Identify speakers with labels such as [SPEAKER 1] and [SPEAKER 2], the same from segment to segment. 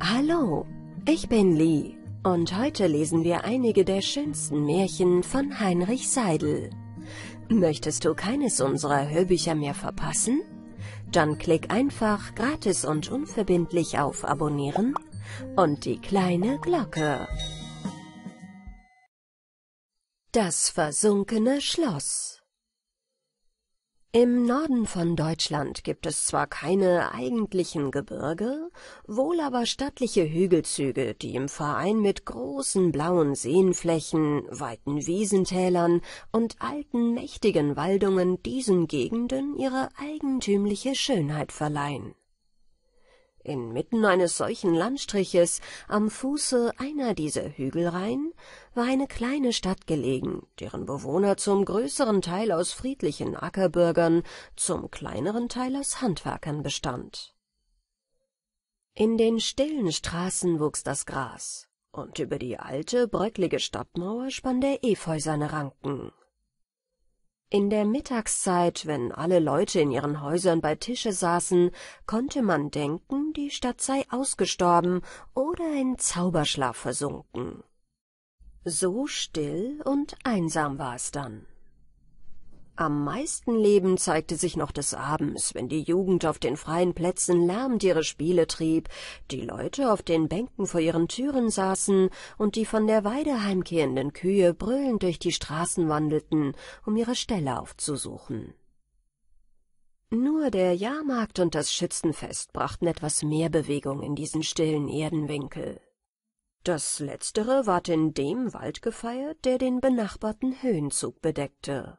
[SPEAKER 1] Hallo, ich bin Lee und heute lesen wir einige der schönsten Märchen von Heinrich Seidel. Möchtest du keines unserer Hörbücher mehr verpassen? Dann klick einfach gratis und unverbindlich auf Abonnieren und die kleine Glocke. Das versunkene Schloss im Norden von Deutschland gibt es zwar keine eigentlichen Gebirge, wohl aber stattliche Hügelzüge, die im Verein mit großen blauen Seenflächen, weiten Wiesentälern und alten mächtigen Waldungen diesen Gegenden ihre eigentümliche Schönheit verleihen Inmitten eines solchen Landstriches, am Fuße einer dieser Hügelreihen, war eine kleine Stadt gelegen, deren Bewohner zum größeren Teil aus friedlichen Ackerbürgern, zum kleineren Teil aus Handwerkern bestand. In den stillen Straßen wuchs das Gras, und über die alte, bröcklige Stadtmauer spann der Efeu seine Ranken. In der Mittagszeit, wenn alle Leute in ihren Häusern bei Tische saßen, konnte man denken, die Stadt sei ausgestorben oder in Zauberschlaf versunken. So still und einsam war es dann. Am meisten Leben zeigte sich noch des Abends, wenn die Jugend auf den freien Plätzen lärmend ihre Spiele trieb, die Leute auf den Bänken vor ihren Türen saßen und die von der Weide heimkehrenden Kühe brüllend durch die Straßen wandelten, um ihre Ställe aufzusuchen. Nur der Jahrmarkt und das Schützenfest brachten etwas mehr Bewegung in diesen stillen Erdenwinkel. Das letztere ward in dem Wald gefeiert, der den benachbarten Höhenzug bedeckte.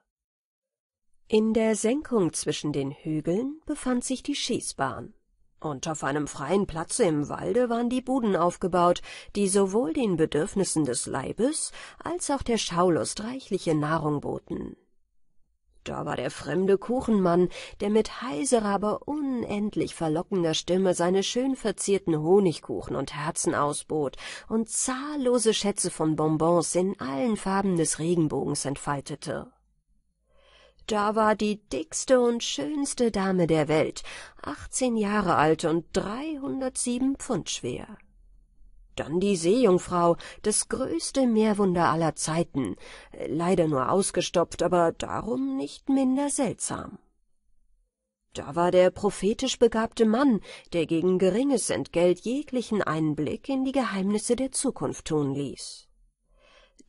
[SPEAKER 1] In der Senkung zwischen den Hügeln befand sich die Schießbahn, und auf einem freien Platze im Walde waren die Buden aufgebaut, die sowohl den Bedürfnissen des Leibes als auch der Schaulust reichliche Nahrung boten. Da war der fremde Kuchenmann, der mit heiserer, aber unendlich verlockender Stimme seine schön verzierten Honigkuchen und Herzen ausbot und zahllose Schätze von Bonbons in allen Farben des Regenbogens entfaltete da war die dickste und schönste Dame der Welt, achtzehn Jahre alt und dreihundertsieben Pfund schwer. Dann die Seejungfrau, das größte Meerwunder aller Zeiten, leider nur ausgestopft, aber darum nicht minder seltsam. Da war der prophetisch begabte Mann, der gegen geringes Entgelt jeglichen Einblick in die Geheimnisse der Zukunft tun ließ.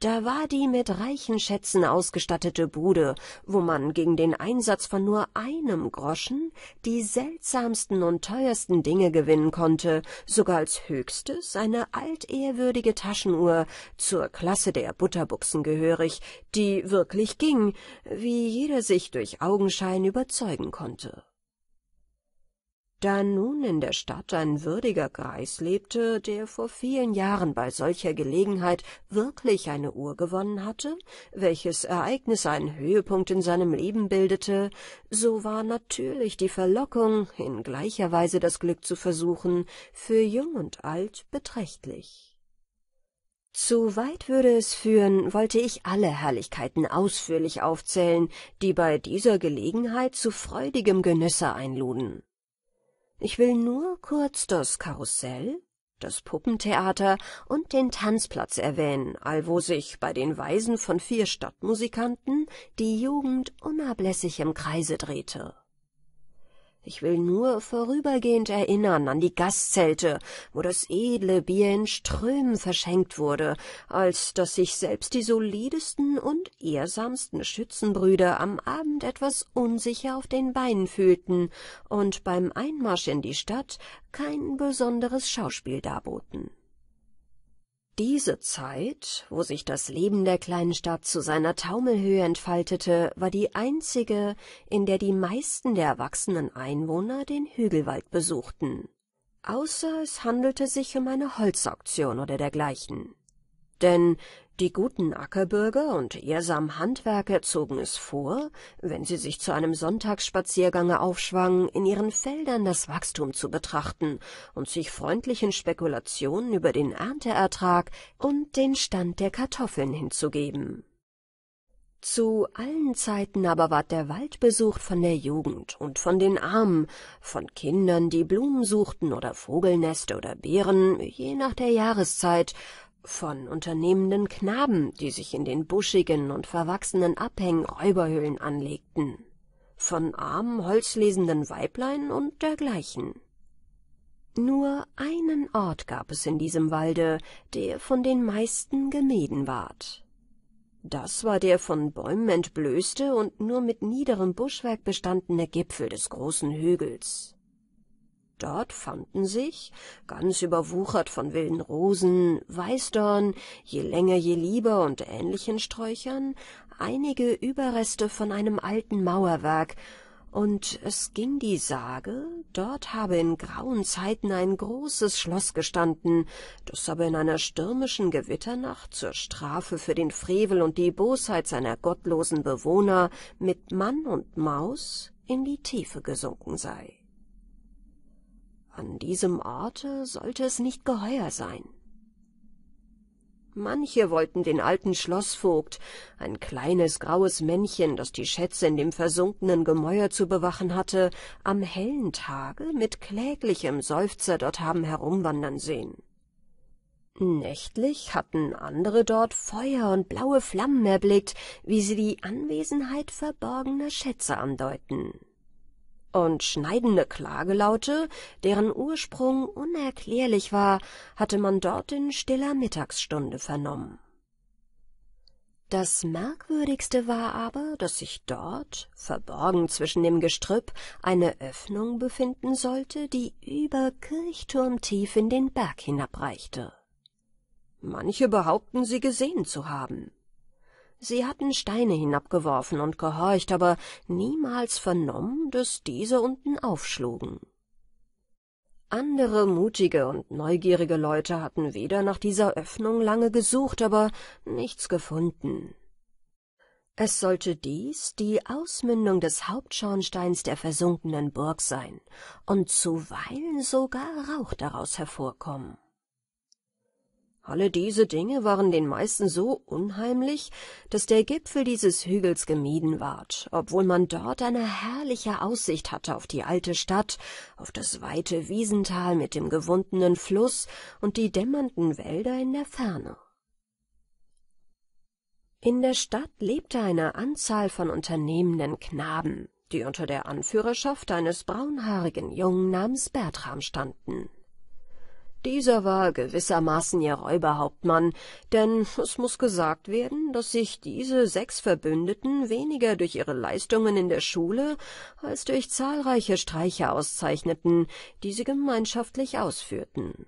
[SPEAKER 1] Da war die mit reichen Schätzen ausgestattete Bude, wo man gegen den Einsatz von nur einem Groschen die seltsamsten und teuersten Dinge gewinnen konnte, sogar als höchstes eine altehrwürdige Taschenuhr, zur Klasse der Butterbuchsen gehörig, die wirklich ging, wie jeder sich durch Augenschein überzeugen konnte da nun in der Stadt ein würdiger Greis lebte, der vor vielen Jahren bei solcher Gelegenheit wirklich eine Uhr gewonnen hatte, welches Ereignis einen Höhepunkt in seinem Leben bildete, so war natürlich die Verlockung, in gleicher Weise das Glück zu versuchen, für jung und alt beträchtlich. Zu weit würde es führen, wollte ich alle Herrlichkeiten ausführlich aufzählen, die bei dieser Gelegenheit zu freudigem Genüsse einluden. Ich will nur kurz das Karussell, das Puppentheater und den Tanzplatz erwähnen, allwo sich bei den Weisen von vier Stadtmusikanten die Jugend unablässig im Kreise drehte ich will nur vorübergehend erinnern an die Gastzelte, wo das edle Bier in Strömen verschenkt wurde, als dass sich selbst die solidesten und ehrsamsten Schützenbrüder am Abend etwas unsicher auf den Beinen fühlten und beim Einmarsch in die Stadt kein besonderes Schauspiel darboten. Diese Zeit, wo sich das Leben der kleinen Stadt zu seiner Taumelhöhe entfaltete, war die einzige, in der die meisten der erwachsenen Einwohner den Hügelwald besuchten, außer es handelte sich um eine Holzauktion oder dergleichen. Denn die guten Ackerbürger und ehrsamen Handwerker zogen es vor, wenn sie sich zu einem Sonntagsspaziergange aufschwangen, in ihren Feldern das Wachstum zu betrachten und sich freundlichen Spekulationen über den Ernteertrag und den Stand der Kartoffeln hinzugeben. Zu allen Zeiten aber ward der Wald besucht von der Jugend und von den Armen, von Kindern, die Blumen suchten oder Vogelneste oder Beeren, je nach der Jahreszeit, von unternehmenden Knaben, die sich in den buschigen und verwachsenen Abhängen Räuberhöhlen anlegten, von armen, holzlesenden Weiblein und dergleichen. Nur einen Ort gab es in diesem Walde, der von den meisten gemieden ward. Das war der von Bäumen entblößte und nur mit niederem Buschwerk bestandene Gipfel des großen Hügels. Dort fanden sich, ganz überwuchert von wilden Rosen, Weißdorn, je länger je lieber und ähnlichen Sträuchern, einige Überreste von einem alten Mauerwerk, und es ging die Sage, dort habe in grauen Zeiten ein großes Schloss gestanden, das aber in einer stürmischen Gewitternacht zur Strafe für den Frevel und die Bosheit seiner gottlosen Bewohner mit Mann und Maus in die Tiefe gesunken sei. An diesem Orte sollte es nicht geheuer sein. Manche wollten den alten Schlossvogt, ein kleines graues Männchen, das die Schätze in dem versunkenen Gemäuer zu bewachen hatte, am hellen Tage mit kläglichem Seufzer dort haben herumwandern sehen. Nächtlich hatten andere dort Feuer und blaue Flammen erblickt, wie sie die Anwesenheit verborgener Schätze andeuten und schneidende Klagelaute, deren Ursprung unerklärlich war, hatte man dort in stiller Mittagsstunde vernommen. Das Merkwürdigste war aber, dass sich dort, verborgen zwischen dem Gestrüpp, eine Öffnung befinden sollte, die über kirchturmtief in den Berg hinabreichte. Manche behaupten, sie gesehen zu haben. Sie hatten Steine hinabgeworfen und gehorcht, aber niemals vernommen, dass diese unten aufschlugen. Andere mutige und neugierige Leute hatten weder nach dieser Öffnung lange gesucht, aber nichts gefunden. Es sollte dies die Ausmündung des Hauptschornsteins der versunkenen Burg sein und zuweilen sogar Rauch daraus hervorkommen. Alle diese Dinge waren den meisten so unheimlich, dass der Gipfel dieses Hügels gemieden ward, obwohl man dort eine herrliche Aussicht hatte auf die alte Stadt, auf das weite Wiesental mit dem gewundenen Fluss und die dämmernden Wälder in der Ferne. In der Stadt lebte eine Anzahl von unternehmenden Knaben, die unter der Anführerschaft eines braunhaarigen Jungen namens Bertram standen. Dieser war gewissermaßen ihr Räuberhauptmann, denn es muss gesagt werden, dass sich diese sechs Verbündeten weniger durch ihre Leistungen in der Schule als durch zahlreiche Streiche auszeichneten, die sie gemeinschaftlich ausführten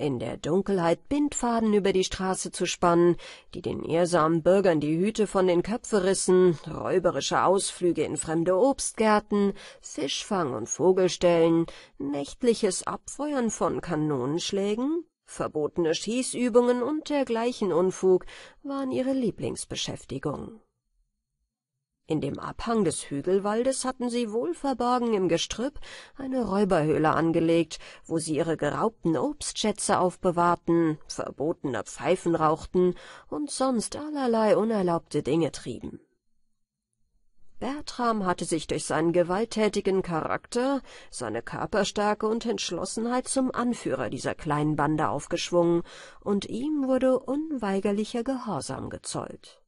[SPEAKER 1] in der Dunkelheit Bindfaden über die Straße zu spannen, die den ehrsamen Bürgern die Hüte von den Köpfe rissen, räuberische Ausflüge in fremde Obstgärten, Fischfang und Vogelstellen, nächtliches Abfeuern von Kanonenschlägen, verbotene Schießübungen und dergleichen Unfug waren ihre Lieblingsbeschäftigung. In dem Abhang des Hügelwaldes hatten sie wohl verborgen im Gestrüpp eine Räuberhöhle angelegt, wo sie ihre geraubten Obstschätze aufbewahrten, verbotene Pfeifen rauchten und sonst allerlei unerlaubte Dinge trieben. Bertram hatte sich durch seinen gewalttätigen Charakter, seine Körperstärke und Entschlossenheit zum Anführer dieser kleinen Bande aufgeschwungen, und ihm wurde unweigerlicher Gehorsam gezollt.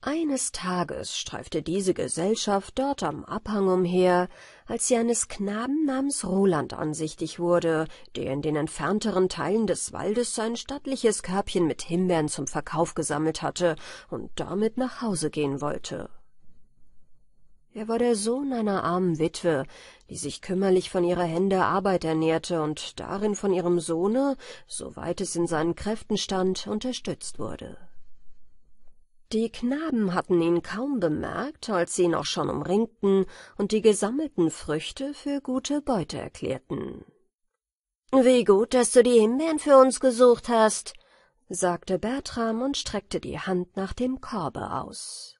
[SPEAKER 1] Eines Tages streifte diese Gesellschaft dort am Abhang umher, als sie eines Knaben namens Roland ansichtig wurde, der in den entfernteren Teilen des Waldes sein stattliches Körbchen mit Himbeeren zum Verkauf gesammelt hatte und damit nach Hause gehen wollte. Er war der Sohn einer armen Witwe, die sich kümmerlich von ihrer Hände Arbeit ernährte und darin von ihrem Sohne, soweit es in seinen Kräften stand, unterstützt wurde die Knaben hatten ihn kaum bemerkt, als sie ihn auch schon umringten und die gesammelten Früchte für gute Beute erklärten. »Wie gut, dass du die Himbeeren für uns gesucht hast«, sagte Bertram und streckte die Hand nach dem Korbe aus.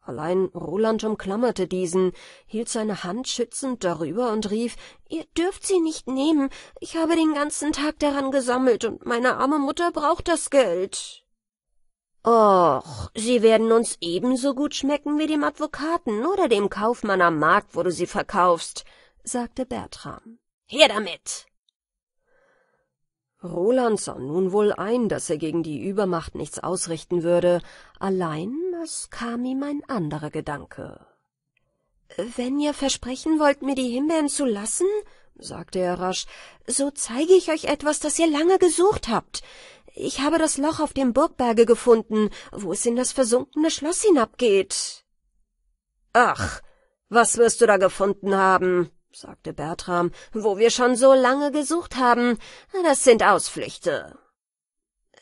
[SPEAKER 1] Allein Roland umklammerte diesen, hielt seine Hand schützend darüber und rief, »Ihr dürft sie nicht nehmen, ich habe den ganzen Tag daran gesammelt und meine arme Mutter braucht das Geld.« Och, sie werden uns ebenso gut schmecken wie dem Advokaten oder dem Kaufmann am Markt, wo du sie verkaufst, sagte Bertram.
[SPEAKER 2] Her damit!
[SPEAKER 1] Roland sah nun wohl ein, dass er gegen die Übermacht nichts ausrichten würde, allein es kam ihm ein anderer Gedanke. Wenn ihr versprechen wollt, mir die Himbeeren zu lassen, sagte er rasch, so zeige ich euch etwas, das ihr lange gesucht habt. Ich habe das Loch auf dem Burgberge gefunden, wo es in das versunkene Schloss hinabgeht. Ach, was wirst du da gefunden haben? sagte Bertram, wo wir schon so lange gesucht haben. Das sind Ausflüchte.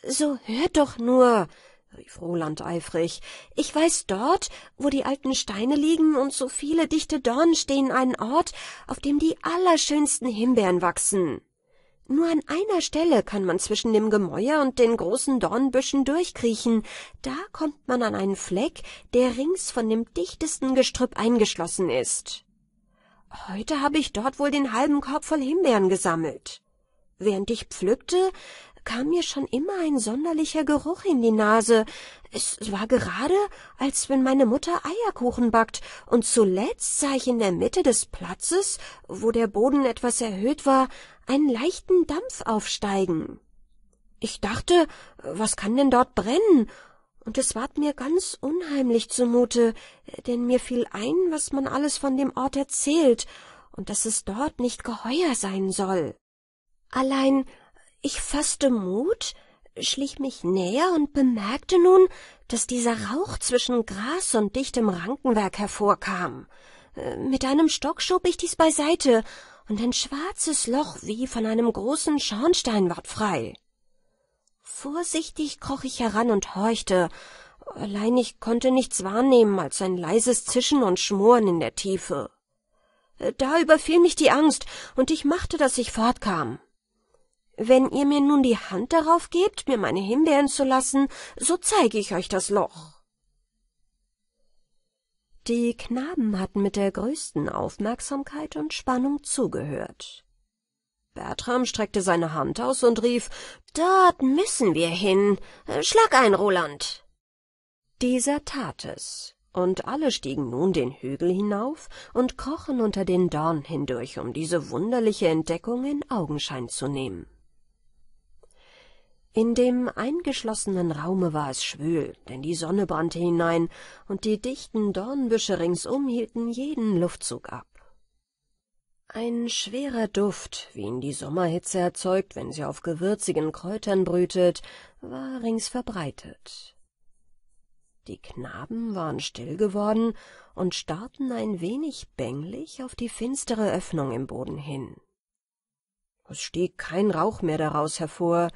[SPEAKER 1] So hört doch nur, rief Roland eifrig. Ich weiß dort, wo die alten Steine liegen und so viele dichte Dornen stehen, einen Ort, auf dem die allerschönsten Himbeeren wachsen. Nur an einer Stelle kann man zwischen dem Gemäuer und den großen Dornbüschen durchkriechen. Da kommt man an einen Fleck, der rings von dem dichtesten Gestrüpp eingeschlossen ist. Heute habe ich dort wohl den halben Korb voll Himbeeren gesammelt. Während ich pflückte, kam mir schon immer ein sonderlicher Geruch in die Nase. Es war gerade, als wenn meine Mutter Eierkuchen backt, und zuletzt sah ich in der Mitte des Platzes, wo der Boden etwas erhöht war, einen leichten Dampf aufsteigen. Ich dachte, was kann denn dort brennen? Und es ward mir ganz unheimlich zumute, denn mir fiel ein, was man alles von dem Ort erzählt, und dass es dort nicht geheuer sein soll. Allein ich fasste Mut, schlich mich näher und bemerkte nun, dass dieser Rauch zwischen Gras und dichtem Rankenwerk hervorkam. Äh, mit einem Stock schob ich dies beiseite, und ein schwarzes Loch wie von einem großen Schornstein ward frei. Vorsichtig kroch ich heran und horchte, allein ich konnte nichts wahrnehmen als ein leises Zischen und Schmoren in der Tiefe. Äh, da überfiel mich die Angst, und ich machte, dass ich fortkam. Wenn ihr mir nun die Hand darauf gebt, mir meine Himbeeren zu lassen, so zeige ich euch das Loch. Die Knaben hatten mit der größten Aufmerksamkeit und Spannung zugehört. Bertram streckte seine Hand aus und rief, »Dort müssen wir hin! Schlag ein, Roland!« Dieser tat es, und alle stiegen nun den Hügel hinauf und krochen unter den Dorn hindurch, um diese wunderliche Entdeckung in Augenschein zu nehmen. In dem eingeschlossenen Raume war es schwül, denn die Sonne brannte hinein, und die dichten Dornbüsche ringsum hielten jeden Luftzug ab. Ein schwerer Duft, wie ihn die Sommerhitze erzeugt, wenn sie auf gewürzigen Kräutern brütet, war rings verbreitet. Die Knaben waren still geworden und starrten ein wenig bänglich auf die finstere Öffnung im Boden hin. Es stieg kein Rauch mehr daraus hervor,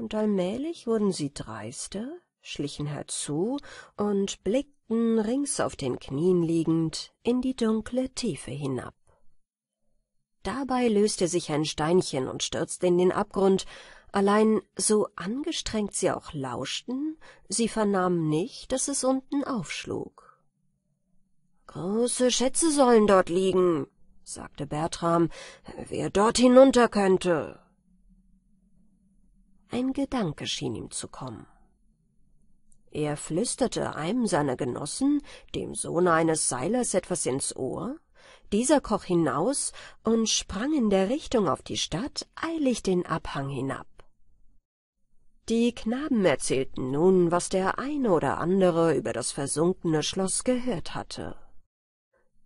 [SPEAKER 1] und allmählich wurden sie dreister, schlichen herzu und blickten, rings auf den Knien liegend, in die dunkle Tiefe hinab. Dabei löste sich ein Steinchen und stürzte in den Abgrund, allein so angestrengt sie auch lauschten, sie vernahmen nicht, dass es unten aufschlug. Große Schätze sollen dort liegen, sagte Bertram, wer dort hinunter könnte. Ein Gedanke schien ihm zu kommen. Er flüsterte einem seiner Genossen, dem Sohn eines Seilers, etwas ins Ohr, dieser kroch hinaus und sprang in der Richtung auf die Stadt eilig den Abhang hinab. Die Knaben erzählten nun, was der eine oder andere über das versunkene Schloss gehört hatte.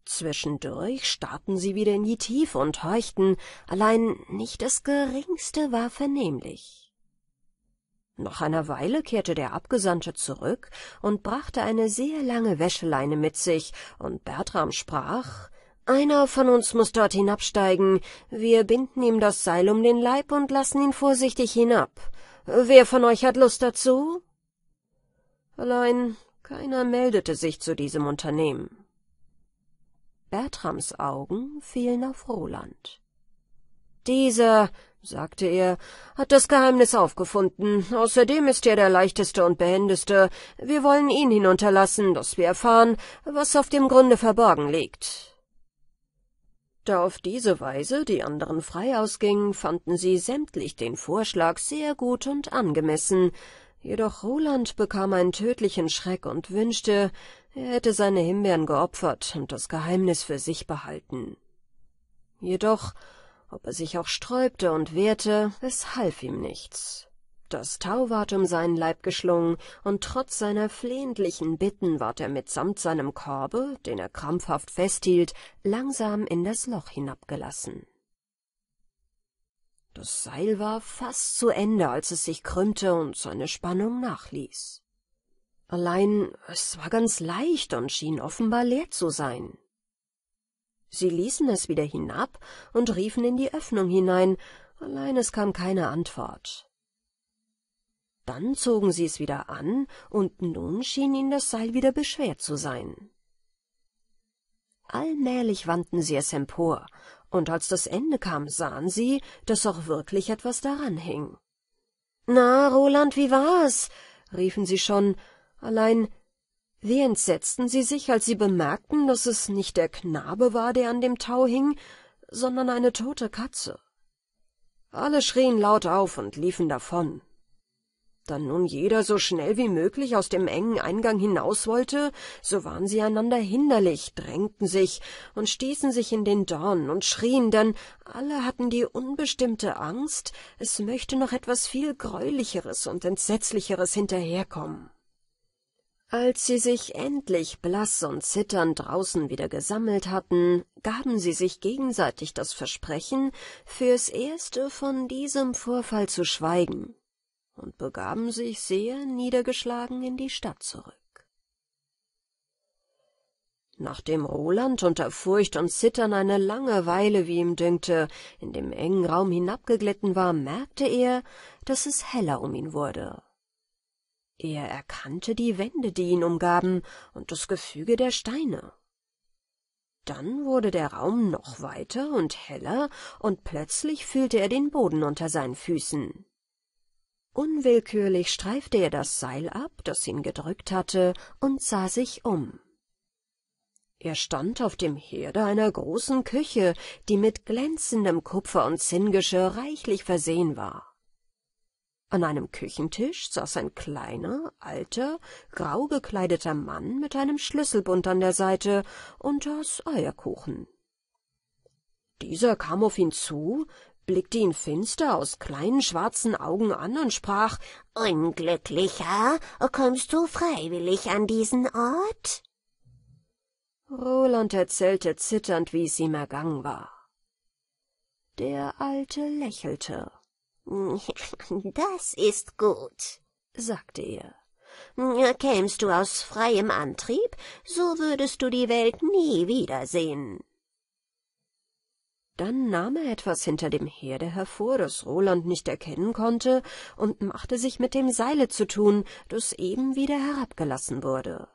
[SPEAKER 1] Zwischendurch starrten sie wieder in die Tiefe und horchten, allein nicht das geringste war vernehmlich. Nach einer Weile kehrte der Abgesandte zurück und brachte eine sehr lange Wäscheleine mit sich, und Bertram sprach Einer von uns muß dort hinabsteigen, wir binden ihm das Seil um den Leib und lassen ihn vorsichtig hinab. Wer von euch hat Lust dazu? Allein keiner meldete sich zu diesem Unternehmen. Bertrams Augen fielen auf Roland. Dieser sagte er, hat das Geheimnis aufgefunden. Außerdem ist er der leichteste und behendeste. Wir wollen ihn hinunterlassen, dass wir erfahren, was auf dem Grunde verborgen liegt. Da auf diese Weise die anderen frei ausgingen, fanden sie sämtlich den Vorschlag sehr gut und angemessen. Jedoch Roland bekam einen tödlichen Schreck und wünschte, er hätte seine Himbeeren geopfert und das Geheimnis für sich behalten. Jedoch ob er sich auch sträubte und wehrte, es half ihm nichts. Das Tau ward um seinen Leib geschlungen, und trotz seiner flehentlichen Bitten ward er mitsamt seinem Korbe, den er krampfhaft festhielt, langsam in das Loch hinabgelassen. Das Seil war fast zu Ende, als es sich krümmte und seine Spannung nachließ. Allein es war ganz leicht und schien offenbar leer zu sein. Sie ließen es wieder hinab und riefen in die Öffnung hinein, allein es kam keine Antwort. Dann zogen sie es wieder an, und nun schien ihnen das Seil wieder beschwert zu sein. Allmählich wandten sie es empor, und als das Ende kam, sahen sie, dass auch wirklich etwas daran hing. Na, Roland, wie war's? riefen sie schon, allein wie entsetzten sie sich, als sie bemerkten, dass es nicht der Knabe war, der an dem Tau hing, sondern eine tote Katze. Alle schrien laut auf und liefen davon. Da nun jeder so schnell wie möglich aus dem engen Eingang hinaus wollte, so waren sie einander hinderlich, drängten sich und stießen sich in den Dorn und schrien, denn alle hatten die unbestimmte Angst, es möchte noch etwas viel Gräulicheres und Entsetzlicheres hinterherkommen als sie sich endlich blaß und zitternd draußen wieder gesammelt hatten gaben sie sich gegenseitig das versprechen fürs erste von diesem vorfall zu schweigen und begaben sich sehr niedergeschlagen in die stadt zurück nachdem roland unter furcht und zittern eine lange weile wie ihm dünkte in dem engen raum hinabgeglitten war merkte er daß es heller um ihn wurde er erkannte die wände die ihn umgaben und das gefüge der steine dann wurde der raum noch weiter und heller und plötzlich fühlte er den boden unter seinen füßen unwillkürlich streifte er das seil ab das ihn gedrückt hatte und sah sich um er stand auf dem herde einer großen küche die mit glänzendem kupfer und zinngeschirr reichlich versehen war an einem Küchentisch saß ein kleiner, alter, grau gekleideter Mann mit einem Schlüsselbund an der Seite und aß Eierkuchen. Dieser kam auf ihn zu, blickte ihn finster aus kleinen schwarzen Augen an und sprach Unglücklicher, kommst du freiwillig an diesen Ort? Roland erzählte zitternd, wie es ihm ergangen war. Der Alte lächelte. Das ist gut, sagte er.
[SPEAKER 2] Kämst du aus freiem Antrieb, so würdest du die Welt nie
[SPEAKER 1] wiedersehen. Dann nahm er etwas hinter dem Herde hervor, das Roland nicht erkennen konnte, und machte sich mit dem Seile zu tun, das eben wieder herabgelassen wurde.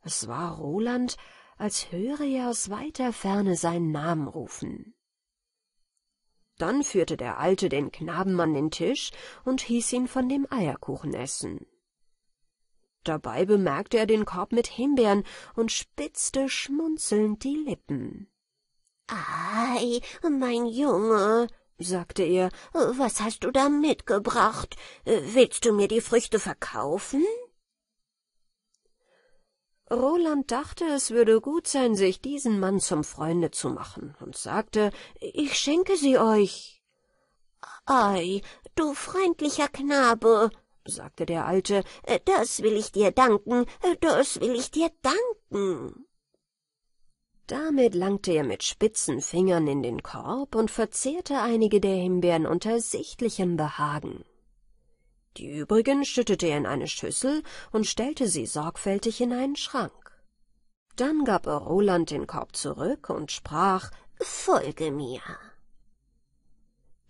[SPEAKER 1] Es war Roland, als höre er aus weiter Ferne seinen Namen rufen. Dann führte der Alte den Knaben an den Tisch und hieß ihn von dem Eierkuchen essen. Dabei bemerkte er den Korb mit Himbeeren und spitzte schmunzelnd die Lippen. Ei, mein Junge,
[SPEAKER 2] sagte er, was hast du da mitgebracht? Äh, willst du mir die Früchte
[SPEAKER 1] verkaufen? Roland dachte, es würde gut sein, sich diesen Mann zum Freunde zu machen, und sagte, ich schenke sie euch. Ei, du freundlicher Knabe, sagte der Alte, das will ich dir danken, das will ich dir danken. Damit langte er mit spitzen Fingern in den Korb und verzehrte einige der Himbeeren unter sichtlichem Behagen. Die übrigen schüttete er in eine Schüssel und stellte sie sorgfältig in einen Schrank. Dann gab er Roland den Korb zurück und sprach, »Folge mir!«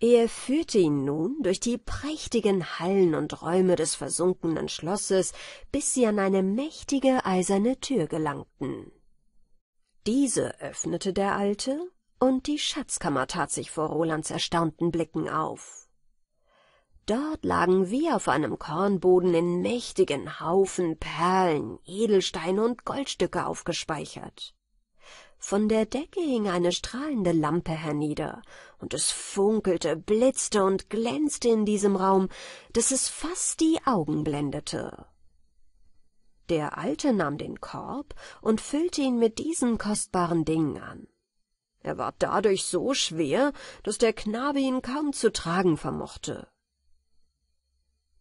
[SPEAKER 1] er führte ihn nun durch die prächtigen Hallen und Räume des versunkenen Schlosses, bis sie an eine mächtige eiserne Tür gelangten. Diese öffnete der Alte, und die Schatzkammer tat sich vor Rolands erstaunten Blicken auf. Dort lagen wie auf einem Kornboden in mächtigen Haufen Perlen, Edelsteine und Goldstücke aufgespeichert. Von der Decke hing eine strahlende Lampe hernieder, und es funkelte, blitzte und glänzte in diesem Raum, daß es fast die Augen blendete. Der Alte nahm den Korb und füllte ihn mit diesen kostbaren Dingen an. Er war dadurch so schwer, daß der Knabe ihn kaum zu tragen vermochte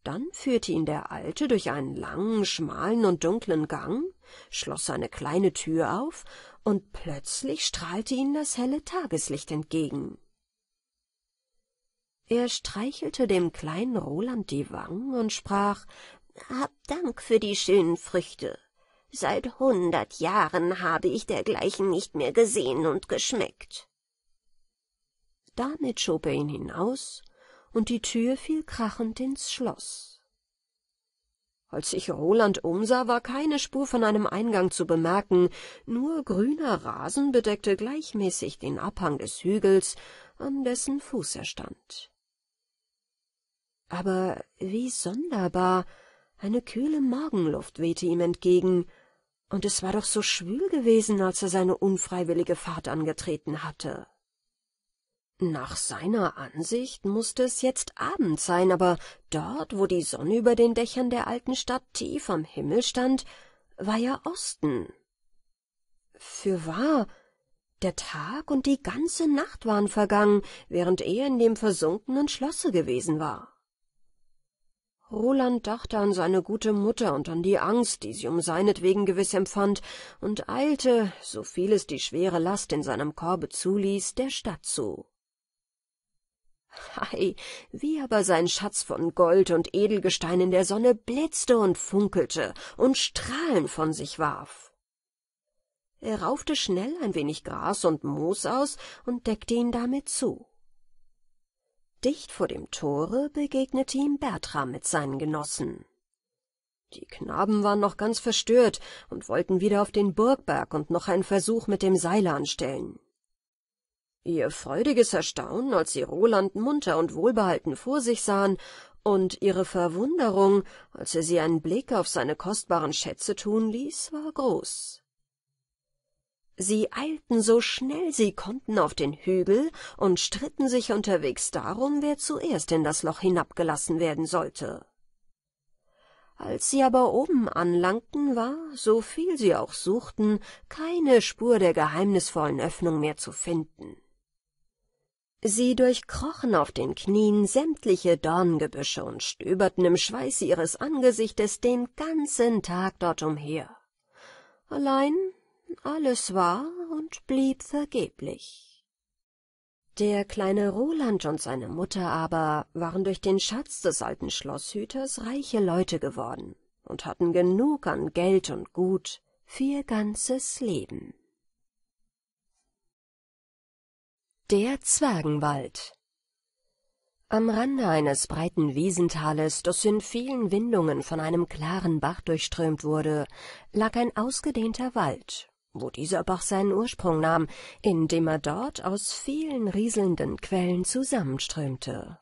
[SPEAKER 1] dann führte ihn der Alte durch einen langen, schmalen und dunklen Gang, schloss eine kleine Tür auf, und plötzlich strahlte ihm das helle Tageslicht entgegen. Er streichelte dem kleinen Roland die Wangen und sprach, »Hab Dank für die schönen Früchte. Seit hundert Jahren habe ich dergleichen nicht mehr gesehen und geschmeckt.« Damit schob er ihn hinaus und die Tür fiel krachend ins Schloss. Als ich Roland umsah, war keine Spur von einem Eingang zu bemerken, nur grüner Rasen bedeckte gleichmäßig den Abhang des Hügels, an dessen Fuß er stand. Aber wie sonderbar, eine kühle Morgenluft wehte ihm entgegen, und es war doch so schwül gewesen, als er seine unfreiwillige Fahrt angetreten hatte. Nach seiner Ansicht mußte es jetzt Abend sein, aber dort, wo die Sonne über den Dächern der alten Stadt tief am Himmel stand, war ja Osten. Fürwahr, der Tag und die ganze Nacht waren vergangen, während er in dem versunkenen Schlosse gewesen war. Roland dachte an seine gute Mutter und an die Angst, die sie um seinetwegen gewiß empfand, und eilte, so viel es die schwere Last in seinem Korbe zuließ, der Stadt zu. Hei, wie aber sein Schatz von Gold und Edelgestein in der Sonne blitzte und funkelte und Strahlen von sich warf. Er raufte schnell ein wenig Gras und Moos aus und deckte ihn damit zu. Dicht vor dem Tore begegnete ihm Bertram mit seinen Genossen. Die Knaben waren noch ganz verstört und wollten wieder auf den Burgberg und noch einen Versuch mit dem Seil anstellen. Ihr freudiges Erstaunen, als sie Roland munter und wohlbehalten vor sich sahen, und ihre Verwunderung, als er sie einen Blick auf seine kostbaren Schätze tun ließ, war groß. Sie eilten so schnell sie konnten auf den Hügel und stritten sich unterwegs darum, wer zuerst in das Loch hinabgelassen werden sollte. Als sie aber oben anlangten, war, so viel sie auch suchten, keine Spur der geheimnisvollen Öffnung mehr zu finden. Sie durchkrochen auf den Knien sämtliche Dorngebüsche und stöberten im Schweiß ihres Angesichtes den ganzen Tag dort umher. Allein alles war und blieb vergeblich. Der kleine Roland und seine Mutter aber waren durch den Schatz des alten Schlosshüters reiche Leute geworden und hatten genug an Geld und Gut für ihr ganzes Leben. Der Zwergenwald Am Rande eines breiten Wiesentales, das in vielen Windungen von einem klaren Bach durchströmt wurde, lag ein ausgedehnter Wald, wo dieser Bach seinen Ursprung nahm, indem er dort aus vielen rieselnden Quellen zusammenströmte.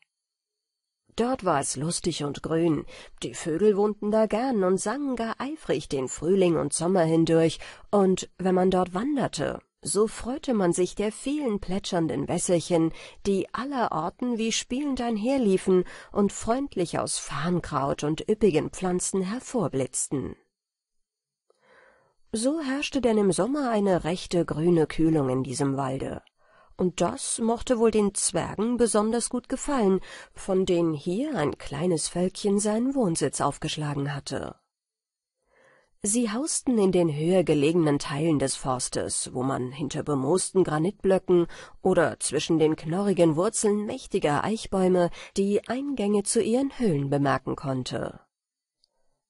[SPEAKER 1] Dort war es lustig und grün, die Vögel wohnten da gern und sangen gar eifrig den Frühling und Sommer hindurch, und wenn man dort wanderte, so freute man sich der vielen plätschernden Wässerchen, die allerorten wie spielend einherliefen und freundlich aus Farnkraut und üppigen Pflanzen hervorblitzten. So herrschte denn im Sommer eine rechte grüne Kühlung in diesem Walde. Und das mochte wohl den Zwergen besonders gut gefallen, von denen hier ein kleines Völkchen seinen Wohnsitz aufgeschlagen hatte. Sie hausten in den höher gelegenen Teilen des Forstes, wo man hinter bemoosten Granitblöcken oder zwischen den knorrigen Wurzeln mächtiger Eichbäume die Eingänge zu ihren Höhlen bemerken konnte.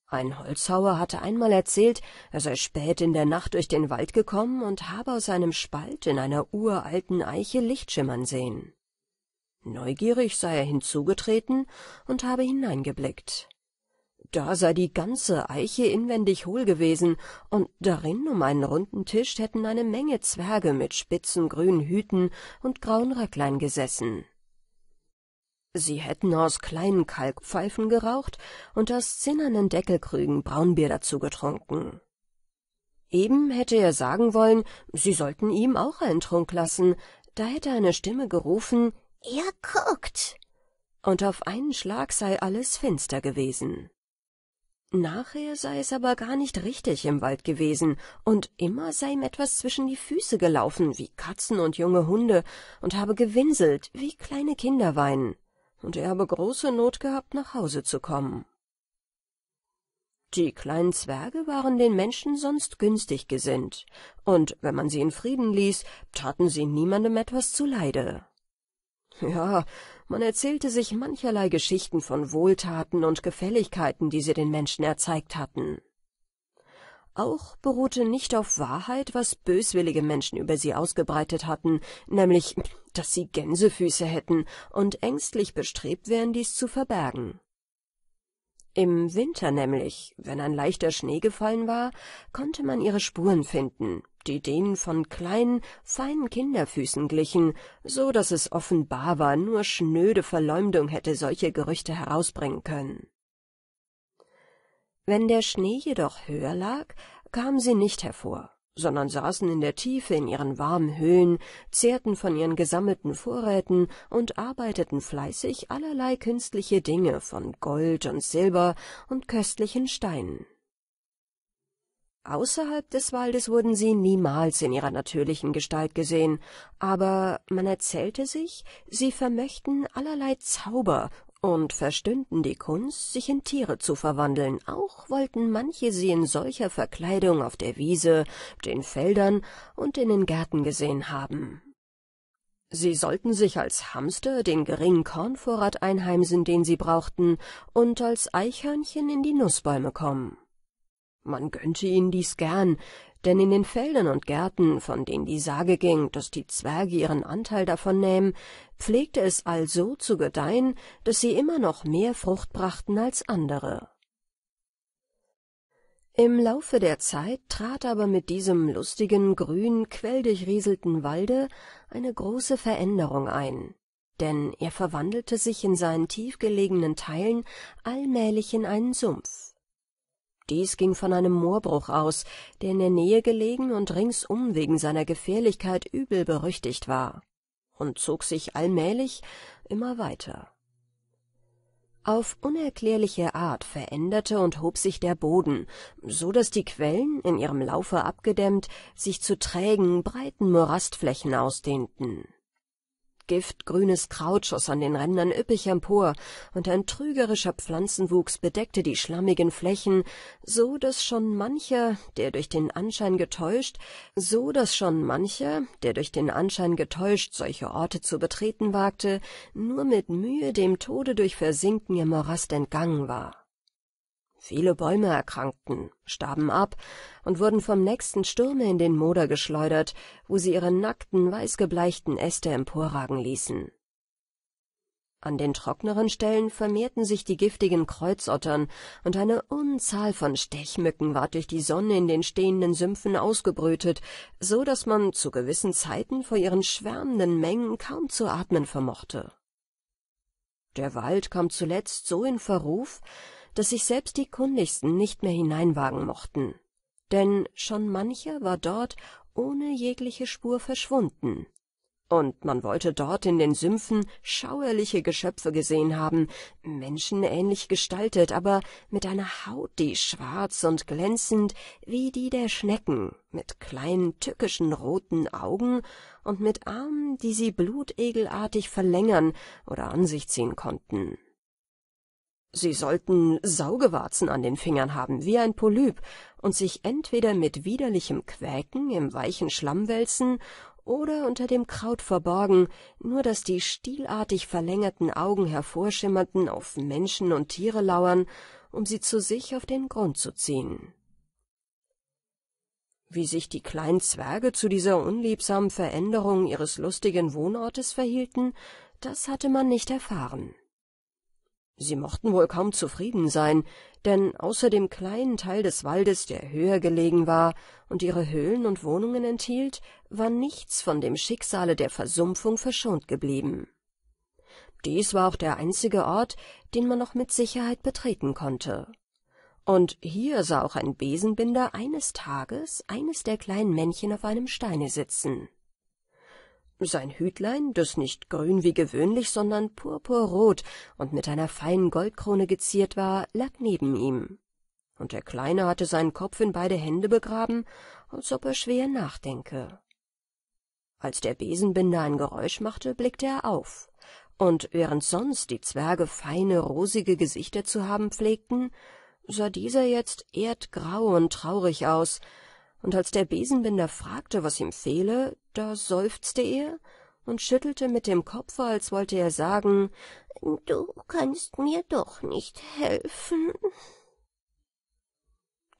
[SPEAKER 1] Ein Holzhauer hatte einmal erzählt, er sei spät in der Nacht durch den Wald gekommen und habe aus einem Spalt in einer uralten Eiche Licht schimmern sehen. Neugierig sei er hinzugetreten und habe hineingeblickt da sei die ganze Eiche inwendig hohl gewesen, und darin um einen runden Tisch hätten eine Menge Zwerge mit spitzen grünen Hüten und grauen Röcklein gesessen. Sie hätten aus kleinen Kalkpfeifen geraucht und aus zinnernen Deckelkrügen Braunbier dazu getrunken. Eben hätte er sagen wollen, sie sollten ihm auch einen Trunk lassen, da hätte eine Stimme gerufen, »Er guckt!« und auf einen Schlag sei alles finster gewesen. Nachher sei es aber gar nicht richtig im Wald gewesen, und immer sei ihm etwas zwischen die Füße gelaufen, wie Katzen und junge Hunde, und habe gewinselt, wie kleine Kinder weinen, und er habe große Not gehabt, nach Hause zu kommen. Die kleinen Zwerge waren den Menschen sonst günstig gesinnt, und wenn man sie in Frieden ließ, taten sie niemandem etwas zuleide. Ja, man erzählte sich mancherlei Geschichten von Wohltaten und Gefälligkeiten, die sie den Menschen erzeigt hatten. Auch beruhte nicht auf Wahrheit, was böswillige Menschen über sie ausgebreitet hatten, nämlich, dass sie Gänsefüße hätten und ängstlich bestrebt wären, dies zu verbergen. Im Winter nämlich, wenn ein leichter Schnee gefallen war, konnte man ihre Spuren finden, die denen von kleinen, feinen Kinderfüßen glichen, so daß es offenbar war, nur schnöde Verleumdung hätte solche Gerüchte herausbringen können. Wenn der Schnee jedoch höher lag, kam sie nicht hervor sondern saßen in der Tiefe in ihren warmen Höhlen, zehrten von ihren gesammelten Vorräten und arbeiteten fleißig allerlei künstliche Dinge von Gold und Silber und köstlichen Steinen. Außerhalb des Waldes wurden sie niemals in ihrer natürlichen Gestalt gesehen, aber man erzählte sich, sie vermöchten allerlei Zauber und verstünden die Kunst, sich in Tiere zu verwandeln. Auch wollten manche sie in solcher Verkleidung auf der Wiese, den Feldern und in den Gärten gesehen haben. Sie sollten sich als Hamster den geringen Kornvorrat einheimsen, den sie brauchten, und als Eichhörnchen in die Nussbäume kommen. Man gönnte ihnen dies gern, denn in den Feldern und Gärten, von denen die Sage ging, dass die Zwerge ihren Anteil davon nähmen, pflegte es also zu gedeihen, dass sie immer noch mehr Frucht brachten als andere. Im Laufe der Zeit trat aber mit diesem lustigen, grün, quelldurchrieselten Walde eine große Veränderung ein, denn er verwandelte sich in seinen tiefgelegenen Teilen allmählich in einen Sumpf. Dies ging von einem Moorbruch aus, der in der Nähe gelegen und ringsum wegen seiner Gefährlichkeit übel berüchtigt war, und zog sich allmählich immer weiter. Auf unerklärliche Art veränderte und hob sich der Boden, so daß die Quellen, in ihrem Laufe abgedämmt, sich zu trägen, breiten Morastflächen ausdehnten. Gift, grünes Kraut schoss an den Rändern üppig empor, und ein trügerischer Pflanzenwuchs bedeckte die schlammigen Flächen, so daß schon mancher, der durch den Anschein getäuscht, so daß schon mancher, der durch den Anschein getäuscht solche Orte zu betreten wagte, nur mit Mühe dem Tode durch Versinken im Morast entgangen war. Viele Bäume erkrankten, starben ab und wurden vom nächsten Sturme in den Moder geschleudert, wo sie ihre nackten, weißgebleichten Äste emporragen ließen. An den trockneren Stellen vermehrten sich die giftigen Kreuzottern, und eine Unzahl von Stechmücken ward durch die Sonne in den stehenden Sümpfen ausgebrütet, so daß man zu gewissen Zeiten vor ihren schwärmenden Mengen kaum zu atmen vermochte. Der Wald kam zuletzt so in Verruf, dass sich selbst die Kundigsten nicht mehr hineinwagen mochten, denn schon mancher war dort ohne jegliche Spur verschwunden, und man wollte dort in den Sümpfen schauerliche Geschöpfe gesehen haben, menschenähnlich gestaltet, aber mit einer Haut, die schwarz und glänzend wie die der Schnecken, mit kleinen tückischen roten Augen und mit Armen, die sie blutegelartig verlängern oder an sich ziehen konnten. Sie sollten Saugewarzen an den Fingern haben, wie ein Polyp, und sich entweder mit widerlichem Quäken im weichen Schlamm wälzen oder unter dem Kraut verborgen, nur dass die stielartig verlängerten Augen hervorschimmerten auf Menschen und Tiere lauern, um sie zu sich auf den Grund zu ziehen. Wie sich die kleinen Zwerge zu dieser unliebsamen Veränderung ihres lustigen Wohnortes verhielten, das hatte man nicht erfahren. Sie mochten wohl kaum zufrieden sein, denn außer dem kleinen Teil des Waldes, der höher gelegen war und ihre Höhlen und Wohnungen enthielt, war nichts von dem Schicksale der Versumpfung verschont geblieben. Dies war auch der einzige Ort, den man noch mit Sicherheit betreten konnte. Und hier sah auch ein Besenbinder eines Tages eines der kleinen Männchen auf einem Steine sitzen. Sein Hütlein, das nicht grün wie gewöhnlich, sondern purpurrot und mit einer feinen Goldkrone geziert war, lag neben ihm, und der Kleine hatte seinen Kopf in beide Hände begraben, als ob er schwer nachdenke. Als der Besenbinder ein Geräusch machte, blickte er auf, und während sonst die Zwerge feine, rosige Gesichter zu haben pflegten, sah dieser jetzt erdgrau und traurig aus, und als der Besenbinder fragte, was ihm fehle, da seufzte er und schüttelte mit dem Kopf, als wollte er sagen, »Du kannst mir doch nicht helfen.«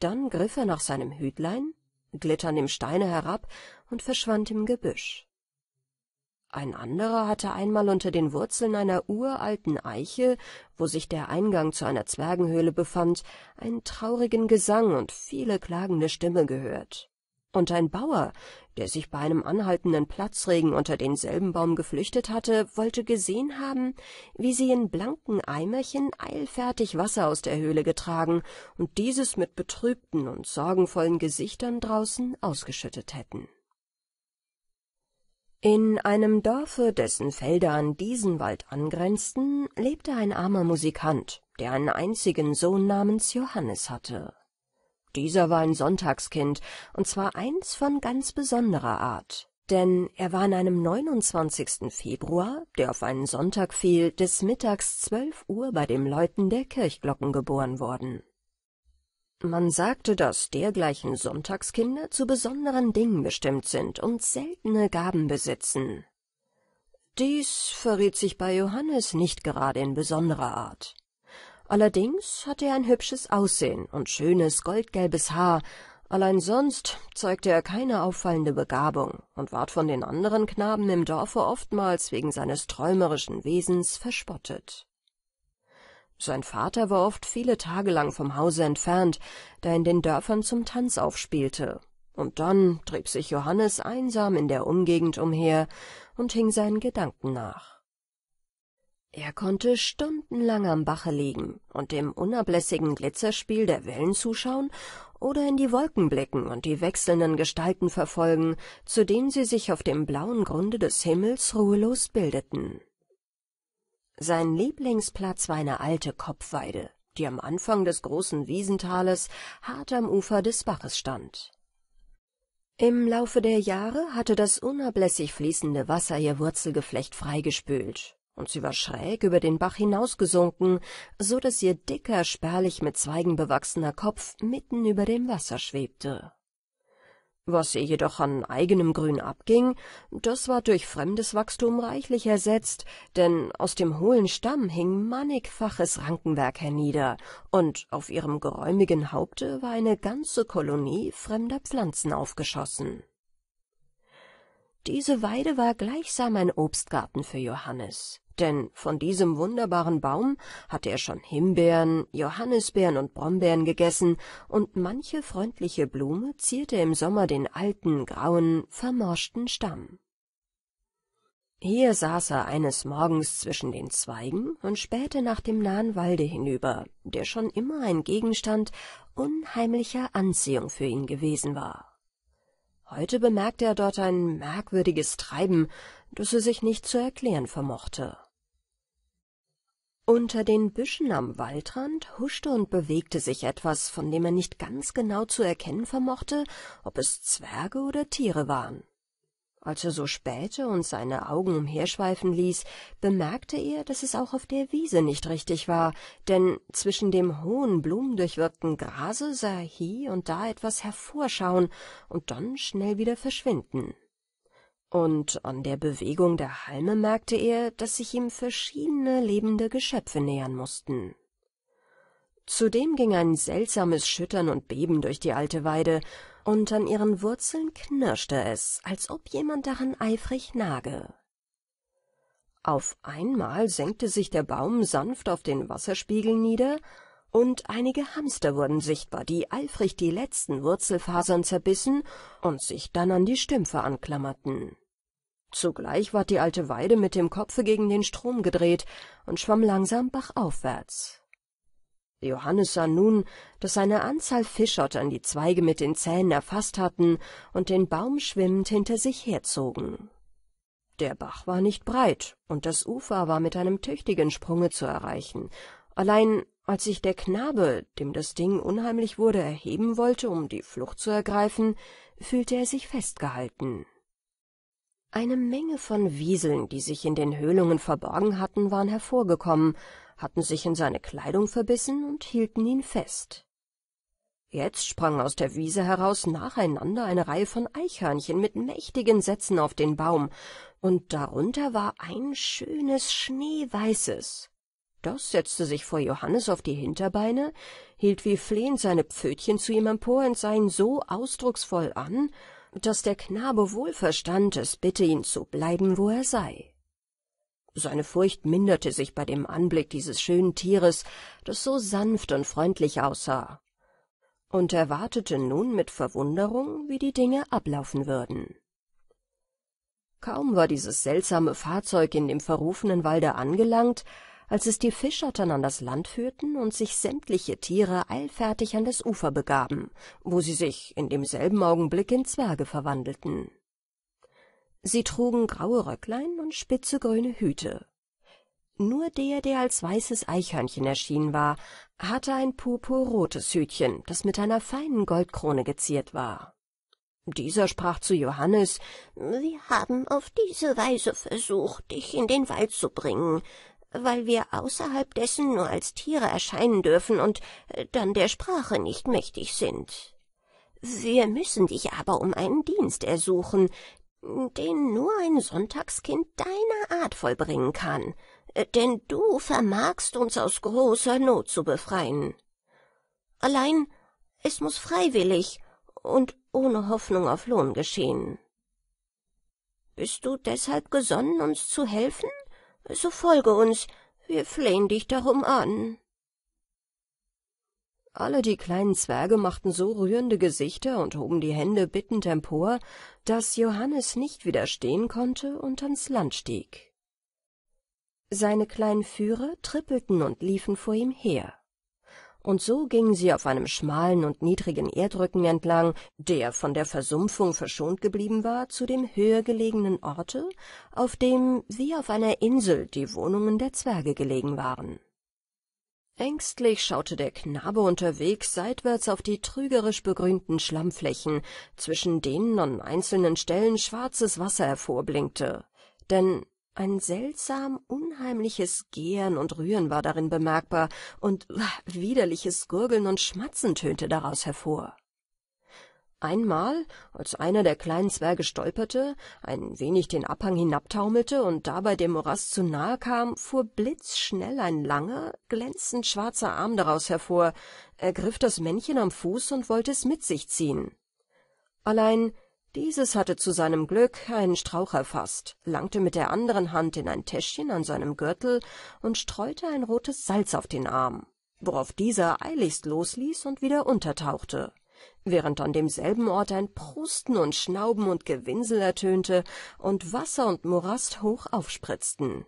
[SPEAKER 1] Dann griff er nach seinem Hütlein, glitt an dem Steine herab und verschwand im Gebüsch ein anderer hatte einmal unter den Wurzeln einer uralten Eiche, wo sich der Eingang zu einer Zwergenhöhle befand, einen traurigen Gesang und viele klagende Stimme gehört. Und ein Bauer, der sich bei einem anhaltenden Platzregen unter denselben Baum geflüchtet hatte, wollte gesehen haben, wie sie in blanken Eimerchen eilfertig Wasser aus der Höhle getragen und dieses mit betrübten und sorgenvollen Gesichtern draußen ausgeschüttet hätten. In einem Dorfe, dessen Felder an diesen Wald angrenzten, lebte ein armer Musikant, der einen einzigen Sohn namens Johannes hatte. Dieser war ein Sonntagskind, und zwar eins von ganz besonderer Art, denn er war an einem 29. Februar, der auf einen Sonntag fiel, des Mittags zwölf Uhr bei dem Läuten der Kirchglocken geboren worden. Man sagte, dass dergleichen Sonntagskinder zu besonderen Dingen bestimmt sind und seltene Gaben besitzen. Dies verriet sich bei Johannes nicht gerade in besonderer Art. Allerdings hatte er ein hübsches Aussehen und schönes goldgelbes Haar, allein sonst zeigte er keine auffallende Begabung und ward von den anderen Knaben im Dorfe oftmals wegen seines träumerischen Wesens verspottet. Sein Vater war oft viele Tage lang vom Hause entfernt, da er in den Dörfern zum Tanz aufspielte. Und dann trieb sich Johannes einsam in der Umgegend umher und hing seinen Gedanken nach. Er konnte stundenlang am Bache liegen und dem unablässigen Glitzerspiel der Wellen zuschauen oder in die Wolken blicken und die wechselnden Gestalten verfolgen, zu denen sie sich auf dem blauen Grunde des Himmels ruhelos bildeten. Sein Lieblingsplatz war eine alte Kopfweide, die am Anfang des großen Wiesentales hart am Ufer des Baches stand. Im Laufe der Jahre hatte das unablässig fließende Wasser ihr Wurzelgeflecht freigespült, und sie war schräg über den Bach hinausgesunken, so daß ihr dicker, spärlich mit Zweigen bewachsener Kopf mitten über dem Wasser schwebte. Was ihr jedoch an eigenem Grün abging, das war durch fremdes Wachstum reichlich ersetzt, denn aus dem hohlen Stamm hing mannigfaches Rankenwerk hernieder, und auf ihrem geräumigen Haupte war eine ganze Kolonie fremder Pflanzen aufgeschossen. Diese Weide war gleichsam ein Obstgarten für Johannes denn von diesem wunderbaren Baum hatte er schon Himbeeren, Johannisbeeren und Brombeeren gegessen, und manche freundliche Blume zierte im Sommer den alten, grauen, vermorschten Stamm. Hier saß er eines Morgens zwischen den Zweigen und spähte nach dem nahen Walde hinüber, der schon immer ein Gegenstand unheimlicher Anziehung für ihn gewesen war. Heute bemerkte er dort ein merkwürdiges Treiben, das er sich nicht zu erklären vermochte. Unter den Büschen am Waldrand huschte und bewegte sich etwas, von dem er nicht ganz genau zu erkennen vermochte, ob es Zwerge oder Tiere waren. Als er so spähte und seine Augen umherschweifen ließ, bemerkte er, dass es auch auf der Wiese nicht richtig war, denn zwischen dem hohen, blumendurchwirkten Grase sah er hier und da etwas hervorschauen und dann schnell wieder verschwinden und an der Bewegung der Halme merkte er, dass sich ihm verschiedene lebende Geschöpfe nähern mussten. Zudem ging ein seltsames Schüttern und Beben durch die alte Weide, und an ihren Wurzeln knirschte es, als ob jemand daran eifrig nage. Auf einmal senkte sich der Baum sanft auf den Wasserspiegel nieder, und einige Hamster wurden sichtbar, die eifrig die letzten Wurzelfasern zerbissen und sich dann an die Stümpfe anklammerten. Zugleich ward die alte Weide mit dem Kopfe gegen den Strom gedreht und schwamm langsam bachaufwärts. Johannes sah nun, daß eine Anzahl Fischottern die Zweige mit den Zähnen erfasst hatten und den Baum schwimmend hinter sich herzogen. Der Bach war nicht breit, und das Ufer war mit einem tüchtigen Sprunge zu erreichen. Allein als sich der Knabe, dem das Ding unheimlich wurde, erheben wollte, um die Flucht zu ergreifen, fühlte er sich festgehalten. Eine Menge von Wieseln, die sich in den Höhlungen verborgen hatten, waren hervorgekommen, hatten sich in seine Kleidung verbissen und hielten ihn fest. Jetzt sprangen aus der Wiese heraus nacheinander eine Reihe von Eichhörnchen mit mächtigen Sätzen auf den Baum, und darunter war ein schönes schneeweißes, das setzte sich vor Johannes auf die Hinterbeine, hielt wie flehend seine Pfötchen zu ihm empor und sah ihn so ausdrucksvoll an, daß der Knabe wohl verstand, es bitte ihn zu bleiben, wo er sei. Seine Furcht minderte sich bei dem Anblick dieses schönen Tieres, das so sanft und freundlich aussah, und er wartete nun mit Verwunderung, wie die Dinge ablaufen würden. Kaum war dieses seltsame Fahrzeug in dem verrufenen Walde angelangt, als es die Fischottern an das Land führten und sich sämtliche Tiere eilfertig an das Ufer begaben, wo sie sich in demselben Augenblick in Zwerge verwandelten. Sie trugen graue Röcklein und spitze grüne Hüte. Nur der, der als weißes Eichhörnchen erschienen war, hatte ein purpurrotes Hütchen, das mit einer feinen Goldkrone geziert war. Dieser sprach zu Johannes, »Wir haben auf diese Weise versucht, dich in den Wald zu bringen
[SPEAKER 2] weil wir außerhalb dessen nur als Tiere erscheinen dürfen und äh, dann der Sprache nicht mächtig sind. Wir müssen dich aber um einen Dienst ersuchen, den nur ein Sonntagskind deiner Art vollbringen kann, äh, denn du vermagst uns aus großer Not zu befreien. Allein es muß freiwillig und ohne Hoffnung auf Lohn geschehen.
[SPEAKER 1] Bist du deshalb gesonnen, uns zu helfen? so folge uns, wir flehen dich darum an. Alle die kleinen Zwerge machten so rührende Gesichter und hoben die Hände bittend empor, daß Johannes nicht widerstehen konnte und ans Land stieg. Seine kleinen Führer trippelten und liefen vor ihm her und so gingen sie auf einem schmalen und niedrigen Erdrücken entlang, der von der Versumpfung verschont geblieben war, zu dem höher gelegenen Orte, auf dem wie auf einer Insel die Wohnungen der Zwerge gelegen waren. Ängstlich schaute der Knabe unterwegs seitwärts auf die trügerisch begrünten Schlammflächen, zwischen denen an einzelnen Stellen schwarzes Wasser hervorblinkte. Denn ein seltsam unheimliches Gären und Rühren war darin bemerkbar, und ah, widerliches Gurgeln und Schmatzen tönte daraus hervor. Einmal, als einer der kleinen Zwerge stolperte, ein wenig den Abhang hinabtaumelte und dabei dem Morast zu nahe kam, fuhr blitzschnell ein langer, glänzend schwarzer Arm daraus hervor, ergriff das Männchen am Fuß und wollte es mit sich ziehen. Allein dieses hatte zu seinem Glück einen Strauch erfasst, langte mit der anderen Hand in ein Täschchen an seinem Gürtel und streute ein rotes Salz auf den Arm, worauf dieser eiligst losließ und wieder untertauchte, während an demselben Ort ein Prusten und Schnauben und Gewinsel ertönte und Wasser und Morast hoch aufspritzten.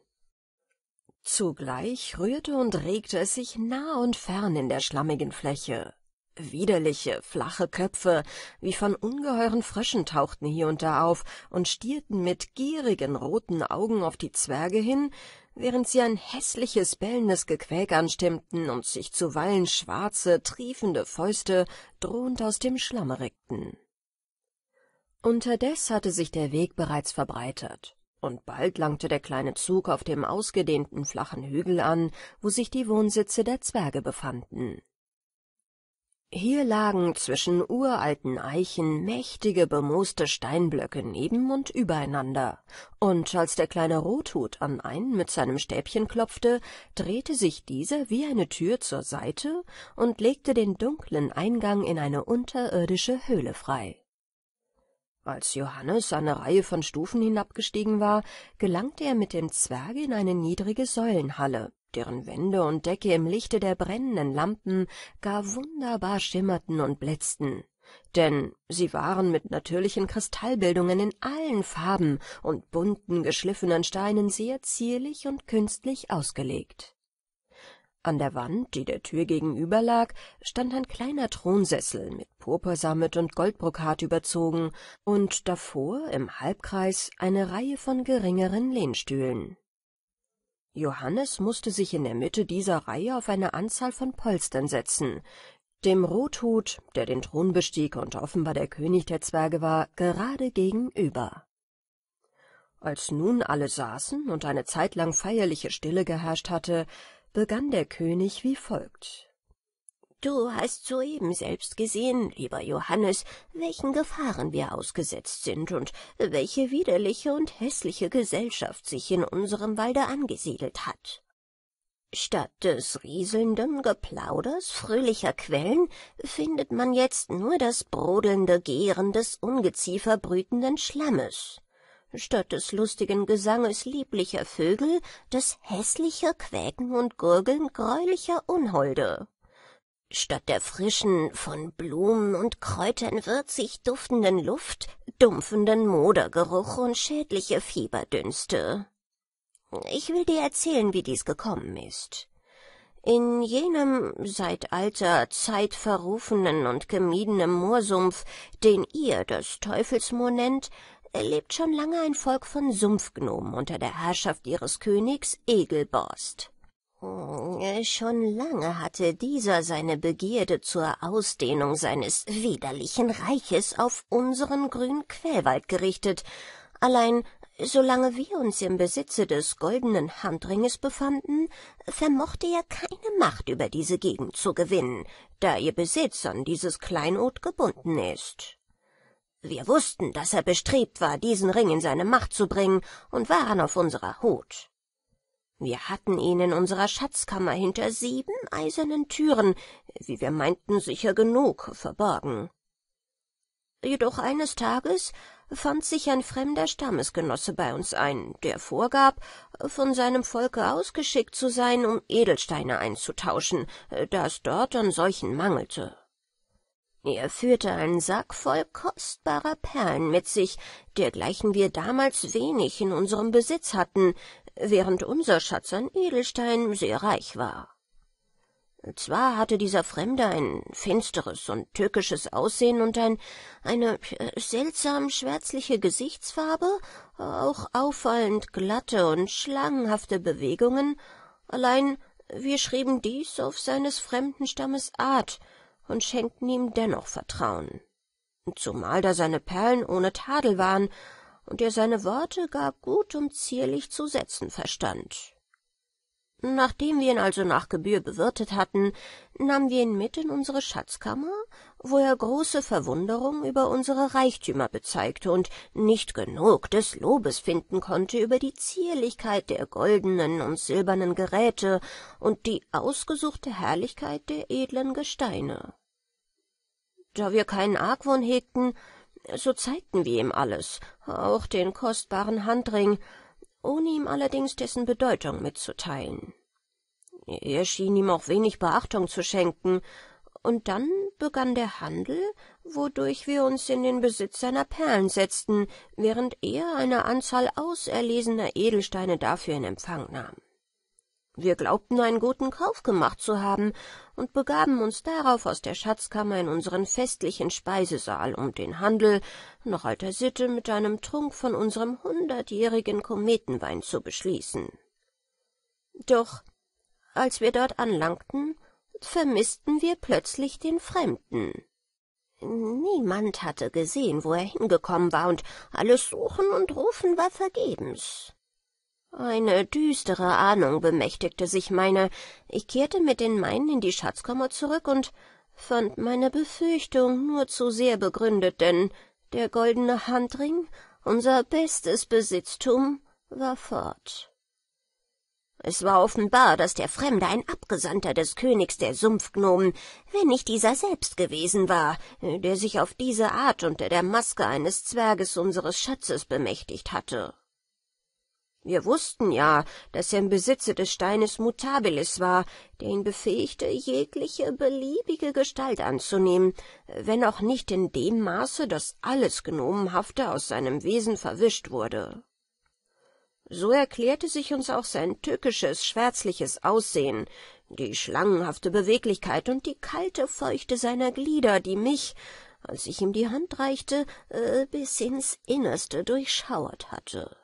[SPEAKER 1] Zugleich rührte und regte es sich nah und fern in der schlammigen Fläche, Widerliche, flache Köpfe, wie von ungeheuren Fröschen tauchten hier und da auf und stierten mit gierigen roten Augen auf die Zwerge hin, während sie ein hässliches, bellendes Gequäk anstimmten und sich zuweilen schwarze, triefende Fäuste drohend aus dem Schlamme regten. Unterdes hatte sich der Weg bereits verbreitert, und bald langte der kleine Zug auf dem ausgedehnten flachen Hügel an, wo sich die Wohnsitze der Zwerge befanden. Hier lagen zwischen uralten Eichen mächtige bemooste Steinblöcke neben und übereinander, und als der kleine Rothut an einen mit seinem Stäbchen klopfte, drehte sich dieser wie eine Tür zur Seite und legte den dunklen Eingang in eine unterirdische Höhle frei. Als Johannes eine Reihe von Stufen hinabgestiegen war, gelangte er mit dem Zwerg in eine niedrige Säulenhalle, deren Wände und Decke im Lichte der brennenden Lampen gar wunderbar schimmerten und blitzten, denn sie waren mit natürlichen Kristallbildungen in allen Farben und bunten geschliffenen Steinen sehr zierlich und künstlich ausgelegt. An der Wand, die der Tür gegenüber lag, stand ein kleiner Thronsessel mit Purpursammet und Goldbrokat überzogen und davor im Halbkreis eine Reihe von geringeren Lehnstühlen. Johannes mußte sich in der Mitte dieser Reihe auf eine Anzahl von Polstern setzen, dem Rothut, der den Thron bestieg und offenbar der König der Zwerge war, gerade gegenüber. Als nun alle saßen und eine zeitlang feierliche Stille geherrscht hatte, begann der König wie folgt. Du hast soeben selbst
[SPEAKER 2] gesehen, lieber Johannes, welchen Gefahren wir ausgesetzt sind und welche widerliche und hässliche Gesellschaft sich in unserem Walde angesiedelt hat. Statt des rieselnden Geplauders fröhlicher Quellen findet man jetzt nur das brodelnde Gären des ungezieferbrütenden Schlammes, statt des lustigen Gesanges lieblicher Vögel das hässliche Quäken und Gurgeln greulicher Unholde. Statt der frischen, von Blumen und Kräutern würzig duftenden Luft, dumpfenden Modergeruch und schädliche Fieberdünste. Ich will dir erzählen, wie dies gekommen ist. In jenem seit alter Zeit verrufenen und gemiedenen Moorsumpf, den ihr das Teufelsmoor nennt, lebt schon lange ein Volk von Sumpfgnomen unter der Herrschaft ihres Königs Egelborst. Schon lange hatte dieser seine Begierde zur Ausdehnung seines widerlichen Reiches auf unseren grünen Quellwald gerichtet. Allein solange wir uns im Besitze des goldenen Handringes befanden, vermochte er keine Macht über diese Gegend zu gewinnen, da ihr Besitz an dieses Kleinod gebunden ist. Wir wussten, dass er bestrebt war, diesen Ring in seine Macht zu bringen, und waren auf unserer Hut. Wir hatten ihn in
[SPEAKER 1] unserer Schatzkammer hinter sieben eisernen Türen, wie wir meinten sicher genug, verborgen. Jedoch eines Tages fand sich ein fremder Stammesgenosse bei uns ein, der vorgab, von seinem Volke ausgeschickt zu sein, um Edelsteine einzutauschen, äh, da es dort an solchen mangelte. Er führte einen Sack voll kostbarer Perlen mit sich, dergleichen wir damals wenig in unserem Besitz hatten, während unser Schatz an Edelstein sehr reich war. Zwar hatte dieser Fremde ein finsteres
[SPEAKER 2] und tückisches Aussehen und ein, eine äh, seltsam schwärzliche Gesichtsfarbe,
[SPEAKER 1] auch auffallend glatte und schlangenhafte Bewegungen, allein wir schrieben dies auf seines fremden Stammes Art und schenkten ihm dennoch Vertrauen. Zumal da seine Perlen ohne Tadel waren, und er seine Worte gar gut und zierlich zu setzen verstand. Nachdem wir ihn also nach Gebühr bewirtet hatten, nahmen wir ihn mit in unsere Schatzkammer, wo er große Verwunderung über unsere Reichtümer bezeigte und nicht genug des Lobes finden konnte über die Zierlichkeit der goldenen und silbernen Geräte und die ausgesuchte Herrlichkeit der edlen Gesteine. Da wir keinen Argwohn hegten, so zeigten wir ihm alles, auch den kostbaren Handring, ohne ihm allerdings dessen Bedeutung mitzuteilen. Er schien ihm auch wenig Beachtung zu schenken, und dann begann der Handel, wodurch wir uns in den Besitz seiner Perlen setzten, während er eine Anzahl auserlesener Edelsteine dafür in Empfang nahm. Wir glaubten, einen guten Kauf gemacht zu haben und begaben uns darauf aus der Schatzkammer in unseren festlichen Speisesaal, um den Handel nach alter Sitte mit einem Trunk von unserem hundertjährigen Kometenwein zu beschließen. Doch als wir dort anlangten, vermissten wir plötzlich den Fremden.
[SPEAKER 2] Niemand hatte gesehen, wo er hingekommen war, und alles Suchen und Rufen war vergebens. Eine düstere Ahnung bemächtigte sich
[SPEAKER 1] meiner. Ich kehrte mit den meinen in die Schatzkammer zurück und fand meine Befürchtung nur zu sehr begründet, denn der goldene Handring, unser bestes Besitztum, war fort. Es war offenbar,
[SPEAKER 2] dass der Fremde ein Abgesandter des Königs der Sumpfgnomen, wenn nicht dieser selbst gewesen
[SPEAKER 1] war, der sich auf diese Art unter der Maske eines Zwerges unseres Schatzes bemächtigt hatte. Wir wußten ja, daß er im Besitze des Steines Mutabilis war, der ihn befähigte, jegliche beliebige Gestalt anzunehmen, wenn auch nicht in dem Maße, daß alles Gnomenhafte aus seinem Wesen verwischt wurde. So erklärte sich uns auch sein tückisches, schwärzliches Aussehen, die schlangenhafte Beweglichkeit und die kalte Feuchte seiner Glieder, die mich, als ich ihm die Hand reichte, äh, bis ins Innerste durchschauert hatte.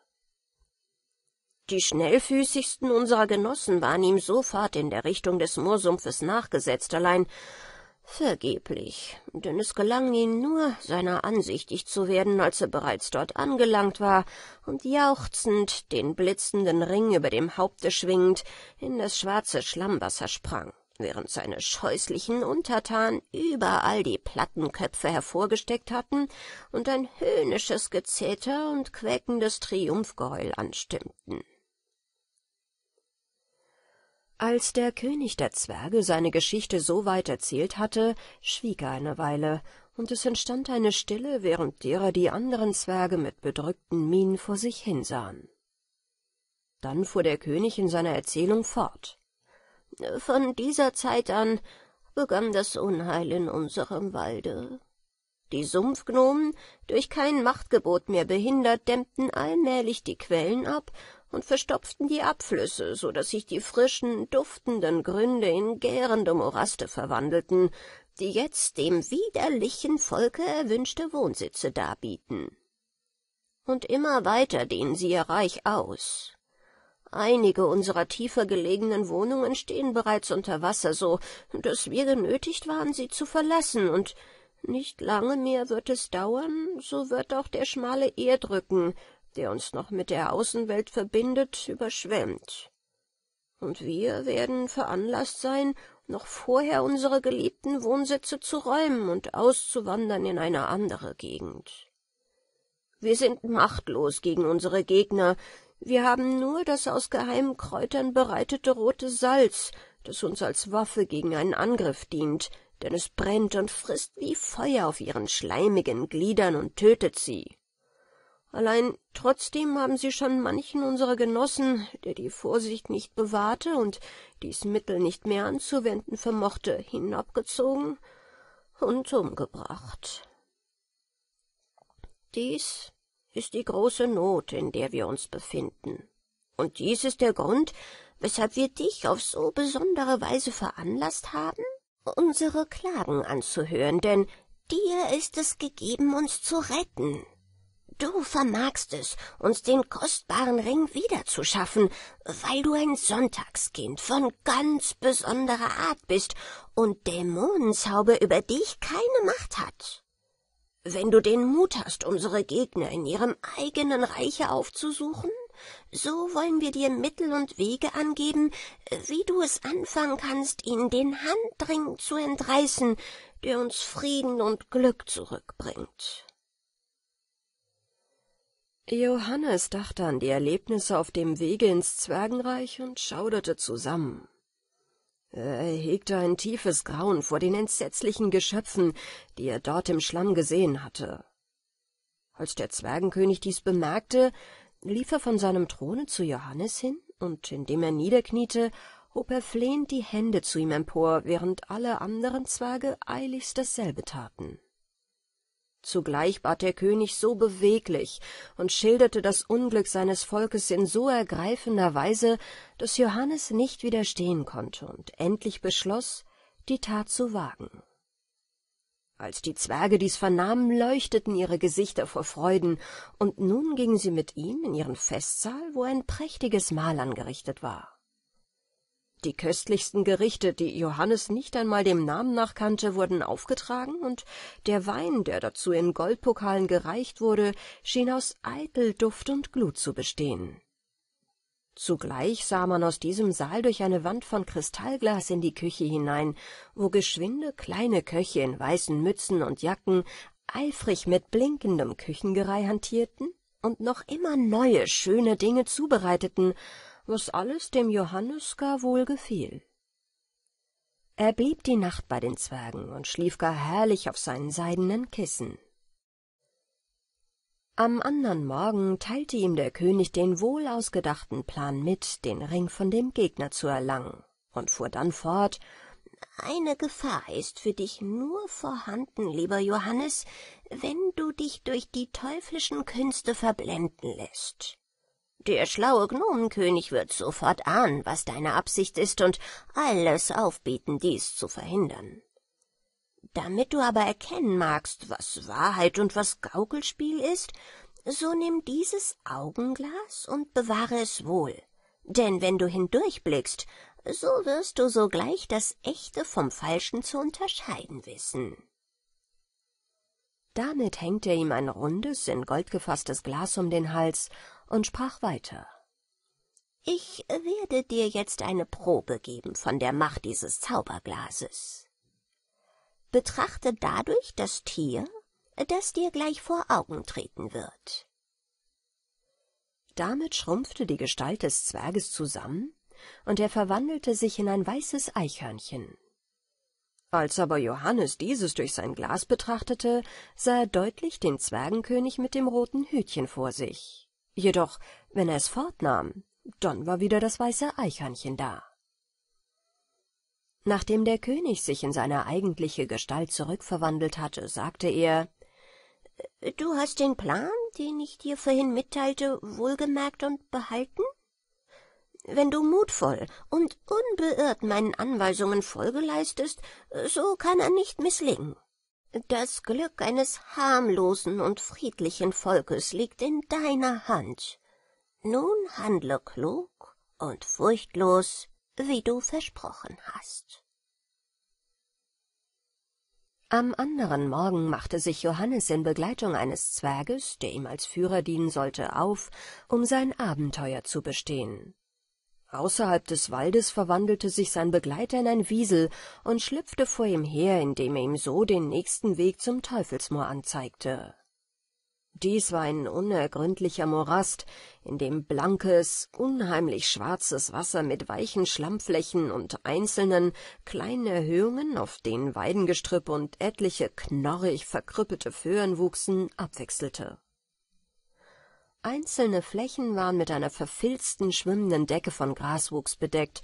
[SPEAKER 1] Die schnellfüßigsten unserer Genossen waren ihm sofort in der Richtung des Moorsumpfes nachgesetzt, allein vergeblich, denn es gelang ihm nur, seiner ansichtig zu werden, als er bereits dort angelangt war und jauchzend, den blitzenden Ring über dem Haupte schwingend, in das schwarze Schlammwasser sprang während seine scheußlichen Untertanen überall die Plattenköpfe hervorgesteckt hatten und ein höhnisches Gezeter und quäkendes Triumphgeheul anstimmten. Als der König der Zwerge seine Geschichte so weit erzählt hatte, schwieg er eine Weile, und es entstand eine Stille, während derer die anderen Zwerge mit bedrückten Mienen vor sich hinsahen. Dann fuhr der König in seiner Erzählung fort. Von dieser Zeit an begann das Unheil in unserem Walde. Die Sumpfgnomen, durch kein Machtgebot mehr behindert, dämmten allmählich die Quellen ab und verstopften die Abflüsse, so daß sich die frischen, duftenden Gründe in gärende Moraste verwandelten, die jetzt dem widerlichen Volke erwünschte Wohnsitze darbieten. Und immer weiter dehnen sie ihr Reich aus. Einige unserer tiefer gelegenen Wohnungen stehen bereits unter Wasser, so daß wir genötigt waren, sie zu verlassen, und nicht lange mehr wird es dauern, so wird auch der schmale Erdrücken, der uns noch mit der Außenwelt verbindet, überschwemmt. Und wir werden veranlasst sein, noch vorher unsere geliebten Wohnsitze zu räumen und auszuwandern in eine andere Gegend. Wir sind machtlos gegen unsere Gegner, wir haben nur das aus geheimen Kräutern bereitete rote Salz, das uns als Waffe gegen einen Angriff dient, denn es brennt und frisst wie Feuer auf ihren schleimigen Gliedern und tötet sie. Allein trotzdem haben sie schon manchen unserer Genossen, der die Vorsicht nicht bewahrte und dies Mittel nicht mehr anzuwenden vermochte, hinabgezogen und umgebracht. Dies ist die große
[SPEAKER 2] Not, in der wir uns befinden. Und dies ist der Grund, weshalb wir dich auf so besondere Weise veranlasst haben, unsere Klagen anzuhören, denn dir ist es gegeben, uns zu retten. Du vermagst es, uns den kostbaren Ring wiederzuschaffen, weil du ein Sonntagskind von ganz besonderer Art bist und Dämonenzaube über dich keine Macht hat. Wenn du den Mut hast, unsere Gegner in ihrem eigenen Reiche aufzusuchen, so wollen wir dir Mittel und Wege angeben, wie du es anfangen kannst, ihnen den Handring zu entreißen, der uns Frieden und Glück zurückbringt.
[SPEAKER 1] Johannes dachte an die Erlebnisse auf dem Wege ins Zwergenreich und schauderte zusammen. Er hegte ein tiefes Grauen vor den entsetzlichen Geschöpfen, die er dort im Schlamm gesehen hatte. Als der Zwergenkönig dies bemerkte, lief er von seinem Throne zu Johannes hin, und indem er niederkniete, hob er flehend die Hände zu ihm empor, während alle anderen Zwerge eiligst dasselbe taten. Zugleich bat der König so beweglich und schilderte das Unglück seines Volkes in so ergreifender Weise, dass Johannes nicht widerstehen konnte und endlich beschloss, die Tat zu wagen. Als die Zwerge dies vernahmen, leuchteten ihre Gesichter vor Freuden, und nun gingen sie mit ihm in ihren Festsaal, wo ein prächtiges Mahl angerichtet war. Die köstlichsten Gerichte, die Johannes nicht einmal dem Namen nach kannte, wurden aufgetragen, und der Wein, der dazu in Goldpokalen gereicht wurde, schien aus Eitel, Duft und Glut zu bestehen. Zugleich sah man aus diesem Saal durch eine Wand von Kristallglas in die Küche hinein, wo geschwinde kleine Köche in weißen Mützen und Jacken eifrig mit blinkendem Küchengerei hantierten und noch immer neue, schöne Dinge zubereiteten was alles dem Johannes gar wohl gefiel. Er blieb die Nacht bei den Zwergen und schlief gar herrlich auf seinen seidenen Kissen. Am andern Morgen teilte ihm der König den wohl ausgedachten Plan mit, den Ring von dem Gegner zu erlangen, und fuhr dann fort, eine Gefahr ist für dich nur vorhanden,
[SPEAKER 2] lieber Johannes, wenn du dich durch die teuflischen Künste verblenden lässt. Der schlaue Gnomenkönig wird sofort ahnen, was deine Absicht ist, und alles aufbieten, dies zu verhindern. Damit du aber erkennen magst, was Wahrheit und was Gaukelspiel ist, so nimm dieses Augenglas und bewahre es wohl, denn wenn du hindurchblickst,
[SPEAKER 1] so wirst du sogleich das Echte vom Falschen zu unterscheiden wissen. Damit hängte ihm ein rundes, in Gold gefaßtes Glas um den Hals und sprach weiter. Ich werde dir jetzt eine Probe
[SPEAKER 2] geben von der Macht dieses Zauberglases. Betrachte dadurch
[SPEAKER 1] das Tier, das dir gleich vor Augen treten wird. Damit schrumpfte die Gestalt des Zwerges zusammen, und er verwandelte sich in ein weißes Eichhörnchen. Als aber Johannes dieses durch sein Glas betrachtete, sah er deutlich den Zwergenkönig mit dem roten Hütchen vor sich. Jedoch, wenn er es fortnahm, dann war wieder das weiße Eichhörnchen da. Nachdem der König sich in seine eigentliche Gestalt zurückverwandelt hatte, sagte er, »Du hast den Plan, den ich dir vorhin mitteilte,
[SPEAKER 2] wohlgemerkt und behalten? Wenn du mutvoll und unbeirrt meinen Anweisungen Folge leistest, so kann er nicht misslingen.« das Glück eines harmlosen und friedlichen Volkes liegt in deiner Hand. Nun handle klug und furchtlos, wie du versprochen hast.
[SPEAKER 1] Am anderen Morgen machte sich Johannes in Begleitung eines Zwerges, der ihm als Führer dienen sollte, auf, um sein Abenteuer zu bestehen. Außerhalb des Waldes verwandelte sich sein Begleiter in ein Wiesel und schlüpfte vor ihm her, indem er ihm so den nächsten Weg zum Teufelsmoor anzeigte. Dies war ein unergründlicher Morast, in dem blankes, unheimlich schwarzes Wasser mit weichen Schlammflächen und einzelnen kleinen Erhöhungen, auf denen Weidengestrüpp und etliche knorrig verkrüppelte Föhren wuchsen, abwechselte. Einzelne Flächen waren mit einer verfilzten, schwimmenden Decke von Graswuchs bedeckt,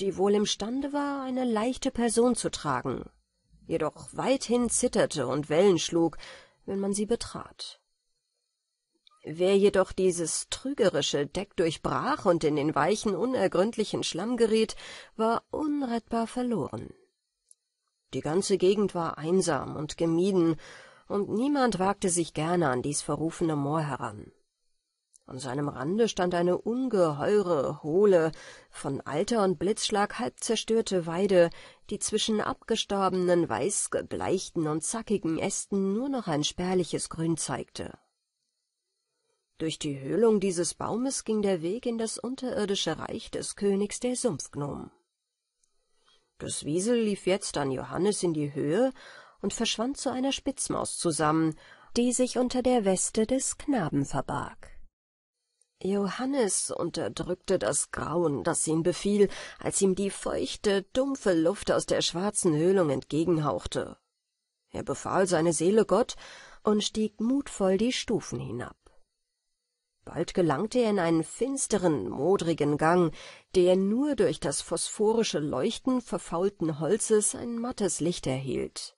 [SPEAKER 1] die wohl imstande war, eine leichte Person zu tragen, jedoch weithin zitterte und Wellen schlug, wenn man sie betrat. Wer jedoch dieses trügerische Deck durchbrach und in den weichen, unergründlichen Schlamm geriet, war unrettbar verloren. Die ganze Gegend war einsam und gemieden, und niemand wagte sich gerne an dies verrufene Moor heran. An seinem Rande stand eine ungeheure, hohle, von Alter und Blitzschlag halb zerstörte Weide, die zwischen abgestorbenen, weißgebleichten und zackigen Ästen nur noch ein spärliches Grün zeigte. Durch die Höhlung dieses Baumes ging der Weg in das unterirdische Reich des Königs der Sumpfgnomen. Das Wiesel lief jetzt an Johannes in die Höhe und verschwand zu einer Spitzmaus zusammen, die sich unter der Weste des Knaben verbarg. Johannes unterdrückte das Grauen, das ihn befiel, als ihm die feuchte, dumpfe Luft aus der schwarzen Höhlung entgegenhauchte. Er befahl seine Seele Gott und stieg mutvoll die Stufen hinab. Bald gelangte er in einen finsteren, modrigen Gang, der nur durch das phosphorische Leuchten verfaulten Holzes ein mattes Licht erhielt.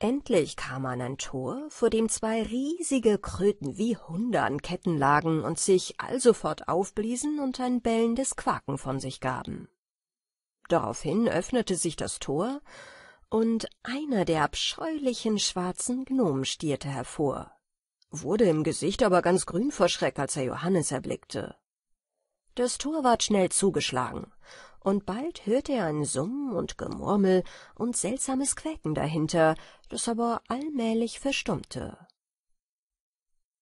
[SPEAKER 1] Endlich kam an ein Tor, vor dem zwei riesige Kröten wie Hunde an Ketten lagen und sich allsofort aufbliesen und ein bellendes Quaken von sich gaben. Daraufhin öffnete sich das Tor, und einer der abscheulichen schwarzen Gnomen stierte hervor, wurde im Gesicht aber ganz grün vor Schreck, als er Johannes erblickte. Das Tor ward schnell zugeschlagen, und bald hörte er ein Summen und Gemurmel und seltsames Quäken dahinter, das aber allmählich verstummte.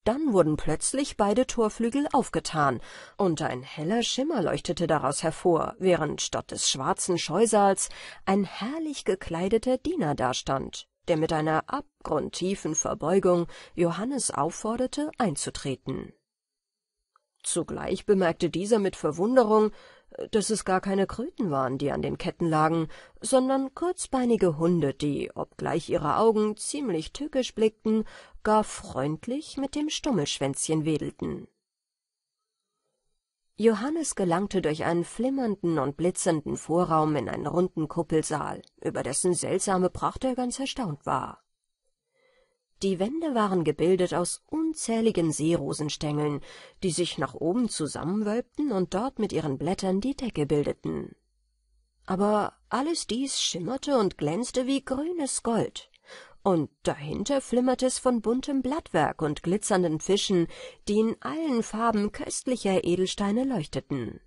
[SPEAKER 1] Dann wurden plötzlich beide Torflügel aufgetan, und ein heller Schimmer leuchtete daraus hervor, während statt des schwarzen Scheusals ein herrlich gekleideter Diener dastand, der mit einer abgrundtiefen Verbeugung Johannes aufforderte, einzutreten. Zugleich bemerkte dieser mit Verwunderung, dass es gar keine Kröten waren, die an den Ketten lagen, sondern kurzbeinige Hunde, die, obgleich ihre Augen ziemlich tückisch blickten, gar freundlich mit dem Stummelschwänzchen wedelten. Johannes gelangte durch einen flimmernden und blitzenden Vorraum in einen runden Kuppelsaal, über dessen seltsame Pracht er ganz erstaunt war. Die Wände waren gebildet aus unzähligen Seerosenstängeln, die sich nach oben zusammenwölbten und dort mit ihren Blättern die Decke bildeten. Aber alles dies schimmerte und glänzte wie grünes Gold, und dahinter flimmerte es von buntem Blattwerk und glitzernden Fischen, die in allen Farben köstlicher Edelsteine leuchteten.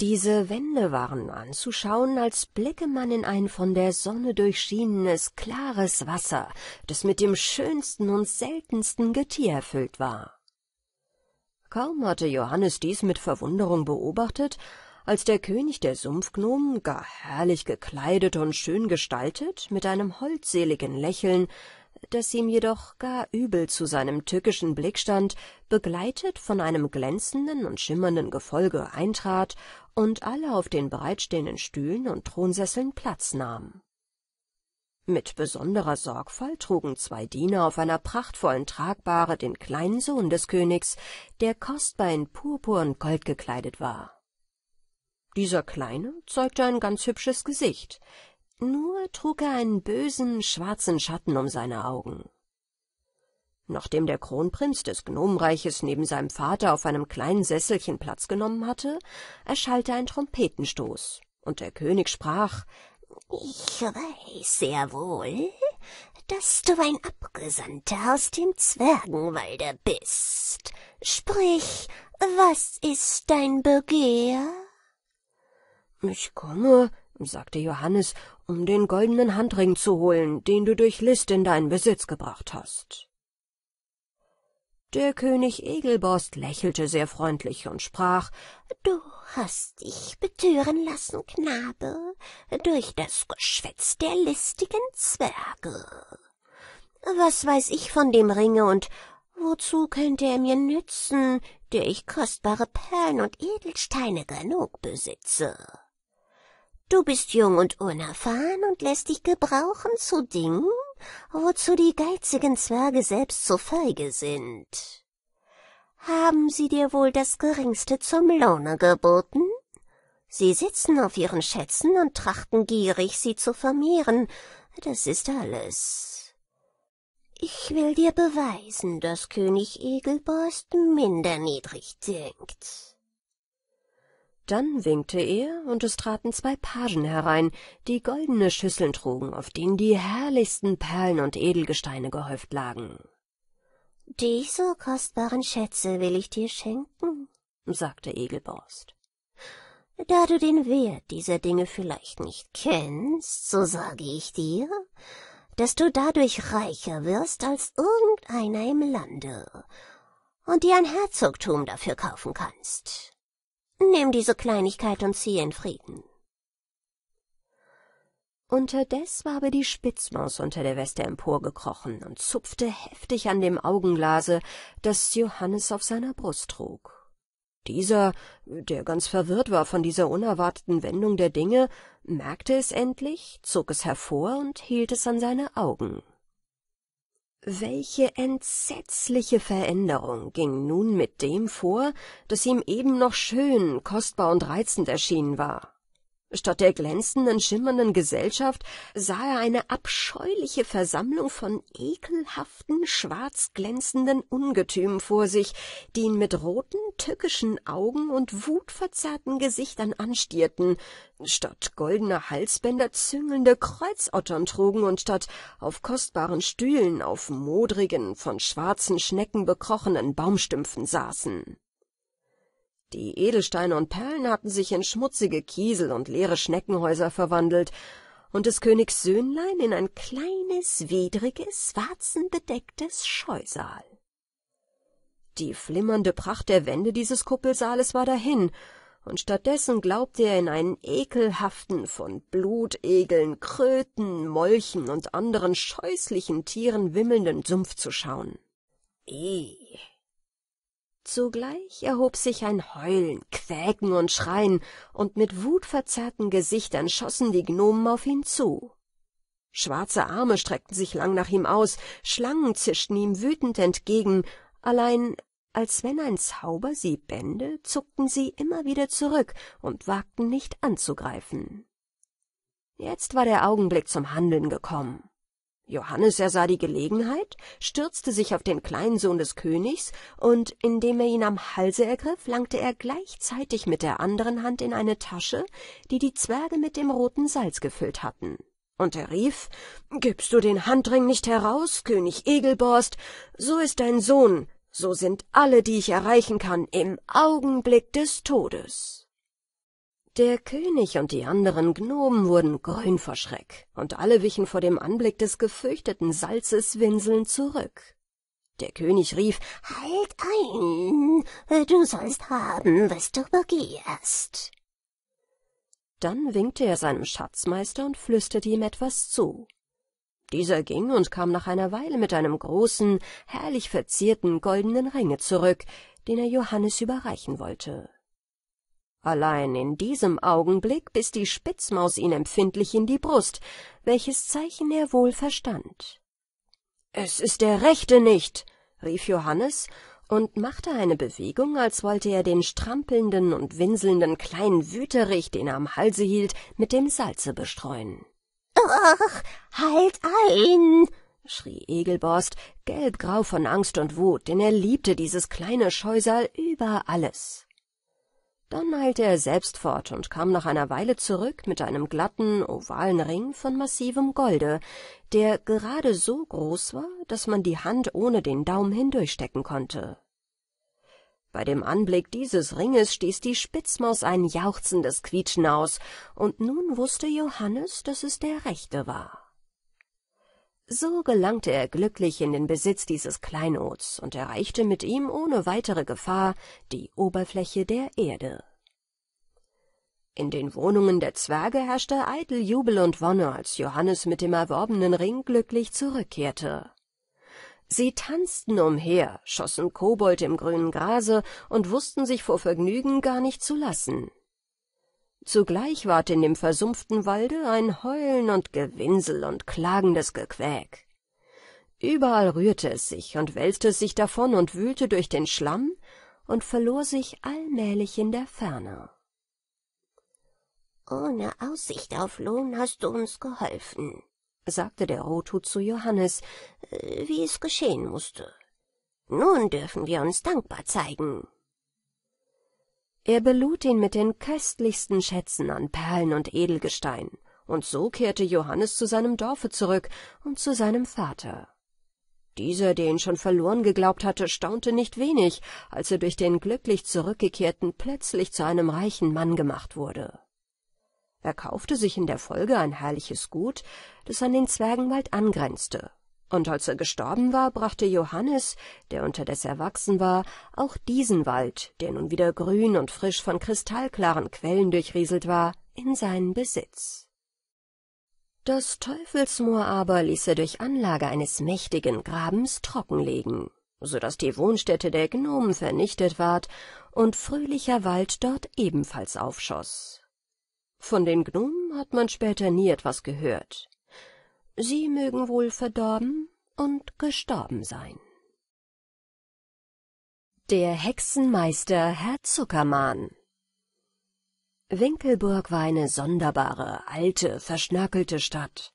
[SPEAKER 1] Diese Wände waren anzuschauen, als blicke man in ein von der Sonne durchschienenes, klares Wasser, das mit dem schönsten und seltensten Getier erfüllt war. Kaum hatte Johannes dies mit Verwunderung beobachtet, als der König der Sumpfgnomen, gar herrlich gekleidet und schön gestaltet, mit einem holdseligen Lächeln, das ihm jedoch gar übel zu seinem tückischen Blick stand, begleitet von einem glänzenden und schimmernden Gefolge eintrat und alle auf den bereitstehenden Stühlen und Thronsesseln Platz nahmen. Mit besonderer Sorgfalt trugen zwei Diener auf einer prachtvollen Tragbare den kleinen Sohn des Königs, der kostbar in Purpur und Gold gekleidet war. Dieser Kleine zeugte ein ganz hübsches Gesicht, nur trug er einen bösen, schwarzen Schatten um seine Augen. Nachdem der Kronprinz des Gnomenreiches neben seinem Vater auf einem kleinen Sesselchen Platz genommen hatte, erschallte ein Trompetenstoß, und der König sprach Ich weiß sehr wohl,
[SPEAKER 2] dass du ein Abgesandter aus dem Zwergenwalde bist. Sprich, was ist dein Begehr?
[SPEAKER 1] Ich komme, sagte Johannes, um den goldenen Handring zu holen, den du durch List in deinen Besitz gebracht hast. Der König Egelborst lächelte sehr freundlich und sprach, »Du hast dich
[SPEAKER 2] betören lassen, Knabe, durch das Geschwätz der listigen Zwerge. Was weiß ich von dem Ringe und wozu könnte er mir nützen, der ich kostbare Perlen und Edelsteine genug besitze?« Du bist jung und unerfahren und lässt dich gebrauchen zu Dingen, wozu die geizigen Zwerge selbst so feige sind. Haben sie dir wohl das Geringste zum Lohne geboten? Sie sitzen auf ihren Schätzen und trachten gierig, sie zu vermehren, das ist alles. Ich will dir beweisen, dass König Egelborst
[SPEAKER 1] minder niedrig denkt. Dann winkte er, und es traten zwei Pagen herein, die goldene Schüsseln trugen, auf denen die herrlichsten Perlen und Edelgesteine gehäuft lagen.
[SPEAKER 2] »Diese kostbaren Schätze will ich dir schenken«, sagte Egelborst. »Da du den Wert dieser Dinge vielleicht nicht kennst, so sage ich dir, dass du dadurch reicher wirst als irgendeiner im Lande und dir ein Herzogtum dafür kaufen kannst.« Nimm diese Kleinigkeit und zieh in Frieden.
[SPEAKER 1] Unterdes war aber die Spitzmaus unter der Weste emporgekrochen und zupfte heftig an dem Augenglase, das Johannes auf seiner Brust trug. Dieser, der ganz verwirrt war von dieser unerwarteten Wendung der Dinge, merkte es endlich, zog es hervor und hielt es an seine Augen welche entsetzliche veränderung ging nun mit dem vor das ihm eben noch schön kostbar und reizend erschienen war Statt der glänzenden, schimmernden Gesellschaft sah er eine abscheuliche Versammlung von ekelhaften, schwarz glänzenden Ungetümen vor sich, die ihn mit roten, tückischen Augen und wutverzerrten Gesichtern anstierten, statt goldener Halsbänder züngelnde Kreuzottern trugen und statt auf kostbaren Stühlen auf modrigen, von schwarzen Schnecken bekrochenen Baumstümpfen saßen. Die Edelsteine und Perlen hatten sich in schmutzige Kiesel und leere Schneckenhäuser verwandelt, und des Königs Söhnlein in ein kleines, widriges, warzenbedecktes Scheusal. Die flimmernde Pracht der Wände dieses Kuppelsaales war dahin, und stattdessen glaubte er in einen ekelhaften, von Blutegeln, Kröten, Molchen und anderen scheußlichen Tieren wimmelnden Sumpf zu schauen. Eh, zugleich erhob sich ein heulen quäken und schreien und mit wutverzerrten gesichtern schossen die gnomen auf ihn zu schwarze arme streckten sich lang nach ihm aus schlangen zischten ihm wütend entgegen allein als wenn ein zauber sie bände zuckten sie immer wieder zurück und wagten nicht anzugreifen jetzt war der augenblick zum handeln gekommen Johannes ersah die Gelegenheit, stürzte sich auf den kleinen Sohn des Königs, und indem er ihn am Halse ergriff, langte er gleichzeitig mit der anderen Hand in eine Tasche, die die Zwerge mit dem roten Salz gefüllt hatten. Und er rief, »Gibst du den Handring nicht heraus, König Egelborst, so ist dein Sohn, so sind alle, die ich erreichen kann, im Augenblick des Todes.« der König und die anderen Gnomen wurden grün vor Schreck, und alle wichen vor dem Anblick des gefürchteten Salzes winselnd zurück. Der König rief, Halt ein! Du sollst haben, was du begehrst. Dann winkte er seinem Schatzmeister und flüsterte ihm etwas zu. Dieser ging und kam nach einer Weile mit einem großen, herrlich verzierten goldenen Ringe zurück, den er Johannes überreichen wollte. Allein in diesem Augenblick biss die Spitzmaus ihn empfindlich in die Brust, welches Zeichen er wohl verstand. »Es ist der Rechte nicht!« rief Johannes und machte eine Bewegung, als wollte er den strampelnden und winselnden kleinen Wüterich, den er am Halse hielt, mit dem Salze bestreuen. »Ach, halt ein!« schrie Egelborst, gelbgrau von Angst und Wut, denn er liebte dieses kleine Scheusal über alles. Dann eilte er selbst fort und kam nach einer Weile zurück mit einem glatten, ovalen Ring von massivem Golde, der gerade so groß war, dass man die Hand ohne den Daumen hindurchstecken konnte. Bei dem Anblick dieses Ringes stieß die Spitzmaus ein jauchzendes Quietschen aus, und nun wusste Johannes, daß es der rechte war. So gelangte er glücklich in den Besitz dieses Kleinods und erreichte mit ihm ohne weitere Gefahr die Oberfläche der Erde. In den Wohnungen der Zwerge herrschte eitel Jubel und Wonne, als Johannes mit dem erworbenen Ring glücklich zurückkehrte. Sie tanzten umher, schossen Kobold im grünen Grase und wussten sich vor Vergnügen gar nicht zu lassen. Zugleich ward in dem versumpften Walde ein Heulen und Gewinsel und klagendes Gequäk. Überall rührte es sich und wälzte es sich davon und wühlte durch den Schlamm und verlor sich allmählich in der Ferne. Ohne Aussicht auf Lohn hast du uns geholfen, sagte der Rothut zu Johannes, äh, wie es geschehen musste. Nun dürfen wir uns dankbar zeigen. Er belud ihn mit den köstlichsten Schätzen an Perlen und Edelgestein, und so kehrte Johannes zu seinem Dorfe zurück und zu seinem Vater. Dieser, der ihn schon verloren geglaubt hatte, staunte nicht wenig, als er durch den glücklich Zurückgekehrten plötzlich zu einem reichen Mann gemacht wurde. Er kaufte sich in der Folge ein herrliches Gut, das an den Zwergenwald angrenzte, und als er gestorben war, brachte Johannes, der unterdes erwachsen war, auch diesen Wald, der nun wieder grün und frisch von kristallklaren Quellen durchrieselt war, in seinen Besitz. Das Teufelsmoor aber ließ er durch Anlage eines mächtigen Grabens trockenlegen, so daß die Wohnstätte der Gnomen vernichtet ward und fröhlicher Wald dort ebenfalls aufschoss. Von den Gnomen hat man später nie etwas gehört, Sie mögen wohl verdorben und gestorben sein. Der Hexenmeister Herr Zuckermann Winkelburg war eine sonderbare, alte, verschnörkelte Stadt.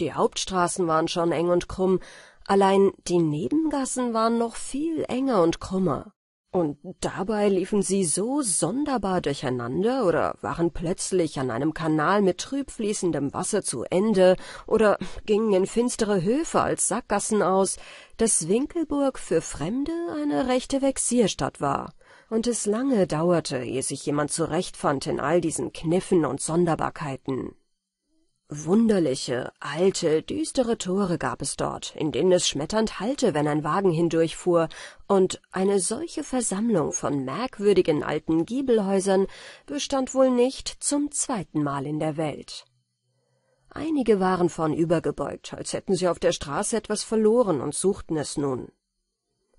[SPEAKER 1] Die Hauptstraßen waren schon eng und krumm, allein die Nebengassen waren noch viel enger und krummer und dabei liefen sie so sonderbar durcheinander oder waren plötzlich an einem Kanal mit trüb fließendem Wasser zu Ende oder gingen in finstere Höfe als Sackgassen aus, dass Winkelburg für Fremde eine rechte Vexierstadt war und es lange dauerte, ehe sich jemand zurechtfand in all diesen Kniffen und Sonderbarkeiten. Wunderliche, alte, düstere Tore gab es dort, in denen es schmetternd hallte, wenn ein Wagen hindurchfuhr, und eine solche Versammlung von merkwürdigen alten Giebelhäusern bestand wohl nicht zum zweiten Mal in der Welt. Einige waren vornübergebeugt, als hätten sie auf der Straße etwas verloren und suchten es nun.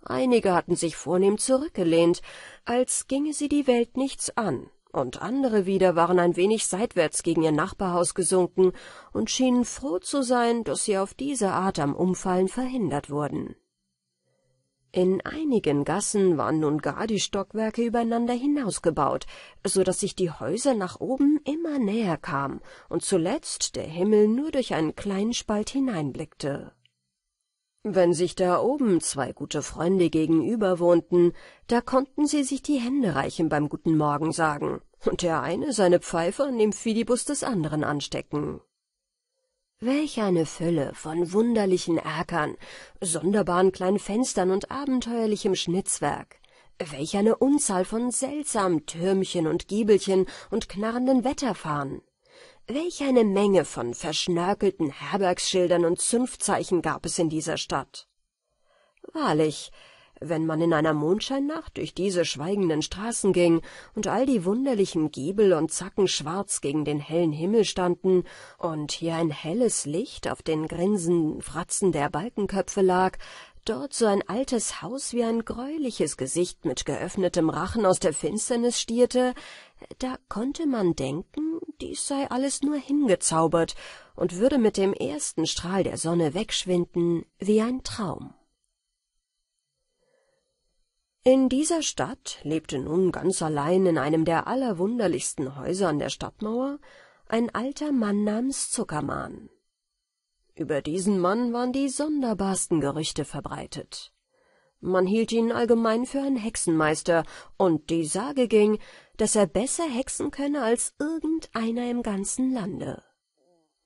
[SPEAKER 1] Einige hatten sich vornehm zurückgelehnt, als ginge sie die Welt nichts an und andere wieder waren ein wenig seitwärts gegen ihr Nachbarhaus gesunken und schienen froh zu sein, dass sie auf diese Art am Umfallen verhindert wurden. In einigen Gassen waren nun gar die Stockwerke übereinander hinausgebaut, so daß sich die Häuser nach oben immer näher kamen und zuletzt der Himmel nur durch einen kleinen Spalt hineinblickte. Wenn sich da oben zwei gute Freunde gegenüber wohnten, da konnten sie sich die Hände reichen beim Guten Morgen sagen und der eine seine Pfeife an dem Fidibus des anderen anstecken. Welch eine Fülle von wunderlichen Erkern, sonderbaren kleinen Fenstern und abenteuerlichem Schnitzwerk, welch eine Unzahl von seltsamen Türmchen und Giebelchen und knarrenden Wetterfahnen, Welch eine Menge von verschnörkelten Herbergsschildern und Zunftzeichen gab es in dieser Stadt. Wahrlich, wenn man in einer Mondscheinnacht durch diese schweigenden Straßen ging und all die wunderlichen Giebel und Zacken schwarz gegen den hellen Himmel standen und hier ein helles Licht auf den grinsenden Fratzen der Balkenköpfe lag, dort so ein altes Haus wie ein gräuliches Gesicht mit geöffnetem Rachen aus der Finsternis stierte, da konnte man denken, dies sei alles nur hingezaubert und würde mit dem ersten Strahl der Sonne wegschwinden wie ein Traum. In dieser Stadt lebte nun ganz allein in einem der allerwunderlichsten Häuser an der Stadtmauer ein alter Mann namens Zuckermann. Über diesen Mann waren die sonderbarsten Gerüchte verbreitet. Man hielt ihn allgemein für einen Hexenmeister, und die Sage ging, daß er besser hexen könne als irgendeiner im ganzen Lande.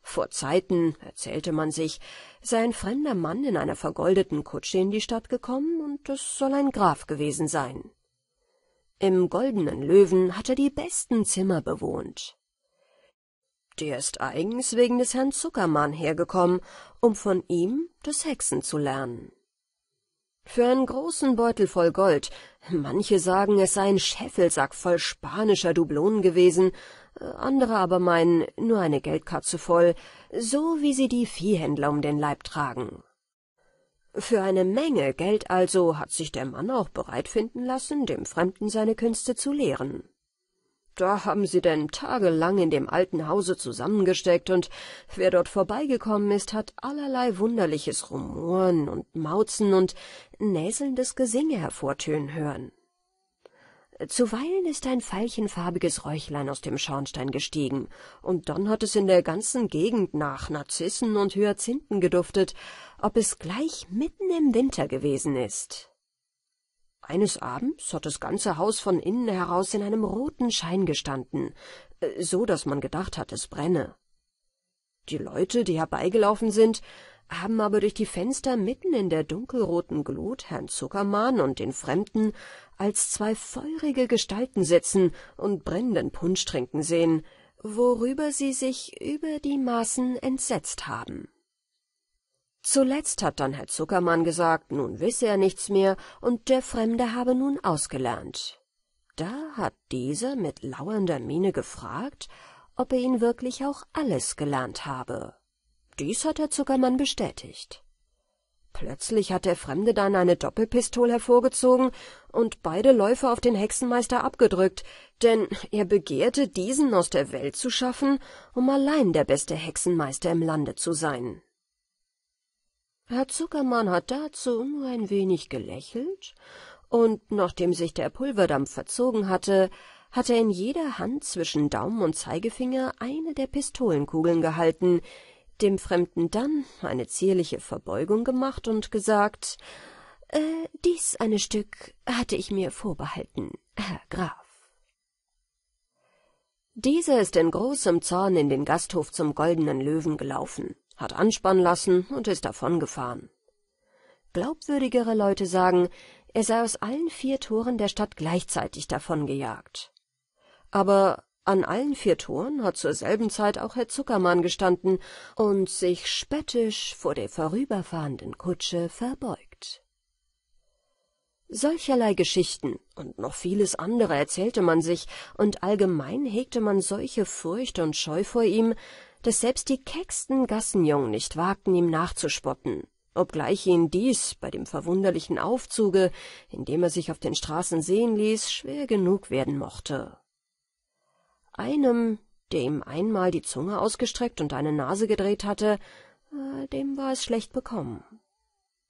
[SPEAKER 1] Vor Zeiten, erzählte man sich, sei ein fremder Mann in einer vergoldeten Kutsche in die Stadt gekommen, und es soll ein Graf gewesen sein. Im Goldenen Löwen hat er die besten Zimmer bewohnt. Der ist eigens wegen des Herrn Zuckermann hergekommen, um von ihm das Hexen zu lernen. Für einen großen Beutel voll Gold, manche sagen, es sei ein Scheffelsack voll spanischer Dublonen gewesen, andere aber meinen, nur eine Geldkatze voll, so wie sie die Viehhändler um den Leib tragen. Für eine Menge Geld also hat sich der Mann auch bereit finden lassen, dem Fremden seine Künste zu lehren. Da haben sie denn tagelang in dem alten Hause zusammengesteckt, und wer dort vorbeigekommen ist, hat allerlei wunderliches Rumoren und Mauzen und näselndes Gesinge hervortönen hören. Zuweilen ist ein veilchenfarbiges Räuchlein aus dem Schornstein gestiegen, und dann hat es in der ganzen Gegend nach Narzissen und Hyazinthen geduftet, ob es gleich mitten im Winter gewesen ist. Eines Abends hat das ganze Haus von innen heraus in einem roten Schein gestanden, äh, so daß man gedacht hat, es brenne. Die Leute, die herbeigelaufen sind, haben aber durch die Fenster mitten in der dunkelroten Glut Herrn Zuckermann und den Fremden als zwei feurige Gestalten sitzen und brennenden Punsch trinken sehen, worüber sie sich über die Maßen entsetzt haben. Zuletzt hat dann Herr Zuckermann gesagt, nun wisse er nichts mehr und der Fremde habe nun ausgelernt. Da hat dieser mit lauernder Miene gefragt, ob er ihn wirklich auch alles gelernt habe. Dies hat Herr Zuckermann bestätigt. Plötzlich hat der Fremde dann eine Doppelpistol hervorgezogen und beide Läufe auf den Hexenmeister abgedrückt, denn er begehrte, diesen aus der Welt zu schaffen, um allein der beste Hexenmeister im Lande zu sein. Herr Zuckermann hat dazu nur ein wenig gelächelt, und nachdem sich der Pulverdampf verzogen hatte, hatte er in jeder Hand zwischen Daumen und Zeigefinger eine der Pistolenkugeln gehalten, dem Fremden dann eine zierliche Verbeugung gemacht und gesagt, äh, dies eine Stück hatte ich mir vorbehalten, Herr Graf. Dieser ist in großem Zorn in den Gasthof zum Goldenen Löwen gelaufen, hat anspannen lassen und ist davongefahren. Glaubwürdigere Leute sagen, er sei aus allen vier Toren der Stadt gleichzeitig davongejagt. Aber an allen vier Toren hat zur selben Zeit auch Herr Zuckermann gestanden und sich spöttisch vor der vorüberfahrenden Kutsche verbeugt. Solcherlei Geschichten und noch vieles andere erzählte man sich, und allgemein hegte man solche Furcht und Scheu vor ihm, dass selbst die kecksten Gassenjungen nicht wagten, ihm nachzuspotten, obgleich ihn dies bei dem verwunderlichen Aufzuge, in dem er sich auf den Straßen sehen ließ, schwer genug werden mochte. Einem, der ihm einmal die Zunge ausgestreckt und eine Nase gedreht hatte, äh, dem war es schlecht bekommen.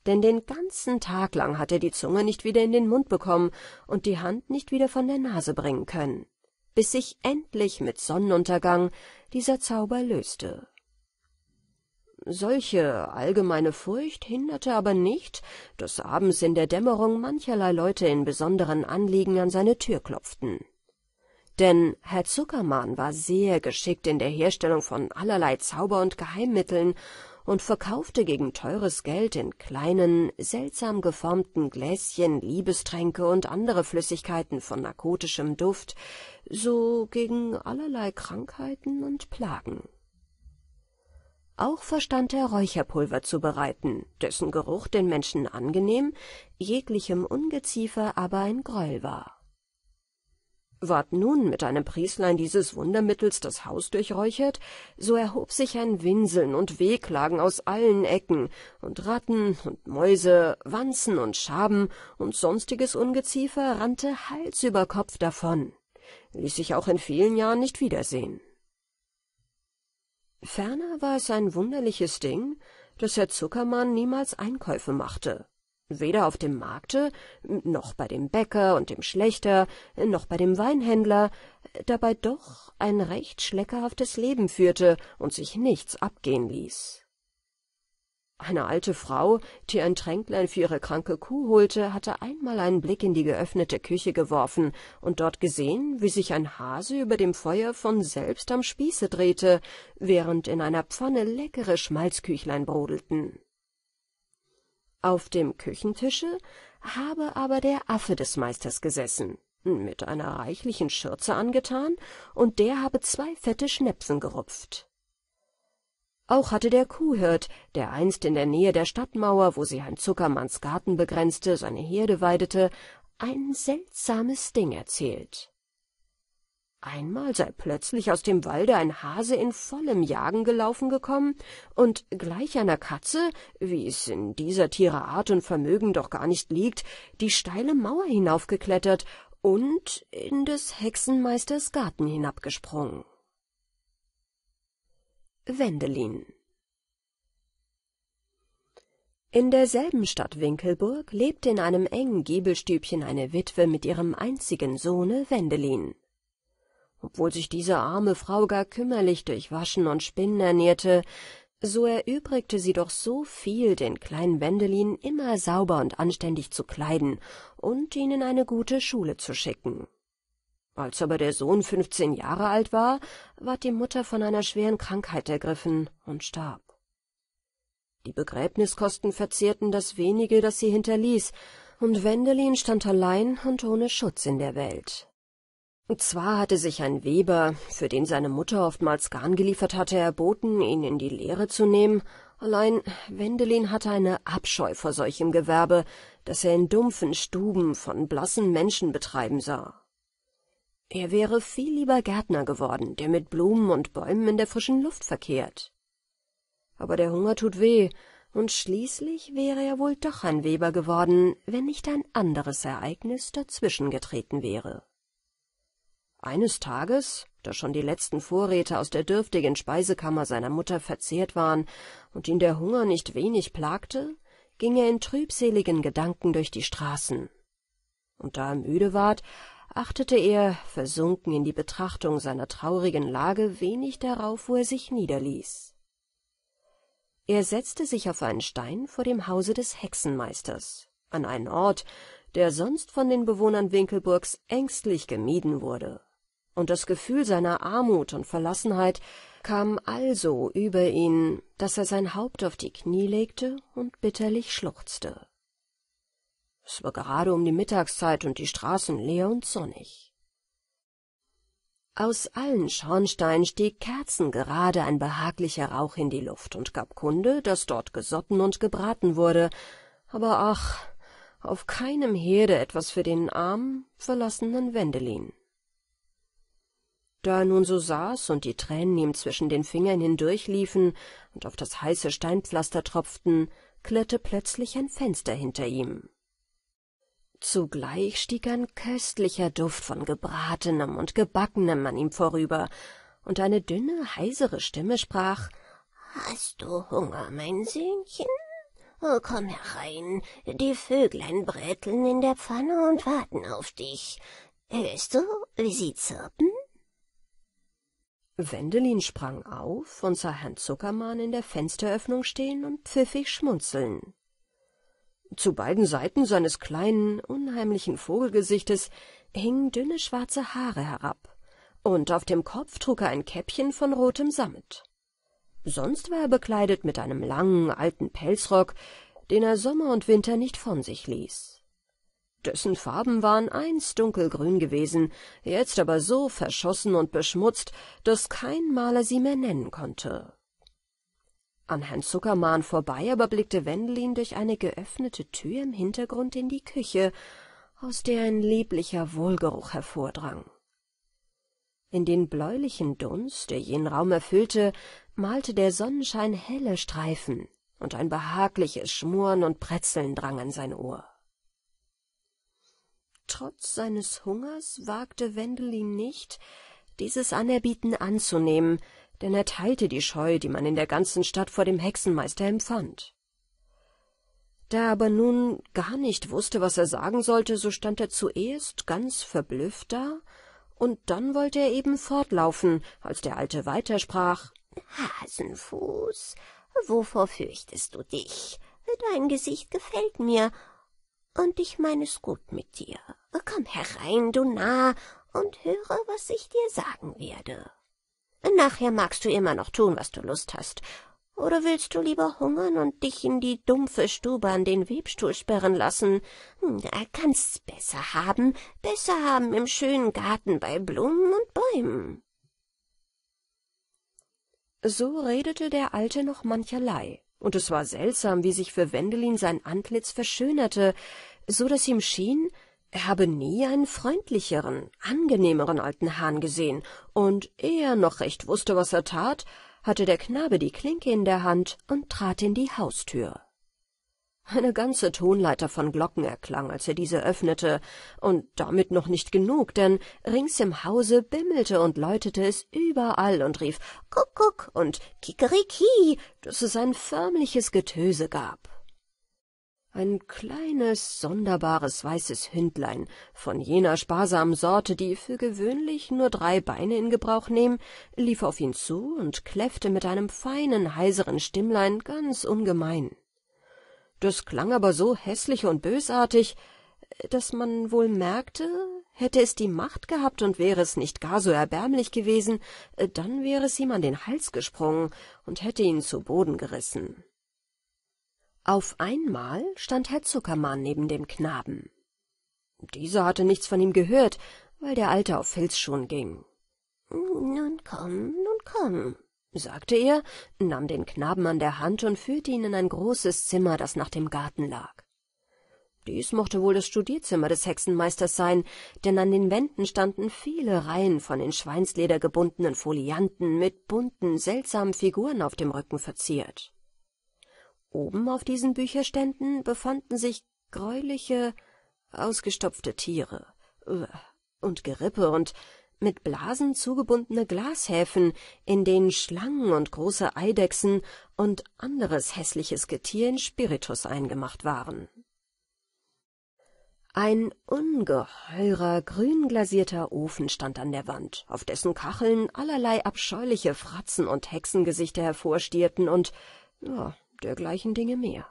[SPEAKER 1] Denn den ganzen Tag lang hatte er die Zunge nicht wieder in den Mund bekommen und die Hand nicht wieder von der Nase bringen können bis sich endlich mit Sonnenuntergang dieser Zauber löste. Solche allgemeine Furcht hinderte aber nicht, dass abends in der Dämmerung mancherlei Leute in besonderen Anliegen an seine Tür klopften. Denn Herr Zuckermann war sehr geschickt in der Herstellung von allerlei Zauber und Geheimmitteln und verkaufte gegen teures Geld in kleinen, seltsam geformten Gläschen Liebestränke und andere Flüssigkeiten von narkotischem Duft, so gegen allerlei Krankheiten und Plagen. Auch verstand er Räucherpulver zu bereiten, dessen Geruch den Menschen angenehm, jeglichem Ungeziefer aber ein Greuel war ward nun mit einem Prieslein dieses Wundermittels das Haus durchräuchert, so erhob sich ein Winseln und Wehklagen aus allen Ecken, und Ratten und Mäuse, Wanzen und Schaben und sonstiges Ungeziefer rannte Hals über Kopf davon, ließ sich auch in vielen Jahren nicht wiedersehen. Ferner war es ein wunderliches Ding, dass Herr Zuckermann niemals Einkäufe machte, Weder auf dem Markte, noch bei dem Bäcker und dem Schlächter, noch bei dem Weinhändler, dabei doch ein recht schleckerhaftes Leben führte und sich nichts abgehen ließ. Eine alte Frau, die ein Tränklein für ihre kranke Kuh holte, hatte einmal einen Blick in die geöffnete Küche geworfen und dort gesehen, wie sich ein Hase über dem Feuer von selbst am Spieße drehte, während in einer Pfanne leckere Schmalzküchlein brodelten. Auf dem Küchentische habe aber der Affe des Meisters gesessen, mit einer reichlichen Schürze angetan, und der habe zwei fette Schnäpsen gerupft. Auch hatte der Kuhhirt, der einst in der Nähe der Stadtmauer, wo sie Herrn Zuckermanns Garten begrenzte, seine Herde weidete, ein seltsames Ding erzählt. Einmal sei plötzlich aus dem Walde ein Hase in vollem Jagen gelaufen gekommen und gleich einer Katze, wie es in dieser Tiere Art und Vermögen doch gar nicht liegt, die steile Mauer hinaufgeklettert und in des Hexenmeisters Garten hinabgesprungen. Wendelin in derselben Stadt Winkelburg lebte in einem engen Giebelstübchen eine Witwe mit ihrem einzigen Sohne Wendelin obwohl sich diese arme Frau gar kümmerlich durch Waschen und Spinnen ernährte, so erübrigte sie doch so viel, den kleinen Wendelin immer sauber und anständig zu kleiden und ihn in eine gute Schule zu schicken. Als aber der Sohn fünfzehn Jahre alt war, ward die Mutter von einer schweren Krankheit ergriffen und starb. Die Begräbniskosten verzehrten das wenige, das sie hinterließ, und Wendelin stand allein und ohne Schutz in der Welt. Zwar hatte sich ein Weber, für den seine Mutter oftmals Garn geliefert hatte, erboten, ihn in die Lehre zu nehmen, allein Wendelin hatte eine Abscheu vor solchem Gewerbe, das er in dumpfen Stuben von blassen Menschen betreiben sah. Er wäre viel lieber Gärtner geworden, der mit Blumen und Bäumen in der frischen Luft verkehrt. Aber der Hunger tut weh, und schließlich wäre er wohl doch ein Weber geworden, wenn nicht ein anderes Ereignis dazwischen getreten wäre. Eines Tages, da schon die letzten Vorräte aus der dürftigen Speisekammer seiner Mutter verzehrt waren und ihn der Hunger nicht wenig plagte, ging er in trübseligen Gedanken durch die Straßen. Und da er müde ward, achtete er, versunken in die Betrachtung seiner traurigen Lage, wenig darauf, wo er sich niederließ. Er setzte sich auf einen Stein vor dem Hause des Hexenmeisters, an einen Ort, der sonst von den Bewohnern Winkelburgs ängstlich gemieden wurde und das Gefühl seiner Armut und Verlassenheit kam also über ihn, daß er sein Haupt auf die Knie legte und bitterlich schluchzte. Es war gerade um die Mittagszeit und die Straßen leer und sonnig. Aus allen Schornsteinen stieg kerzengerade ein behaglicher Rauch in die Luft und gab Kunde, daß dort gesotten und gebraten wurde, aber ach, auf keinem Herde etwas für den armen, verlassenen Wendelin. Da er nun so saß und die Tränen ihm zwischen den Fingern hindurchliefen und auf das heiße Steinpflaster tropften, klirrte plötzlich ein Fenster hinter ihm. Zugleich stieg ein köstlicher Duft von Gebratenem und Gebackenem an ihm vorüber, und eine dünne, heisere Stimme sprach, »Hast du Hunger, mein
[SPEAKER 2] Söhnchen? Oh, komm herein, die Vöglein bräteln in der Pfanne und warten auf
[SPEAKER 1] dich. Hörst du, wie sie zirpen?« Wendelin sprang auf und sah Herrn Zuckermann in der Fensteröffnung stehen und pfiffig schmunzeln. Zu beiden Seiten seines kleinen, unheimlichen Vogelgesichtes hingen dünne schwarze Haare herab, und auf dem Kopf trug er ein Käppchen von rotem Sammet. Sonst war er bekleidet mit einem langen, alten Pelzrock, den er Sommer und Winter nicht von sich ließ dessen Farben waren einst dunkelgrün gewesen, jetzt aber so verschossen und beschmutzt, dass kein Maler sie mehr nennen konnte. An Herrn Zuckermann vorbei aber blickte Wendelin durch eine geöffnete Tür im Hintergrund in die Küche, aus der ein lieblicher Wohlgeruch hervordrang. In den bläulichen Dunst, der jenen Raum erfüllte, malte der Sonnenschein helle Streifen, und ein behagliches Schmoren und Pretzeln drang an sein Ohr. Trotz seines Hungers wagte Wendelin nicht, dieses Anerbieten anzunehmen, denn er teilte die Scheu, die man in der ganzen Stadt vor dem Hexenmeister empfand. Da er aber nun gar nicht wusste, was er sagen sollte, so stand er zuerst ganz verblüfft da, und dann wollte er eben fortlaufen, als der Alte weitersprach. »Hasenfuß, wovor fürchtest du dich?
[SPEAKER 2] Dein Gesicht gefällt mir, und ich meine es gut mit dir. Komm herein, du Narr, und höre, was ich dir sagen werde. Nachher magst du immer noch tun, was du Lust hast. Oder willst du lieber hungern und dich in die dumpfe Stube an den Webstuhl sperren lassen? Hm, er kann's besser haben,
[SPEAKER 1] besser haben im schönen Garten bei Blumen und Bäumen. So redete der Alte noch mancherlei, und es war seltsam, wie sich für Wendelin sein Antlitz verschönerte, so daß ihm schien, er habe nie einen freundlicheren, angenehmeren alten Hahn gesehen, und ehe er noch recht wußte, was er tat, hatte der Knabe die Klinke in der Hand und trat in die Haustür. Eine ganze Tonleiter von Glocken erklang, als er diese öffnete, und damit noch nicht genug, denn rings im Hause bimmelte und läutete es überall und rief »Kuckuck« und »Kikeriki«, dass es ein förmliches Getöse gab ein kleines, sonderbares weißes Hündlein von jener sparsamen Sorte, die für gewöhnlich nur drei Beine in Gebrauch nehmen, lief auf ihn zu und kläffte mit einem feinen, heiseren Stimmlein ganz ungemein. Das klang aber so hässlich und bösartig, dass man wohl merkte, hätte es die Macht gehabt und wäre es nicht gar so erbärmlich gewesen, dann wäre es ihm an den Hals gesprungen und hätte ihn zu Boden gerissen auf einmal stand herr zuckermann neben dem knaben dieser hatte nichts von ihm gehört weil der alte auf filzschuhen ging nun komm nun komm sagte er nahm den knaben an der hand und führte ihn in ein großes zimmer das nach dem garten lag dies mochte wohl das studierzimmer des hexenmeisters sein denn an den wänden standen viele reihen von in schweinsleder gebundenen folianten mit bunten seltsamen figuren auf dem rücken verziert Oben auf diesen Bücherständen befanden sich gräuliche, ausgestopfte Tiere äh, und Gerippe und mit Blasen zugebundene Glashäfen, in denen Schlangen und große Eidechsen und anderes hässliches Getier in Spiritus eingemacht waren. Ein ungeheurer, grünglasierter Ofen stand an der Wand, auf dessen Kacheln allerlei abscheuliche Fratzen und Hexengesichter hervorstierten und ja, dergleichen Dinge mehr.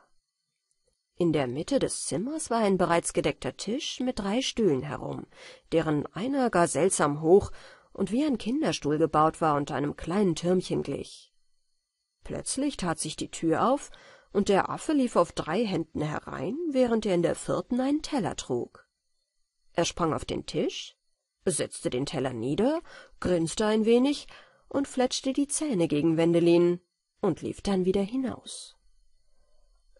[SPEAKER 1] In der Mitte des Zimmers war ein bereits gedeckter Tisch mit drei Stühlen herum, deren einer gar seltsam hoch und wie ein Kinderstuhl gebaut war und einem kleinen Türmchen glich. Plötzlich tat sich die Tür auf, und der Affe lief auf drei Händen herein, während er in der vierten einen Teller trug. Er sprang auf den Tisch, setzte den Teller nieder, grinste ein wenig und fletschte die Zähne gegen Wendelin und lief dann wieder hinaus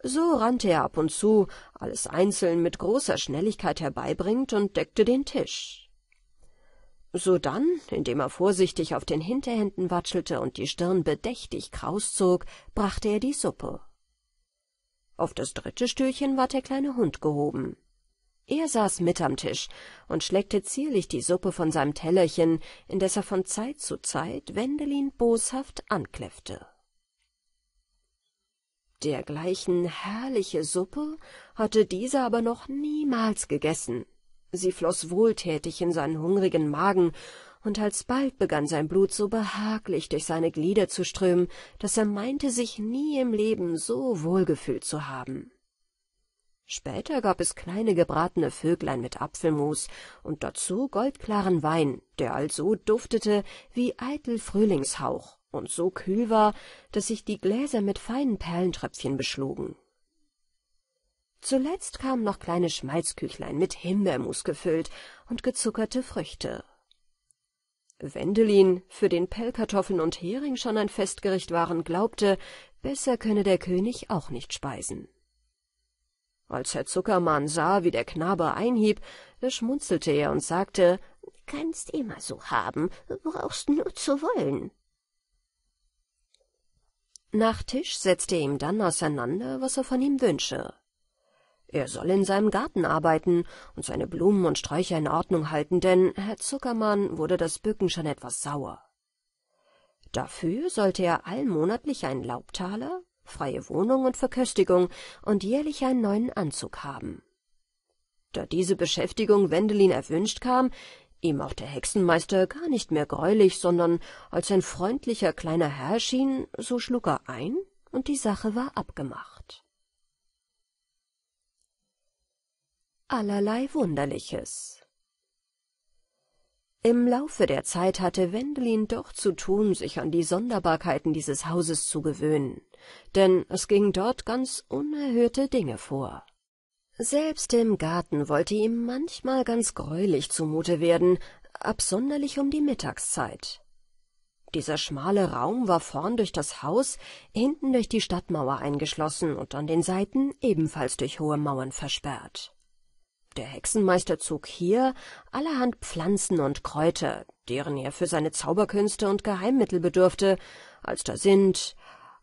[SPEAKER 1] so rannte er ab und zu alles einzeln mit großer schnelligkeit herbeibringend und deckte den tisch sodann indem er vorsichtig auf den hinterhänden watschelte und die stirn bedächtig krauszog, brachte er die suppe auf das dritte stühlchen ward der kleine hund gehoben er saß mit am Tisch und schleckte zierlich die Suppe von seinem Tellerchen, indes er von Zeit zu Zeit Wendelin boshaft ankläffte. Dergleichen herrliche Suppe hatte dieser aber noch niemals gegessen. Sie floss wohltätig in seinen hungrigen Magen, und alsbald begann sein Blut so behaglich durch seine Glieder zu strömen, dass er meinte, sich nie im Leben so wohlgefühlt zu haben. Später gab es kleine gebratene Vöglein mit Apfelmus und dazu goldklaren Wein, der also duftete wie eitel Frühlingshauch und so kühl war, daß sich die Gläser mit feinen Perlentröpfchen beschlugen. Zuletzt kamen noch kleine Schmalzküchlein mit Himbeermus gefüllt und gezuckerte Früchte. Wendelin, für den Pellkartoffeln und Hering schon ein Festgericht waren, glaubte, besser könne der König auch nicht speisen. Als Herr Zuckermann sah, wie der Knabe einhieb, schmunzelte er und sagte, »Kannst immer so haben, brauchst nur zu wollen.« nach Tisch setzte er ihm dann auseinander, was er von ihm wünsche. Er soll in seinem Garten arbeiten und seine Blumen und Sträucher in Ordnung halten, denn Herr Zuckermann wurde das Bücken schon etwas sauer. Dafür sollte er allmonatlich einen Laubtaler, freie Wohnung und Verköstigung und jährlich einen neuen Anzug haben. Da diese Beschäftigung Wendelin erwünscht kam, Ihm auch der Hexenmeister gar nicht mehr greulich, sondern als ein freundlicher kleiner Herr schien, so schlug er ein, und die Sache war abgemacht. Allerlei Wunderliches Im Laufe der Zeit hatte Wendelin doch zu tun, sich an die Sonderbarkeiten dieses Hauses zu gewöhnen, denn es ging dort ganz unerhörte Dinge vor. Selbst im Garten wollte ihm manchmal ganz greulich zumute werden, absonderlich um die Mittagszeit. Dieser schmale Raum war vorn durch das Haus, hinten durch die Stadtmauer eingeschlossen und an den Seiten ebenfalls durch hohe Mauern versperrt. Der Hexenmeister zog hier allerhand Pflanzen und Kräuter, deren er für seine Zauberkünste und Geheimmittel bedurfte, als da sind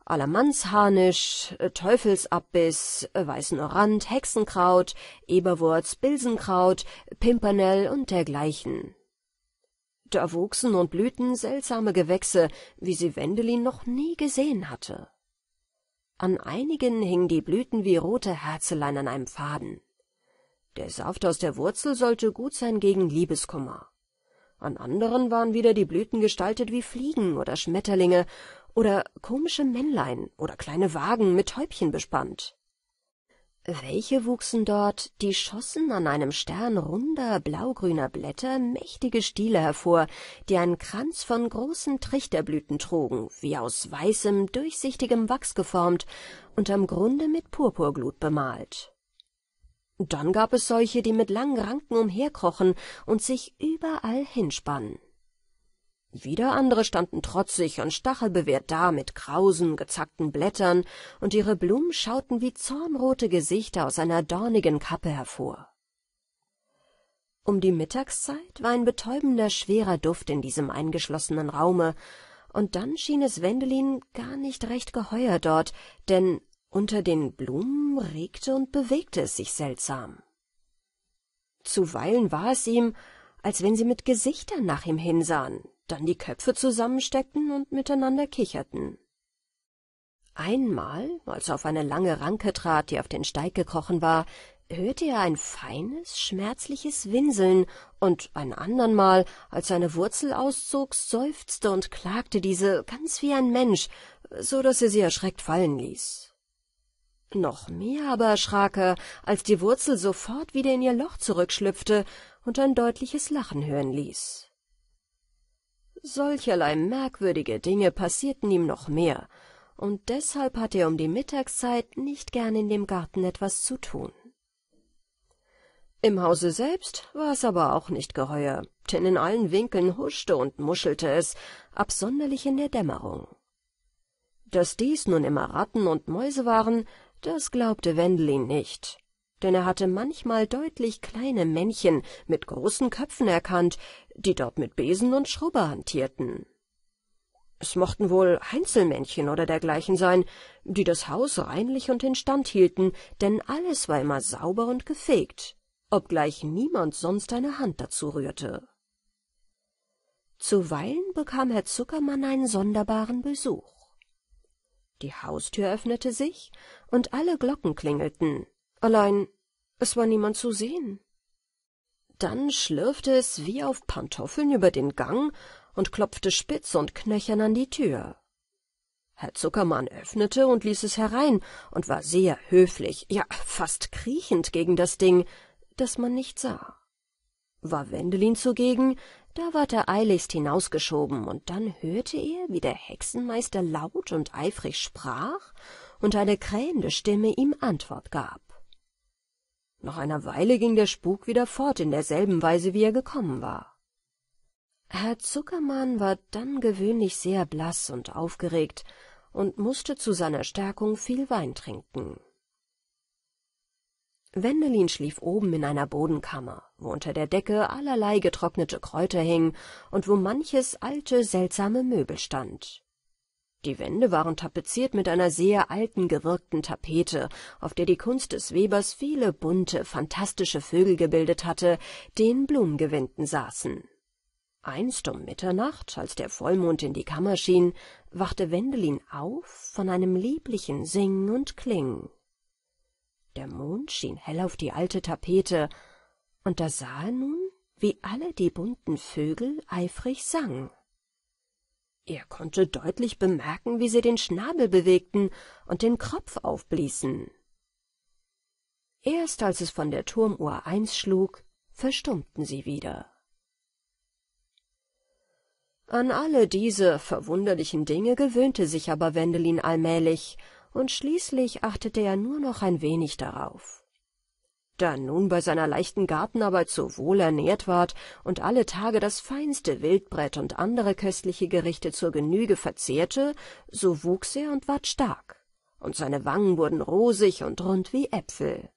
[SPEAKER 1] Alamannsharnisch, Teufelsabbiss, Weißenorant, Hexenkraut, Eberwurz, Bilsenkraut, Pimpernel und dergleichen. Da wuchsen und blühten seltsame Gewächse, wie sie Wendelin noch nie gesehen hatte. An einigen hingen die Blüten wie rote Herzelein an einem Faden. Der Saft aus der Wurzel sollte gut sein gegen Liebeskummer. An anderen waren wieder die Blüten gestaltet wie Fliegen oder Schmetterlinge, oder komische Männlein oder kleine Wagen mit Täubchen bespannt. Welche wuchsen dort, die schossen an einem Stern runder, blaugrüner Blätter mächtige Stiele hervor, die einen Kranz von großen Trichterblüten trugen, wie aus weißem, durchsichtigem Wachs geformt und am Grunde mit Purpurglut bemalt. Dann gab es solche, die mit langen Ranken umherkrochen und sich überall hinspannen. Wieder andere standen trotzig und stachelbewehrt da mit krausen, gezackten Blättern, und ihre Blumen schauten wie zornrote Gesichter aus einer dornigen Kappe hervor. Um die Mittagszeit war ein betäubender, schwerer Duft in diesem eingeschlossenen Raume, und dann schien es Wendelin gar nicht recht geheuer dort, denn unter den Blumen regte und bewegte es sich seltsam. Zuweilen war es ihm, als wenn sie mit Gesichtern nach ihm hinsahen, dann die Köpfe zusammensteckten und miteinander kicherten. Einmal, als er auf eine lange Ranke trat, die auf den Steig gekrochen war, hörte er ein feines, schmerzliches Winseln, und ein andern Mal, als seine Wurzel auszog, seufzte und klagte diese ganz wie ein Mensch, so daß er sie erschreckt fallen ließ. Noch mehr aber erschrak er, als die Wurzel sofort wieder in ihr Loch zurückschlüpfte und ein deutliches Lachen hören ließ. Solcherlei merkwürdige Dinge passierten ihm noch mehr, und deshalb hatte er um die Mittagszeit nicht gern in dem Garten etwas zu tun. Im Hause selbst war es aber auch nicht geheuer, denn in allen Winkeln huschte und muschelte es, absonderlich in der Dämmerung. Dass dies nun immer Ratten und Mäuse waren, das glaubte Wendelin nicht denn er hatte manchmal deutlich kleine Männchen mit großen Köpfen erkannt, die dort mit Besen und Schrubber hantierten. Es mochten wohl Einzelmännchen oder dergleichen sein, die das Haus reinlich und instand hielten, denn alles war immer sauber und gefegt, obgleich niemand sonst eine Hand dazu rührte. Zuweilen bekam Herr Zuckermann einen sonderbaren Besuch. Die Haustür öffnete sich, und alle Glocken klingelten, allein es war niemand zu sehen. Dann schlürfte es wie auf Pantoffeln über den Gang und klopfte spitz und knöchern an die Tür. Herr Zuckermann öffnete und ließ es herein und war sehr höflich, ja fast kriechend gegen das Ding, das man nicht sah. War Wendelin zugegen, da ward er eiligst hinausgeschoben, und dann hörte er, wie der Hexenmeister laut und eifrig sprach und eine krähende Stimme ihm Antwort gab. Nach einer Weile ging der Spuk wieder fort in derselben Weise, wie er gekommen war. Herr Zuckermann war dann gewöhnlich sehr blass und aufgeregt und mußte zu seiner Stärkung viel Wein trinken. Wendelin schlief oben in einer Bodenkammer, wo unter der Decke allerlei getrocknete Kräuter hingen und wo manches alte, seltsame Möbel stand. Die Wände waren tapeziert mit einer sehr alten gewirkten Tapete, auf der die Kunst des Webers viele bunte, fantastische Vögel gebildet hatte, die in Blumengewänden saßen. Einst um Mitternacht, als der Vollmond in die Kammer schien, wachte Wendelin auf von einem lieblichen Sing und Kling. Der Mond schien hell auf die alte Tapete, und da sah er nun, wie alle die bunten Vögel eifrig sangen er konnte deutlich bemerken, wie sie den Schnabel bewegten und den Kropf aufbliesen. Erst als es von der Turmuhr eins schlug, verstummten sie wieder. An alle diese verwunderlichen Dinge gewöhnte sich aber Wendelin allmählich, und schließlich achtete er nur noch ein wenig darauf da nun bei seiner leichten Gartenarbeit so wohl ernährt ward und alle Tage das feinste Wildbret und andere köstliche Gerichte zur Genüge verzehrte, so wuchs er und ward stark, und seine Wangen wurden rosig und rund wie Äpfel.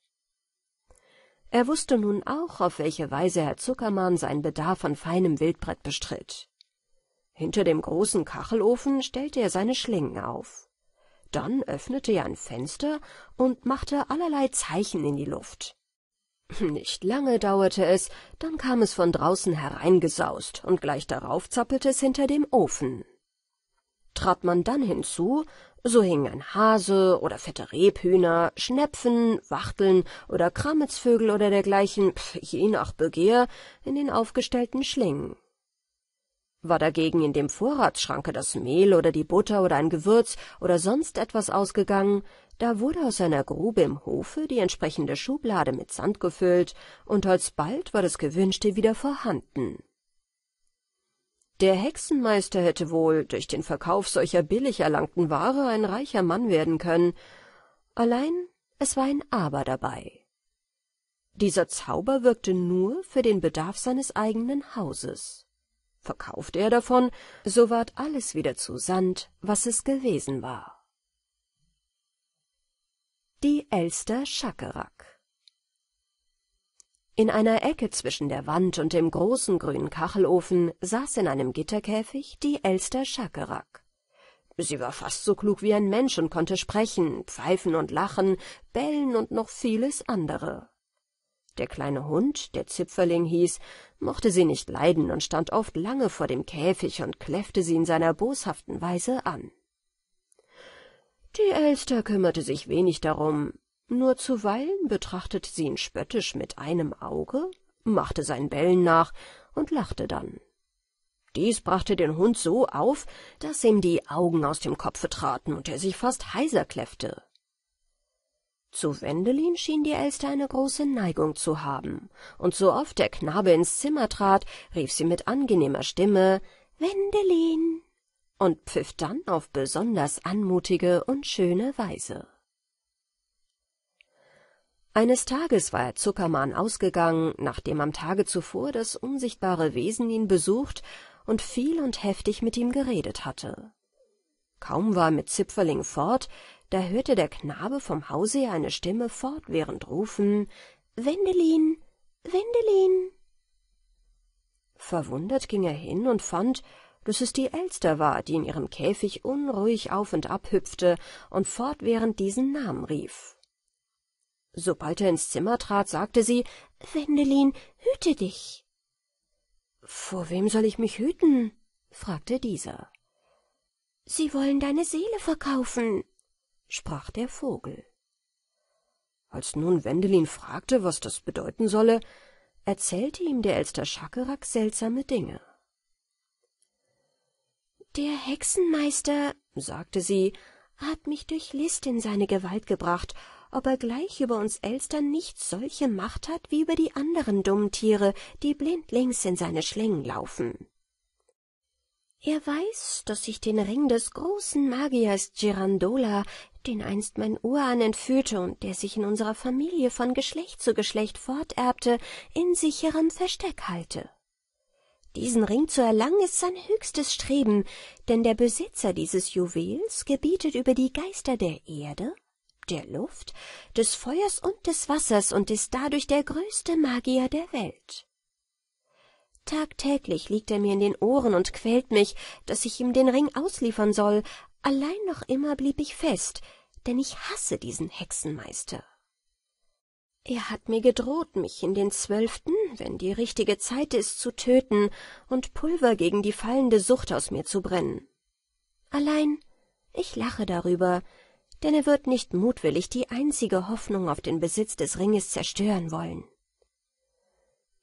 [SPEAKER 1] Er wußte nun auch, auf welche Weise Herr Zuckermann seinen Bedarf an feinem Wildbret bestritt. Hinter dem großen Kachelofen stellte er seine Schlingen auf. Dann öffnete er ein Fenster und machte allerlei Zeichen in die Luft. Nicht lange dauerte es, dann kam es von draußen hereingesaust, und gleich darauf zappelte es hinter dem Ofen. Trat man dann hinzu, so hingen ein Hase oder fette Rebhühner, Schnepfen, Wachteln oder Krammetsvögel oder dergleichen, je nach Begehr, in den aufgestellten Schlingen. War dagegen in dem Vorratsschranke das Mehl oder die Butter oder ein Gewürz oder sonst etwas ausgegangen, da wurde aus einer Grube im Hofe die entsprechende Schublade mit Sand gefüllt, und alsbald war das Gewünschte wieder vorhanden. Der Hexenmeister hätte wohl durch den Verkauf solcher billig erlangten Ware ein reicher Mann werden können, allein es war ein Aber dabei. Dieser Zauber wirkte nur für den Bedarf seines eigenen Hauses. Verkaufte er davon, so ward alles wieder zu Sand, was es gewesen war. Die Elster Schackerak In einer Ecke zwischen der Wand und dem großen grünen Kachelofen saß in einem Gitterkäfig die Elster Schackerak. Sie war fast so klug wie ein Mensch und konnte sprechen, pfeifen und lachen, bellen und noch vieles andere. Der kleine Hund, der Zipferling hieß, mochte sie nicht leiden und stand oft lange vor dem Käfig und kläffte sie in seiner boshaften Weise an. Die Elster kümmerte sich wenig darum, nur zuweilen betrachtete sie ihn spöttisch mit einem Auge, machte sein Bellen nach und lachte dann. Dies brachte den Hund so auf, daß ihm die Augen aus dem Kopfe traten und er sich fast heiser kläffte. Zu Wendelin schien die Elster eine große Neigung zu haben, und so oft der Knabe ins Zimmer trat, rief sie mit angenehmer Stimme Wendelin und pfiff dann auf besonders anmutige und schöne Weise. Eines Tages war er Zuckermann ausgegangen, nachdem am Tage zuvor das unsichtbare Wesen ihn besucht und viel und heftig mit ihm geredet hatte. Kaum war er mit Zipferling fort, da hörte der Knabe vom Hause eine Stimme fortwährend rufen Wendelin, Wendelin. Verwundert ging er hin und fand, dass es die Elster war, die in ihrem Käfig unruhig auf und ab hüpfte und fortwährend diesen Namen rief. Sobald er ins Zimmer trat, sagte sie, »Wendelin, hüte dich!« »Vor wem soll ich mich hüten?« fragte dieser. »Sie wollen deine Seele verkaufen«, sprach der Vogel. Als nun Wendelin fragte, was das bedeuten solle, erzählte ihm der Elster Schackerak seltsame Dinge. Der Hexenmeister, sagte sie, hat mich durch List in seine Gewalt gebracht, ob er gleich über uns Elstern nicht solche Macht hat wie über die anderen dummen Tiere, die blindlings in seine Schlingen laufen. Er weiß, dass ich den Ring des großen Magiers Girandola, den einst mein Uran entführte und der sich in unserer Familie von Geschlecht zu Geschlecht forterbte, in sicherem Versteck halte. Diesen Ring zu erlangen ist sein höchstes Streben, denn der Besitzer dieses Juwels gebietet über die Geister der Erde, der Luft, des Feuers und des Wassers und ist dadurch der größte Magier der Welt. Tagtäglich liegt er mir in den Ohren und quält mich, dass ich ihm den Ring ausliefern soll, allein noch immer blieb ich fest, denn ich hasse diesen Hexenmeister. Er hat mir gedroht, mich in den zwölften, wenn die richtige Zeit ist, zu töten und Pulver gegen die fallende Sucht aus mir zu brennen. Allein, ich lache darüber, denn er wird nicht mutwillig die einzige Hoffnung auf den Besitz des Ringes zerstören wollen.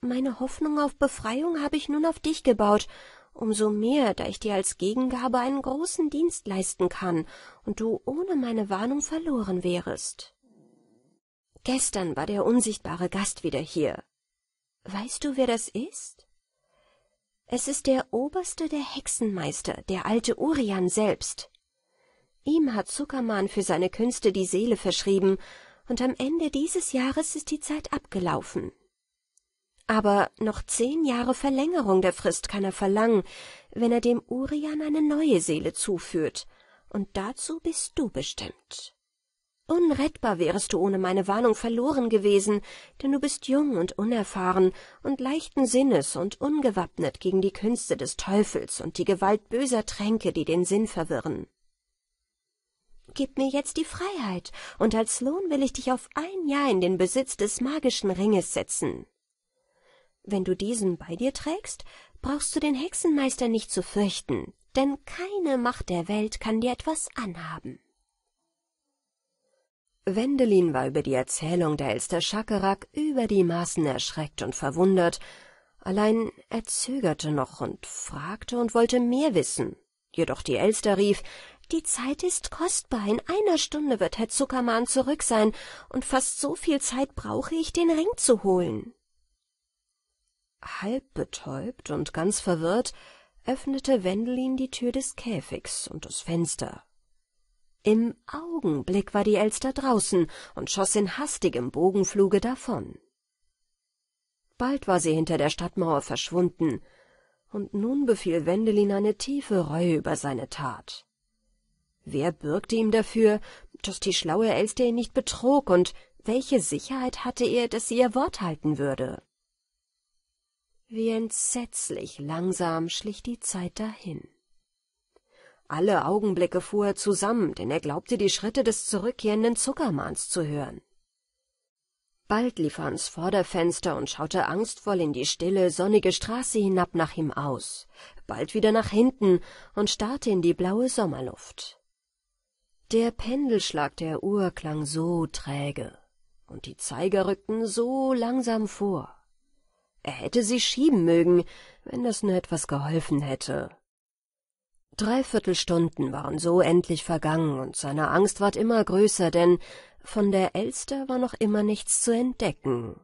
[SPEAKER 1] Meine Hoffnung auf Befreiung habe ich nun auf dich gebaut, umso mehr, da ich dir als Gegengabe einen großen Dienst leisten kann und du ohne meine Warnung verloren wärest. Gestern war der unsichtbare Gast wieder hier. Weißt du, wer das ist? Es ist der Oberste der Hexenmeister, der alte Urian selbst. Ihm hat Zuckermann für seine Künste die Seele verschrieben, und am Ende dieses Jahres ist die Zeit abgelaufen. Aber noch zehn Jahre Verlängerung der Frist kann er verlangen, wenn er dem Urian eine neue Seele zuführt, und dazu bist du bestimmt. Unrettbar wärest du ohne meine Warnung verloren gewesen, denn du bist jung und unerfahren und leichten Sinnes und ungewappnet gegen die Künste des Teufels und die Gewalt böser Tränke, die den Sinn verwirren. Gib mir jetzt die Freiheit, und als Lohn will ich dich auf ein Jahr in den Besitz des magischen Ringes setzen. Wenn du diesen bei dir trägst, brauchst du den Hexenmeister nicht zu fürchten, denn keine Macht der Welt kann dir etwas anhaben. Wendelin war über die Erzählung der Elster Schackerak über die Maßen erschreckt und verwundert, allein er zögerte noch und fragte und wollte mehr wissen. Jedoch die Elster rief, die Zeit ist kostbar, in einer Stunde wird Herr Zuckermann zurück sein, und fast so viel Zeit brauche ich, den Ring zu holen. Halb betäubt und ganz verwirrt öffnete Wendelin die Tür des Käfigs und das Fenster im Augenblick war die Elster draußen und schoss in hastigem Bogenfluge davon. Bald war sie hinter der Stadtmauer verschwunden, und nun befiel Wendelin eine tiefe Reue über seine Tat. Wer bürgte ihm dafür, dass die schlaue Elster ihn nicht betrog, und welche Sicherheit hatte er, dass sie ihr Wort halten würde? Wie entsetzlich langsam schlich die Zeit dahin. Alle Augenblicke fuhr er zusammen, denn er glaubte, die Schritte des zurückkehrenden Zuckermanns zu hören. Bald lief er ans Vorderfenster und schaute angstvoll in die stille, sonnige Straße hinab nach ihm aus, bald wieder nach hinten und starrte in die blaue Sommerluft. Der Pendelschlag der Uhr klang so träge, und die Zeiger rückten so langsam vor. Er hätte sie schieben mögen, wenn das nur etwas geholfen hätte. Drei Viertelstunden waren so endlich vergangen, und seine Angst ward immer größer, denn von der Elster war noch immer nichts zu entdecken.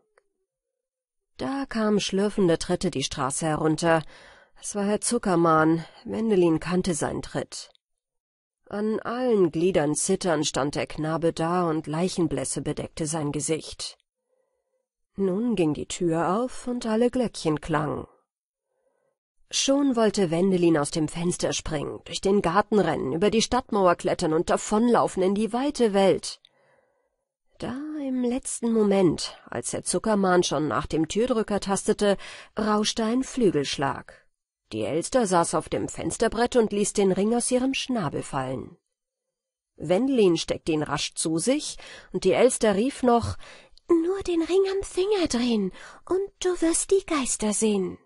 [SPEAKER 1] Da kamen schlürfende Tritte die Straße herunter. Es war Herr Zuckermann, Wendelin kannte seinen Tritt. An allen Gliedern zitternd stand der Knabe da, und Leichenblässe bedeckte sein Gesicht. Nun ging die Tür auf, und alle Glöckchen klangen. Schon wollte Wendelin aus dem Fenster springen, durch den Garten rennen, über die Stadtmauer klettern und davonlaufen in die weite Welt. Da im letzten Moment, als der Zuckermann schon nach dem Türdrücker tastete, rauschte ein Flügelschlag. Die Elster saß auf dem Fensterbrett und ließ den Ring aus ihrem Schnabel fallen. Wendelin steckte ihn rasch zu sich, und die Elster rief noch, »Nur den Ring am Finger drehen, und du wirst die Geister sehen.«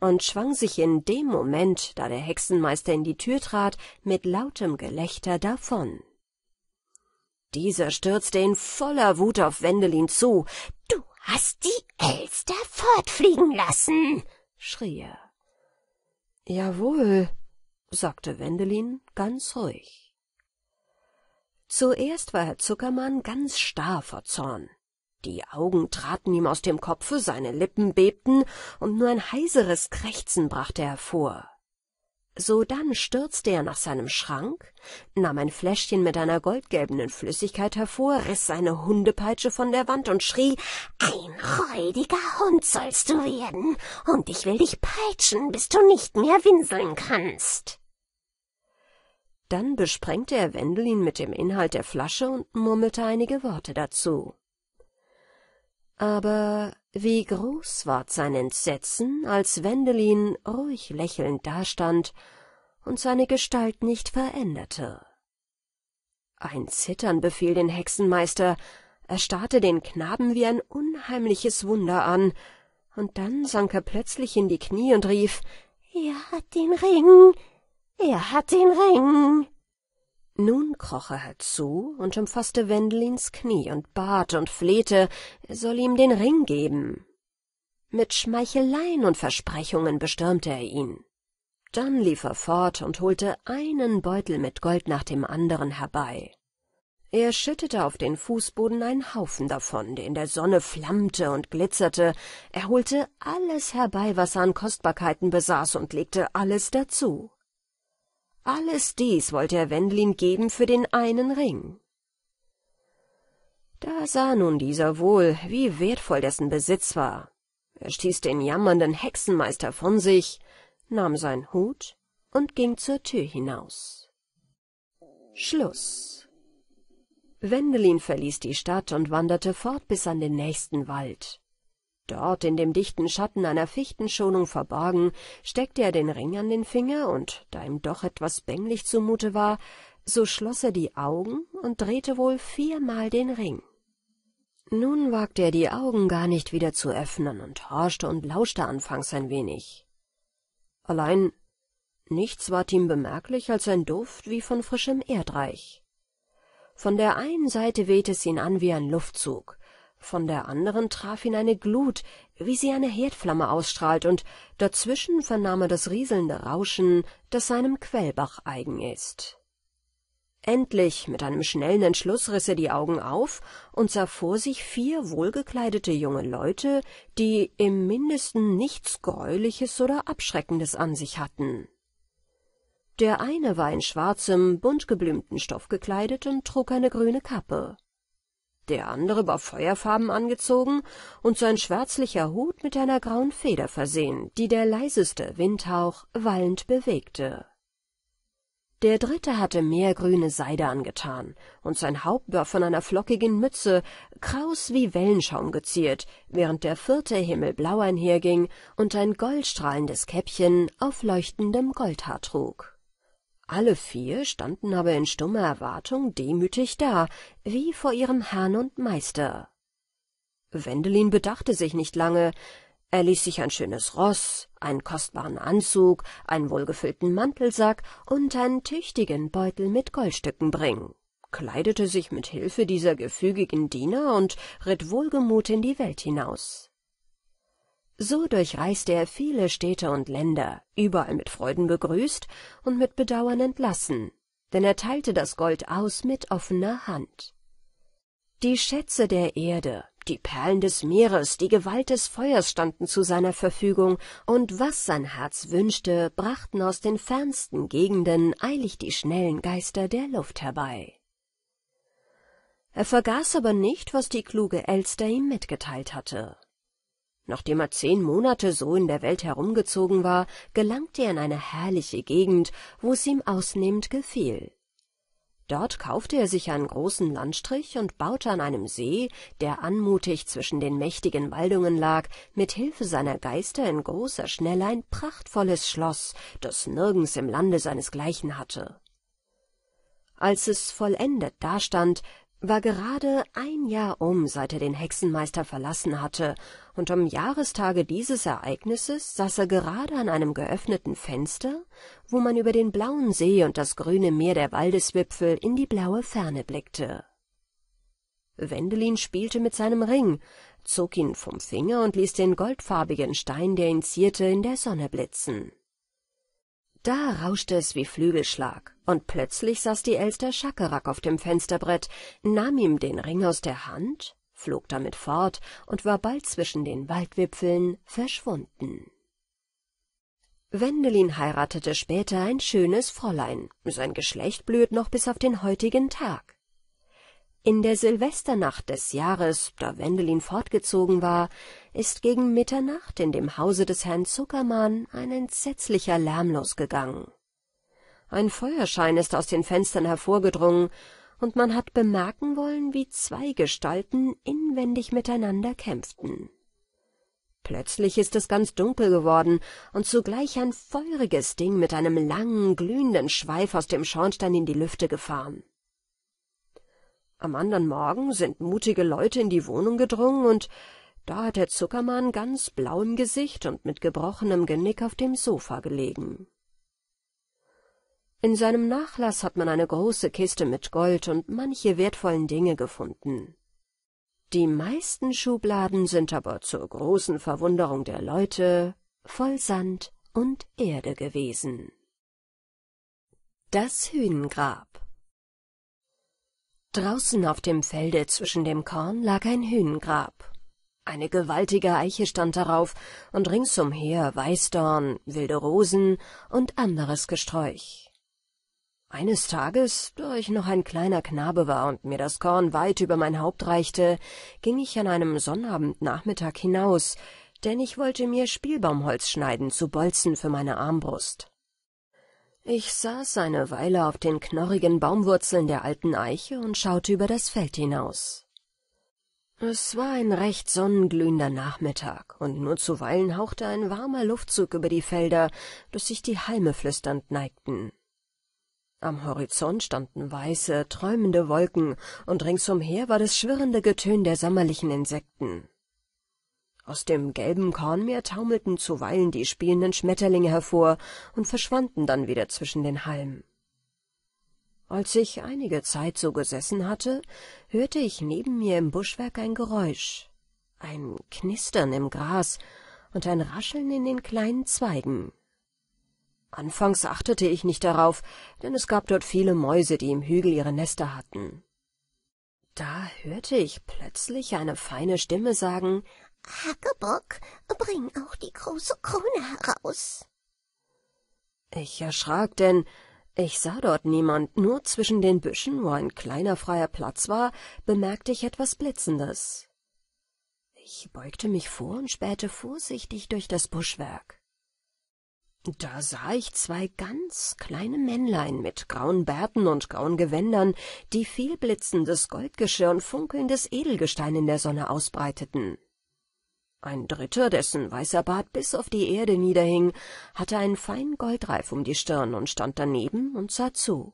[SPEAKER 1] und schwang sich in dem Moment, da der Hexenmeister in die Tür trat, mit lautem Gelächter davon. Dieser stürzte in voller Wut auf Wendelin zu. Du hast die Elster fortfliegen lassen, schrie er. Jawohl, sagte Wendelin ganz ruhig. Zuerst war Herr Zuckermann ganz starr vor Zorn die augen traten ihm aus dem kopfe seine lippen bebten und nur ein heiseres krächzen brachte er hervor sodann stürzte er nach seinem schrank nahm ein fläschchen mit einer goldgelbenen flüssigkeit hervor riss seine hundepeitsche von der wand und schrie ein räudiger hund sollst du werden und ich will dich peitschen bis du nicht mehr winseln kannst dann besprengte er wendelin mit dem inhalt der flasche und murmelte einige worte dazu aber wie groß ward sein Entsetzen, als Wendelin ruhig lächelnd dastand und seine Gestalt nicht veränderte. Ein Zittern befiel den Hexenmeister, er starrte den Knaben wie ein unheimliches Wunder an, und dann sank er plötzlich in die Knie und rief, »Er hat den Ring! Er hat den Ring!« nun kroch er herzu halt und umfasste Wendelins Knie und bat und flehte, er soll ihm den Ring geben. Mit Schmeicheleien und Versprechungen bestürmte er ihn. Dann lief er fort und holte einen Beutel mit Gold nach dem anderen herbei. Er schüttete auf den Fußboden einen Haufen davon, der in der Sonne flammte und glitzerte, er holte alles herbei, was er an Kostbarkeiten besaß, und legte alles dazu. Alles dies wollte er Wendlin geben für den einen Ring. Da sah nun dieser wohl, wie wertvoll dessen Besitz war. Er stieß den jammernden Hexenmeister von sich, nahm seinen Hut und ging zur Tür hinaus. Schluss. Wendelin verließ die Stadt und wanderte fort bis an den nächsten Wald. Dort in dem dichten Schatten einer Fichtenschonung verborgen, steckte er den Ring an den Finger, und da ihm doch etwas bänglich zumute war, so schloss er die Augen und drehte wohl viermal den Ring. Nun wagte er die Augen gar nicht wieder zu öffnen und horchte und lauschte anfangs ein wenig. Allein nichts ward ihm bemerklich als ein Duft wie von frischem Erdreich. Von der einen Seite wehte es ihn an wie ein Luftzug, von der anderen traf ihn eine glut wie sie eine herdflamme ausstrahlt und dazwischen vernahm er das rieselnde rauschen das seinem quellbach eigen ist endlich mit einem schnellen entschluß riß er die augen auf und sah vor sich vier wohlgekleidete junge leute die im mindesten nichts greuliches oder abschreckendes an sich hatten der eine war in schwarzem buntgeblümten stoff gekleidet und trug eine grüne kappe der andere war feuerfarben angezogen und sein schwärzlicher Hut mit einer grauen Feder versehen, die der leiseste Windhauch wallend bewegte. Der dritte hatte mehr grüne Seide angetan, und sein Haupt war von einer flockigen Mütze, kraus wie Wellenschaum geziert, während der vierte himmelblau einherging und ein goldstrahlendes Käppchen auf leuchtendem Goldhaar trug. Alle vier standen aber in stummer Erwartung demütig da, wie vor ihrem Herrn und Meister. Wendelin bedachte sich nicht lange, er ließ sich ein schönes Ross, einen kostbaren Anzug, einen wohlgefüllten Mantelsack und einen tüchtigen Beutel mit Goldstücken bringen, kleidete sich mit Hilfe dieser gefügigen Diener und ritt wohlgemut in die Welt hinaus. So durchreiste er viele Städte und Länder, überall mit Freuden begrüßt und mit Bedauern entlassen, denn er teilte das Gold aus mit offener Hand. Die Schätze der Erde, die Perlen des Meeres, die Gewalt des Feuers standen zu seiner Verfügung, und was sein Herz wünschte, brachten aus den fernsten Gegenden eilig die schnellen Geister der Luft herbei. Er vergaß aber nicht, was die kluge Elster ihm mitgeteilt hatte. Nachdem er zehn Monate so in der Welt herumgezogen war, gelangte er in eine herrliche Gegend, wo es ihm ausnehmend gefiel. Dort kaufte er sich einen großen Landstrich und baute an einem See, der anmutig zwischen den mächtigen Waldungen lag, mit Hilfe seiner Geister in großer Schnelle ein prachtvolles Schloss, das nirgends im Lande seinesgleichen hatte. Als es vollendet dastand, war gerade ein Jahr um, seit er den Hexenmeister verlassen hatte, und am Jahrestage dieses Ereignisses saß er gerade an einem geöffneten Fenster, wo man über den blauen See und das grüne Meer der Waldeswipfel in die blaue Ferne blickte. Wendelin spielte mit seinem Ring, zog ihn vom Finger und ließ den goldfarbigen Stein, der ihn zierte, in der Sonne blitzen. Da rauschte es wie Flügelschlag, und plötzlich saß die Elster Schackerack auf dem Fensterbrett, nahm ihm den Ring aus der Hand, flog damit fort und war bald zwischen den Waldwipfeln verschwunden. Wendelin heiratete später ein schönes Fräulein, sein Geschlecht blüht noch bis auf den heutigen Tag. In der Silvesternacht des Jahres, da Wendelin fortgezogen war, ist gegen Mitternacht in dem Hause des Herrn Zuckermann ein entsetzlicher Lärm losgegangen. Ein Feuerschein ist aus den Fenstern hervorgedrungen, und man hat bemerken wollen, wie zwei Gestalten inwendig miteinander kämpften. Plötzlich ist es ganz dunkel geworden und zugleich ein feuriges Ding mit einem langen, glühenden Schweif aus dem Schornstein in die Lüfte gefahren. Am andern Morgen sind mutige Leute in die Wohnung gedrungen und da hat der Zuckermann ganz blau im Gesicht und mit gebrochenem Genick auf dem Sofa gelegen. In seinem Nachlass hat man eine große Kiste mit Gold und manche wertvollen Dinge gefunden. Die meisten Schubladen sind aber zur großen Verwunderung der Leute voll Sand und Erde gewesen. Das Hühnengrab Draußen auf dem Felde zwischen dem Korn lag ein Hühnengrab eine gewaltige Eiche stand darauf, und ringsumher Weißdorn, wilde Rosen und anderes Gesträuch. Eines Tages, da ich noch ein kleiner Knabe war und mir das Korn weit über mein Haupt reichte, ging ich an einem Sonnabendnachmittag hinaus, denn ich wollte mir Spielbaumholz schneiden zu Bolzen für meine Armbrust. Ich saß eine Weile auf den knorrigen Baumwurzeln der alten Eiche und schaute über das Feld hinaus. Es war ein recht sonnenglühender Nachmittag, und nur zuweilen hauchte ein warmer Luftzug über die Felder, dass sich die Halme flüsternd neigten. Am Horizont standen weiße, träumende Wolken, und ringsumher war das schwirrende Getön der sommerlichen Insekten. Aus dem gelben Kornmeer taumelten zuweilen die spielenden Schmetterlinge hervor und verschwanden dann wieder zwischen den Halmen. Als ich einige Zeit so gesessen hatte, hörte ich neben mir im Buschwerk ein Geräusch, ein Knistern im Gras und ein Rascheln in den kleinen Zweigen. Anfangs achtete ich nicht darauf, denn es gab dort viele Mäuse, die im Hügel ihre Nester hatten. Da hörte ich plötzlich eine feine Stimme sagen, »Hackebock, bring auch die große Krone heraus. Ich erschrak, denn ich sah dort niemand, nur zwischen den Büschen, wo ein kleiner freier Platz war, bemerkte ich etwas Blitzendes. Ich beugte mich vor und spähte vorsichtig durch das Buschwerk. Da sah ich zwei ganz kleine Männlein mit grauen Bärten und grauen Gewändern, die viel blitzendes Goldgeschirr und funkelndes Edelgestein in der Sonne ausbreiteten. Ein dritter, dessen weißer Bart bis auf die Erde niederhing, hatte einen feinen Goldreif um die Stirn und stand daneben und sah zu.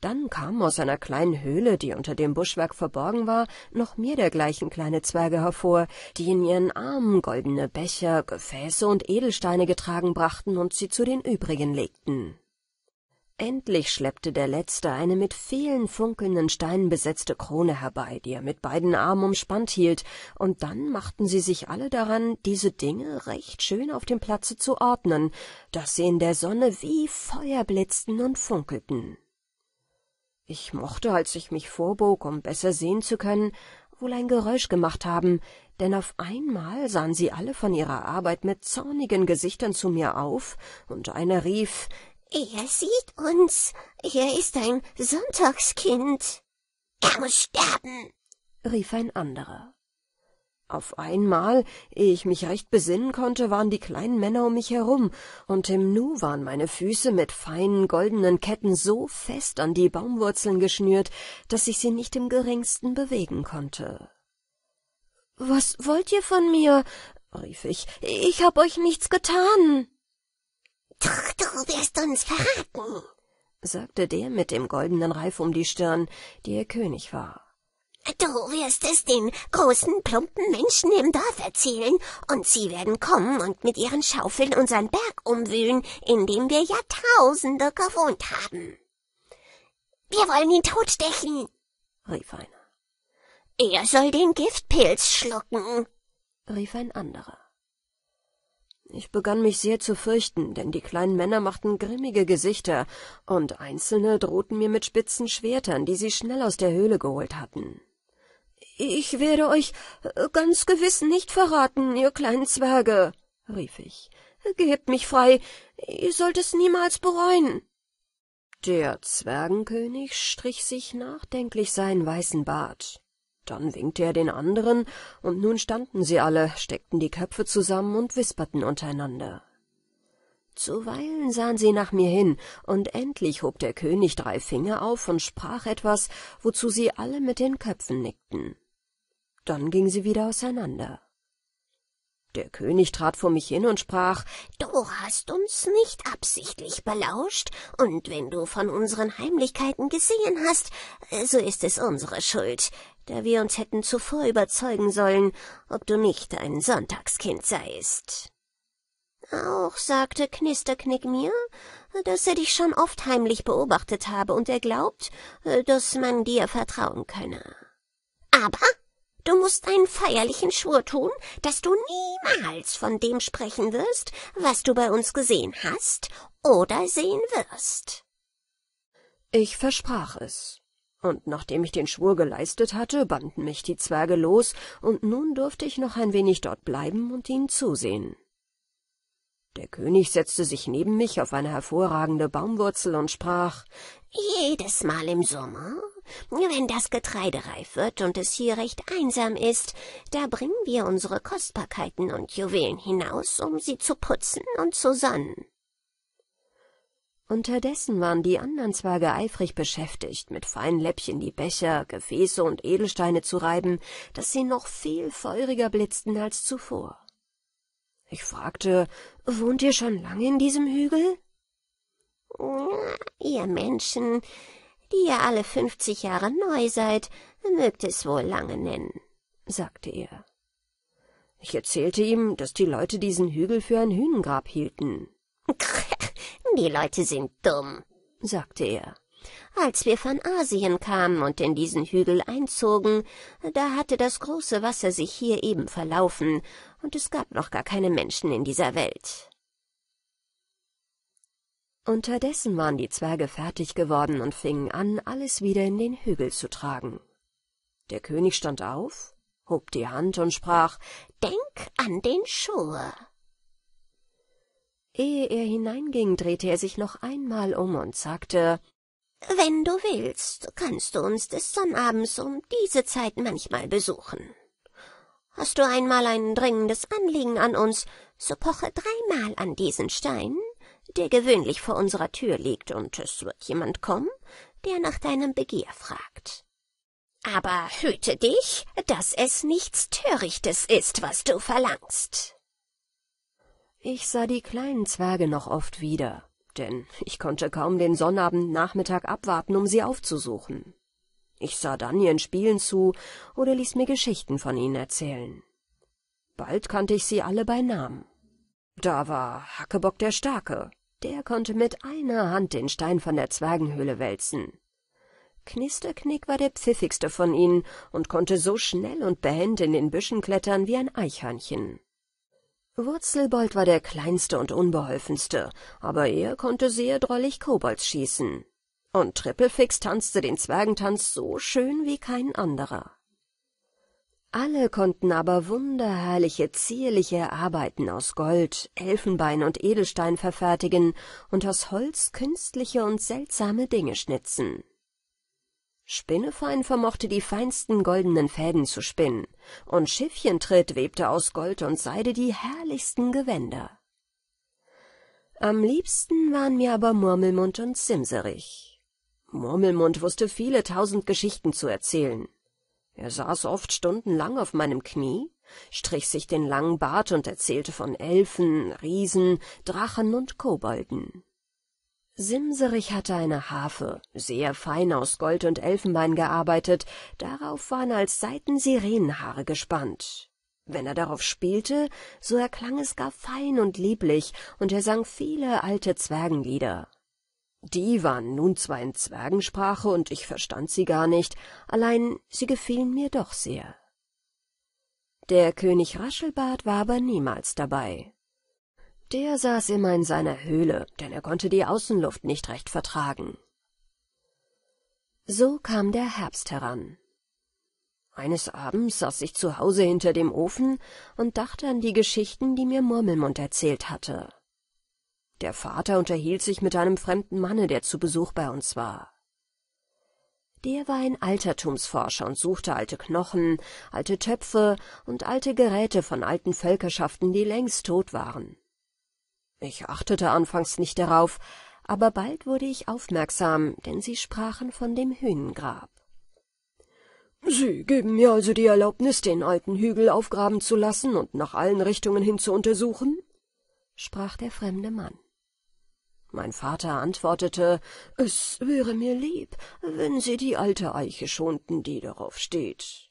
[SPEAKER 1] Dann kamen aus einer kleinen Höhle, die unter dem Buschwerk verborgen war, noch mehr dergleichen kleine Zwerge hervor, die in ihren Armen goldene Becher, Gefäße und Edelsteine getragen brachten und sie zu den übrigen
[SPEAKER 2] legten.
[SPEAKER 1] Endlich schleppte der Letzte eine mit vielen funkelnden Steinen besetzte Krone herbei, die er mit beiden Armen umspannt hielt, und dann machten sie sich alle daran, diese Dinge recht schön auf dem Platze zu ordnen, daß sie in der Sonne wie Feuer blitzten und funkelten. Ich mochte, als ich mich vorbog, um besser sehen zu können, wohl ein Geräusch gemacht haben, denn auf einmal sahen sie alle von ihrer Arbeit mit zornigen Gesichtern zu mir auf, und einer rief er sieht uns. Er ist ein Sonntagskind. Er muss sterben, rief ein anderer. Auf einmal, ehe ich mich recht besinnen konnte, waren die kleinen Männer um mich herum, und im Nu waren meine Füße mit feinen goldenen Ketten so fest an die Baumwurzeln geschnürt, dass ich sie nicht im geringsten bewegen konnte. Was wollt ihr von mir? rief ich. Ich hab euch nichts getan. Doch, du wirst uns verraten, sagte der mit dem goldenen Reif um die Stirn, der König war.
[SPEAKER 2] Du wirst es den großen, plumpen Menschen im Dorf erzählen, und sie werden kommen und mit ihren Schaufeln unseren Berg umwühlen, in dem wir Jahrtausende gewohnt haben. Wir wollen ihn totstechen, rief einer. Er soll
[SPEAKER 1] den Giftpilz schlucken, rief ein anderer. Ich begann mich sehr zu fürchten, denn die kleinen Männer machten grimmige Gesichter, und einzelne drohten mir mit spitzen Schwertern, die sie schnell aus der Höhle geholt hatten. Ich werde euch äh, ganz gewiss nicht verraten, ihr kleinen Zwerge, rief ich. Gebt mich frei, ihr sollt es niemals bereuen. Der Zwergenkönig strich sich nachdenklich seinen weißen Bart. Dann winkte er den anderen, und nun standen sie alle, steckten die Köpfe zusammen und wisperten untereinander. Zuweilen sahen sie nach mir hin, und endlich hob der König drei Finger auf und sprach etwas, wozu sie alle mit den Köpfen nickten. Dann ging sie wieder auseinander. Der König trat vor mich hin und sprach
[SPEAKER 2] Du hast uns nicht absichtlich belauscht, und wenn du von unseren Heimlichkeiten gesehen hast, so ist es unsere Schuld, da wir uns hätten zuvor überzeugen sollen, ob du nicht ein Sonntagskind seist. Auch sagte Knisterknick mir, dass er dich schon oft heimlich beobachtet habe und er glaubt, dass man dir vertrauen könne. Aber, Du musst einen feierlichen Schwur tun, dass du niemals von dem sprechen wirst,
[SPEAKER 1] was du bei uns gesehen hast oder sehen wirst. Ich versprach es, und nachdem ich den Schwur geleistet hatte, banden mich die Zwerge los, und nun durfte ich noch ein wenig dort bleiben und ihnen zusehen. Der König setzte sich neben mich auf eine hervorragende Baumwurzel und sprach Jedes Mal im Sommer wenn das Getreide reif wird und es hier recht
[SPEAKER 2] einsam ist, da bringen wir unsere Kostbarkeiten und Juwelen hinaus, um sie zu
[SPEAKER 1] putzen und zu sonnen. Unterdessen waren die anderen Zwerge eifrig beschäftigt, mit feinen Läppchen die Becher, Gefäße und Edelsteine zu reiben, dass sie noch viel feuriger blitzten als zuvor. Ich fragte, wohnt ihr schon lange in diesem Hügel? Ihr Menschen, die ihr alle fünfzig Jahre neu seid, mögt es wohl lange nennen, sagte er. Ich erzählte ihm, dass die Leute diesen Hügel für ein Hünengrab hielten. Die Leute sind dumm, sagte er.
[SPEAKER 2] Als wir von Asien kamen und in diesen Hügel einzogen, da hatte das
[SPEAKER 1] große Wasser sich hier eben verlaufen, und es gab noch gar keine Menschen in dieser Welt. Unterdessen waren die Zwerge fertig geworden und fingen an, alles wieder in den Hügel zu tragen. Der König stand auf, hob die Hand und sprach Denk an den Schur. Ehe er hineinging, drehte er sich noch einmal um und sagte
[SPEAKER 2] Wenn du willst, kannst du uns des Sonnabends um diese Zeit manchmal besuchen. Hast du einmal ein dringendes Anliegen an uns, so poche dreimal an diesen Stein, der gewöhnlich vor unserer Tür liegt, und es wird jemand kommen, der nach deinem Begehr fragt. Aber hüte dich, dass es nichts Törichtes ist, was du verlangst.
[SPEAKER 1] Ich sah die kleinen Zwerge noch oft wieder, denn ich konnte kaum den Sonnabendnachmittag abwarten, um sie aufzusuchen. Ich sah dann ihren Spielen zu oder ließ mir Geschichten von ihnen erzählen. Bald kannte ich sie alle bei Namen. Da war Hackebock der Starke. Der konnte mit einer Hand den Stein von der Zwergenhöhle wälzen. Knisterknick war der pfiffigste von ihnen und konnte so schnell und behend in den Büschen klettern wie ein Eichhörnchen. Wurzelbold war der kleinste und unbeholfenste, aber er konnte sehr drollig Kobolds schießen. Und Trippelfix tanzte den Zwergentanz so schön wie kein anderer. Alle konnten aber wunderherrliche, zierliche Arbeiten aus Gold, Elfenbein und Edelstein verfertigen und aus Holz künstliche und seltsame Dinge schnitzen. Spinnefein vermochte die feinsten goldenen Fäden zu spinnen, und Schiffchentritt webte aus Gold und Seide die herrlichsten Gewänder. Am liebsten waren mir aber Murmelmund und Simserich. Murmelmund wusste viele tausend Geschichten zu erzählen. Er saß oft stundenlang auf meinem Knie, strich sich den langen Bart und erzählte von Elfen, Riesen, Drachen und Kobolden. Simserich hatte eine Harfe, sehr fein aus Gold und Elfenbein gearbeitet, darauf waren als Seiten Sirenenhaare gespannt. Wenn er darauf spielte, so erklang es gar fein und lieblich, und er sang viele alte Zwergenlieder. Die waren nun zwar in Zwergensprache und ich verstand sie gar nicht, allein sie gefielen mir doch sehr. Der König Raschelbart war aber niemals dabei. Der saß immer in seiner Höhle, denn er konnte die Außenluft nicht recht vertragen. So kam der Herbst heran. Eines Abends saß ich zu Hause hinter dem Ofen und dachte an die Geschichten, die mir Murmelmund erzählt hatte. Der Vater unterhielt sich mit einem fremden Manne, der zu Besuch bei uns war. Der war ein Altertumsforscher und suchte alte Knochen, alte Töpfe und alte Geräte von alten Völkerschaften, die längst tot waren. Ich achtete anfangs nicht darauf, aber bald wurde ich aufmerksam, denn sie sprachen von dem Hünengrab. Sie geben mir also die Erlaubnis, den alten Hügel aufgraben zu lassen und nach allen Richtungen hin zu untersuchen? sprach der fremde Mann. Mein Vater antwortete, es wäre mir lieb, wenn Sie die alte Eiche schonten, die darauf steht.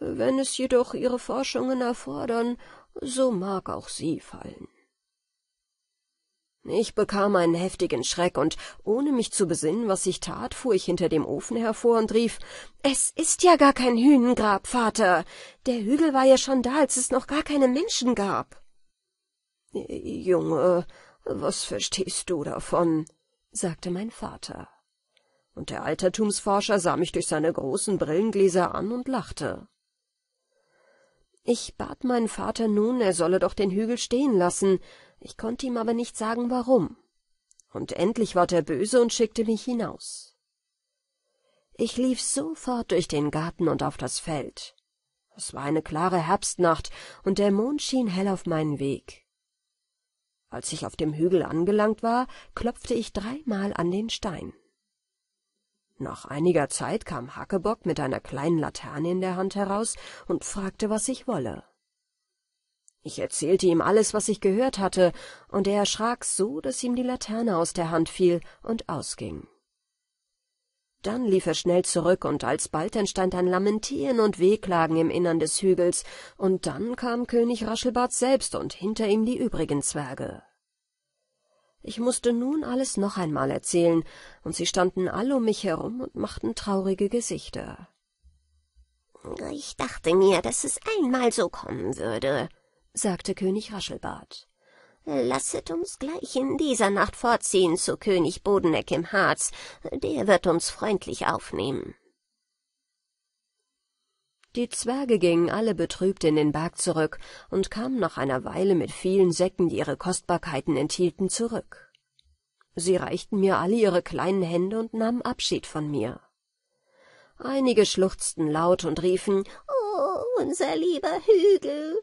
[SPEAKER 1] Wenn es jedoch Ihre Forschungen erfordern, so mag auch sie fallen. Ich bekam einen heftigen Schreck, und ohne mich zu besinnen, was ich tat, fuhr ich hinter dem Ofen hervor und rief Es ist ja gar kein Hünengrab, Vater. Der Hügel war ja schon da, als es noch gar keine Menschen gab. Junge, was verstehst du davon? sagte mein Vater. Und der Altertumsforscher sah mich durch seine großen Brillengläser an und lachte. Ich bat meinen Vater nun, er solle doch den Hügel stehen lassen, ich konnte ihm aber nicht sagen, warum. Und endlich ward er böse und schickte mich hinaus. Ich lief sofort durch den Garten und auf das Feld. Es war eine klare Herbstnacht, und der Mond schien hell auf meinen Weg. Als ich auf dem Hügel angelangt war, klopfte ich dreimal an den Stein. Nach einiger Zeit kam Hackebock mit einer kleinen Laterne in der Hand heraus und fragte, was ich wolle. Ich erzählte ihm alles, was ich gehört hatte, und er erschrak so, dass ihm die Laterne aus der Hand fiel und ausging. Dann lief er schnell zurück, und alsbald entstand ein Lamentieren und Wehklagen im Innern des Hügels, und dann kam König Raschelbart selbst und hinter ihm die übrigen Zwerge. Ich mußte nun alles noch einmal erzählen, und sie standen all um mich herum und machten traurige Gesichter. Ich dachte
[SPEAKER 2] mir, dass es einmal so kommen würde,
[SPEAKER 1] sagte König Raschelbart.
[SPEAKER 2] Lasset uns gleich in dieser Nacht fortziehen zu König Bodeneck im Harz, der
[SPEAKER 1] wird uns freundlich aufnehmen. Die Zwerge gingen alle betrübt in den Berg zurück und kamen nach einer Weile mit vielen Säcken, die ihre Kostbarkeiten enthielten, zurück. Sie reichten mir alle ihre kleinen Hände und nahmen Abschied von mir. Einige schluchzten laut und riefen
[SPEAKER 2] Oh, unser lieber Hügel,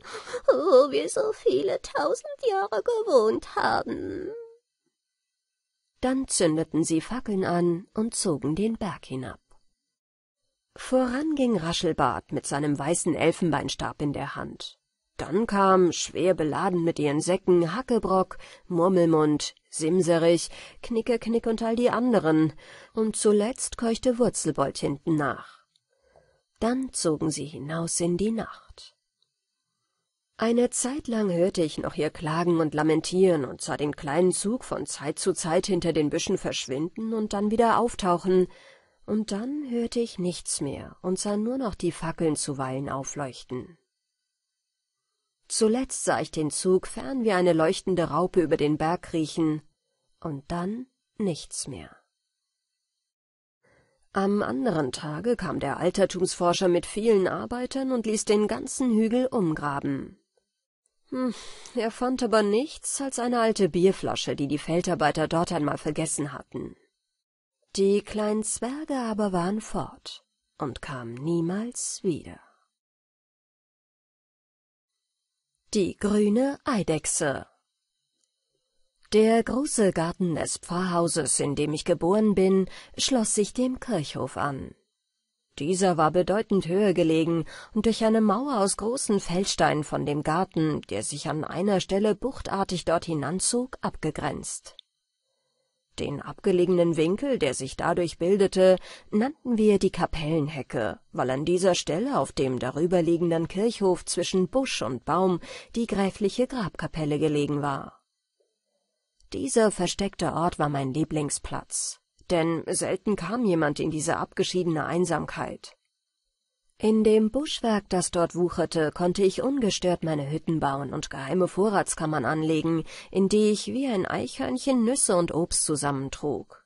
[SPEAKER 2] wo oh, wir so viele tausend Jahre
[SPEAKER 1] gewohnt haben. Dann zündeten sie Fackeln an und zogen den Berg hinab. Voran ging Raschelbart mit seinem weißen Elfenbeinstab in der Hand. Dann kam, schwer beladen mit ihren Säcken, Hackebrock, Murmelmund, Simserich, Knicke, Knick und all die anderen, und zuletzt keuchte Wurzelbold hinten nach. Dann zogen sie hinaus in die Nacht. Eine Zeit lang hörte ich noch ihr Klagen und Lamentieren und sah den kleinen Zug von Zeit zu Zeit hinter den Büschen verschwinden und dann wieder auftauchen, und dann hörte ich nichts mehr und sah nur noch die Fackeln zuweilen aufleuchten. Zuletzt sah ich den Zug fern wie eine leuchtende Raupe über den Berg kriechen, und dann nichts mehr. Am anderen Tage kam der Altertumsforscher mit vielen Arbeitern und ließ den ganzen Hügel umgraben. Hm, er fand aber nichts als eine alte Bierflasche, die die Feldarbeiter dort einmal vergessen hatten. Die kleinen Zwerge aber waren fort und kamen niemals wieder. Die grüne Eidechse der große Garten des Pfarrhauses, in dem ich geboren bin, schloss sich dem Kirchhof an. Dieser war bedeutend höher gelegen und durch eine Mauer aus großen Feldsteinen von dem Garten, der sich an einer Stelle buchtartig dort hinanzog, abgegrenzt. Den abgelegenen Winkel, der sich dadurch bildete, nannten wir die Kapellenhecke, weil an dieser Stelle auf dem darüberliegenden Kirchhof zwischen Busch und Baum die gräfliche Grabkapelle gelegen war. Dieser versteckte Ort war mein Lieblingsplatz, denn selten kam jemand in diese abgeschiedene Einsamkeit. In dem Buschwerk, das dort wucherte, konnte ich ungestört meine Hütten bauen und geheime Vorratskammern anlegen, in die ich wie ein Eichhörnchen Nüsse und Obst zusammentrug.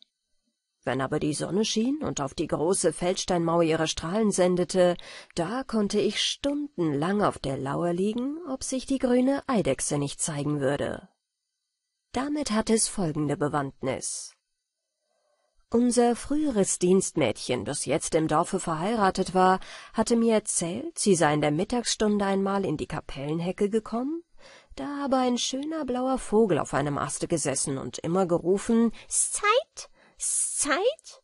[SPEAKER 1] Wenn aber die Sonne schien und auf die große Feldsteinmauer ihre Strahlen sendete, da konnte ich stundenlang auf der Lauer liegen, ob sich die grüne Eidechse nicht zeigen würde. Damit hat es folgende Bewandtnis. Unser früheres Dienstmädchen, das jetzt im Dorfe verheiratet war, hatte mir erzählt, sie sei in der Mittagsstunde einmal in die Kapellenhecke gekommen, da habe ein schöner blauer Vogel auf einem Aste gesessen und immer gerufen, »Zeit! Zeit!«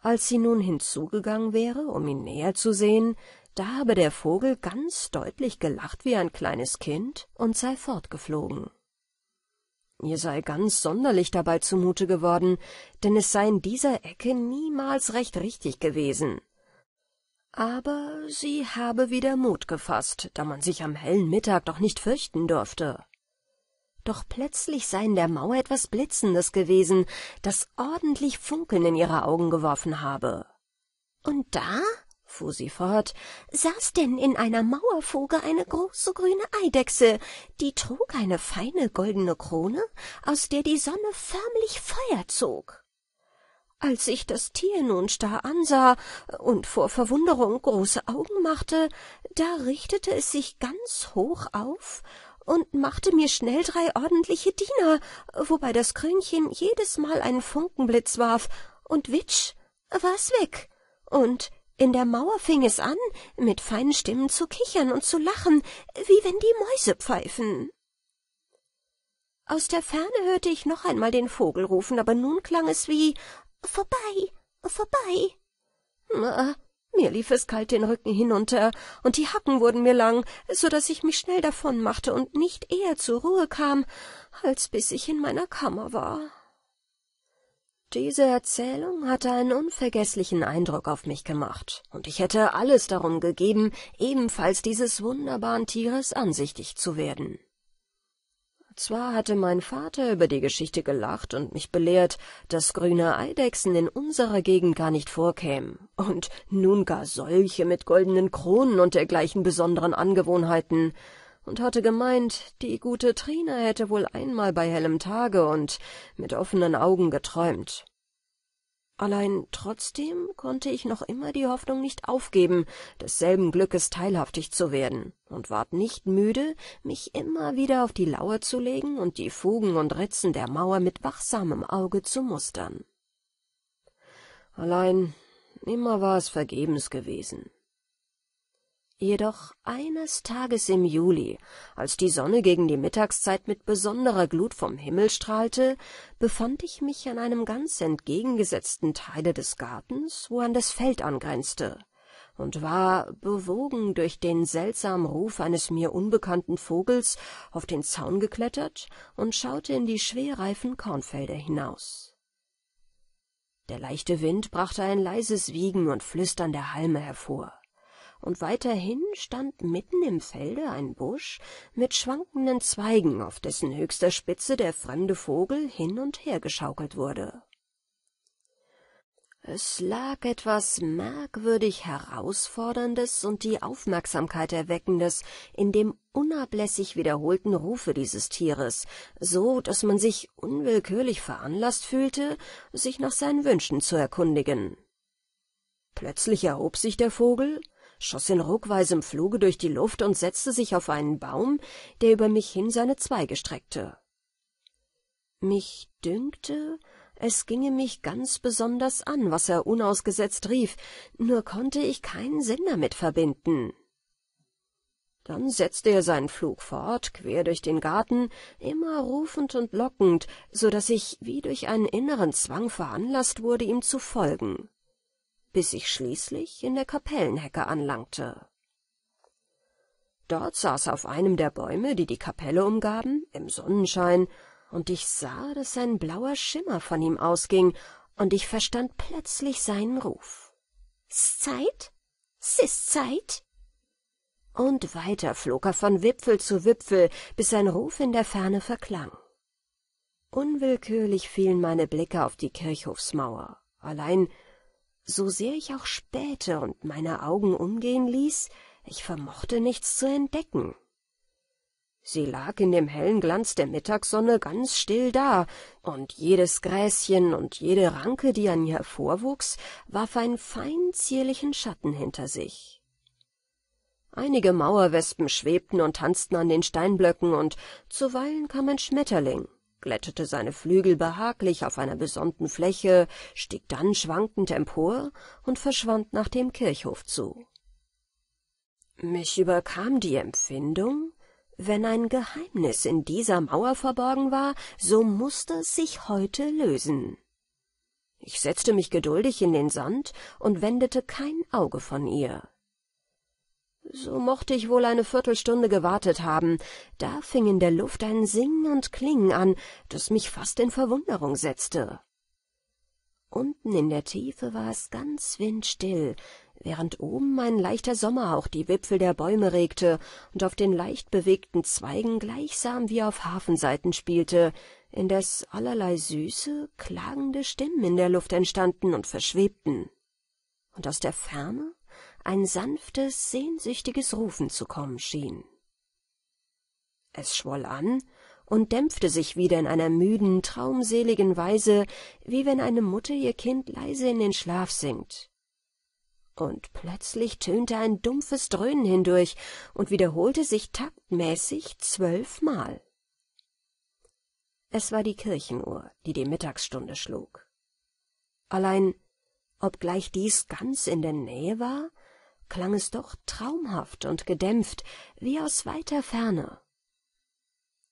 [SPEAKER 1] Als sie nun hinzugegangen wäre, um ihn näher zu sehen, da habe der Vogel ganz deutlich gelacht wie ein kleines Kind und sei fortgeflogen. Mir sei ganz sonderlich dabei zumute geworden, denn es sei in dieser Ecke niemals recht richtig gewesen. Aber sie habe wieder Mut gefasst, da man sich am hellen Mittag doch nicht fürchten durfte. Doch plötzlich sei in der Mauer etwas Blitzendes gewesen, das ordentlich Funkeln in ihre Augen geworfen habe. Und da fuhr sie fort, saß denn in einer Mauerfuge eine große grüne Eidechse, die trug eine feine goldene Krone, aus der die Sonne förmlich Feuer zog. Als ich das Tier nun starr ansah und vor Verwunderung große Augen machte, da richtete es sich ganz hoch auf und machte mir schnell drei ordentliche Diener, wobei das Krönchen jedes Mal einen Funkenblitz warf, und witsch, war es weg, und in der Mauer fing es an, mit feinen Stimmen zu kichern und zu lachen, wie wenn die Mäuse pfeifen. Aus der Ferne hörte ich noch einmal den Vogel rufen, aber nun klang es wie Vorbei, vorbei. Na, äh, mir lief es kalt den Rücken hinunter, und die Hacken wurden mir lang, so daß ich mich schnell davonmachte und nicht eher zur Ruhe kam, als bis ich in meiner Kammer war. Diese Erzählung hatte einen unvergesslichen Eindruck auf mich gemacht, und ich hätte alles darum gegeben, ebenfalls dieses wunderbaren Tieres ansichtig zu werden. Zwar hatte mein Vater über die Geschichte gelacht und mich belehrt, dass grüne Eidechsen in unserer Gegend gar nicht vorkämen, und nun gar solche mit goldenen Kronen und dergleichen besonderen Angewohnheiten, und hatte gemeint, die gute Trine hätte wohl einmal bei hellem Tage und mit offenen Augen geträumt. Allein trotzdem konnte ich noch immer die Hoffnung nicht aufgeben, desselben Glückes teilhaftig zu werden, und ward nicht müde, mich immer wieder auf die Lauer zu legen und die Fugen und Ritzen der Mauer mit wachsamem Auge zu mustern. Allein immer war es vergebens gewesen. Jedoch eines Tages im Juli, als die Sonne gegen die Mittagszeit mit besonderer Glut vom Himmel strahlte, befand ich mich an einem ganz entgegengesetzten Teile des Gartens, wo an das Feld angrenzte, und war, bewogen durch den seltsamen Ruf eines mir unbekannten Vogels, auf den Zaun geklettert und schaute in die schwerreifen Kornfelder hinaus. Der leichte Wind brachte ein leises Wiegen und Flüstern der Halme hervor und weiterhin stand mitten im Felde ein Busch mit schwankenden Zweigen, auf dessen höchster Spitze der fremde Vogel hin und her geschaukelt wurde. Es lag etwas merkwürdig Herausforderndes und die Aufmerksamkeit Erweckendes in dem unablässig wiederholten Rufe dieses Tieres, so dass man sich unwillkürlich veranlasst fühlte, sich nach seinen Wünschen zu erkundigen. Plötzlich erhob sich der Vogel, schoss in ruckweisem Fluge durch die Luft und setzte sich auf einen Baum, der über mich hin seine Zweige streckte. Mich dünkte, es ginge mich ganz besonders an, was er unausgesetzt rief, nur konnte ich keinen Sinn damit verbinden. Dann setzte er seinen Flug fort, quer durch den Garten, immer rufend und lockend, so daß ich wie durch einen inneren Zwang veranlasst wurde, ihm zu folgen bis ich schließlich in der Kapellenhecke anlangte. Dort saß er auf einem der Bäume, die die Kapelle umgaben, im Sonnenschein, und ich sah, daß ein blauer Schimmer von ihm ausging, und ich verstand plötzlich seinen Ruf. »S Zeit? S ist Zeit? Und weiter flog er von Wipfel zu Wipfel, bis sein Ruf in der Ferne verklang. Unwillkürlich fielen meine Blicke auf die Kirchhofsmauer. Allein so sehr ich auch spähte und meine Augen umgehen ließ, ich vermochte nichts zu entdecken. Sie lag in dem hellen Glanz der Mittagssonne ganz still da, und jedes Gräschen und jede Ranke, die an ihr hervorwuchs, warf einen fein zierlichen Schatten hinter sich. Einige Mauerwespen schwebten und tanzten an den Steinblöcken, und zuweilen kam ein Schmetterling glättete seine Flügel behaglich auf einer besonnten Fläche, stieg dann schwankend empor und verschwand nach dem Kirchhof zu. Mich überkam die Empfindung, wenn ein Geheimnis in dieser Mauer verborgen war, so musste es sich heute lösen. Ich setzte mich geduldig in den Sand und wendete kein Auge von ihr. So mochte ich wohl eine Viertelstunde gewartet haben. Da fing in der Luft ein Singen und Klingen an, das mich fast in Verwunderung setzte. Unten in der Tiefe war es ganz windstill, während oben ein leichter Sommerhauch die Wipfel der Bäume regte und auf den leicht bewegten Zweigen gleichsam wie auf Hafenseiten spielte, indes allerlei süße, klagende Stimmen in der Luft entstanden und verschwebten. Und aus der Ferne ein sanftes, sehnsüchtiges Rufen zu kommen schien. Es schwoll an und dämpfte sich wieder in einer müden, traumseligen Weise, wie wenn eine Mutter ihr Kind leise in den Schlaf singt. Und plötzlich tönte ein dumpfes Dröhnen hindurch und wiederholte sich taktmäßig zwölfmal. Es war die Kirchenuhr, die die Mittagsstunde schlug. Allein, obgleich dies ganz in der Nähe war, klang es doch traumhaft und gedämpft, wie aus weiter Ferne.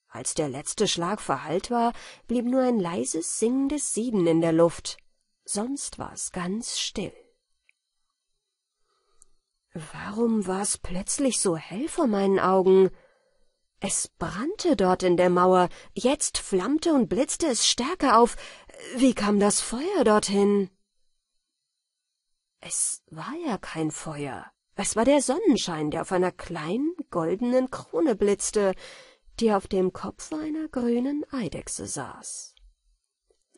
[SPEAKER 1] Als der letzte Schlag verhallt war, blieb nur ein leises singendes Sieden in der Luft, sonst war es ganz still. Warum war es plötzlich so hell vor meinen Augen? Es brannte dort in der Mauer, jetzt flammte und blitzte es stärker auf. Wie kam das Feuer dorthin? Es war ja kein Feuer, es war der Sonnenschein, der auf einer kleinen goldenen Krone blitzte, die auf dem Kopf einer grünen Eidechse saß.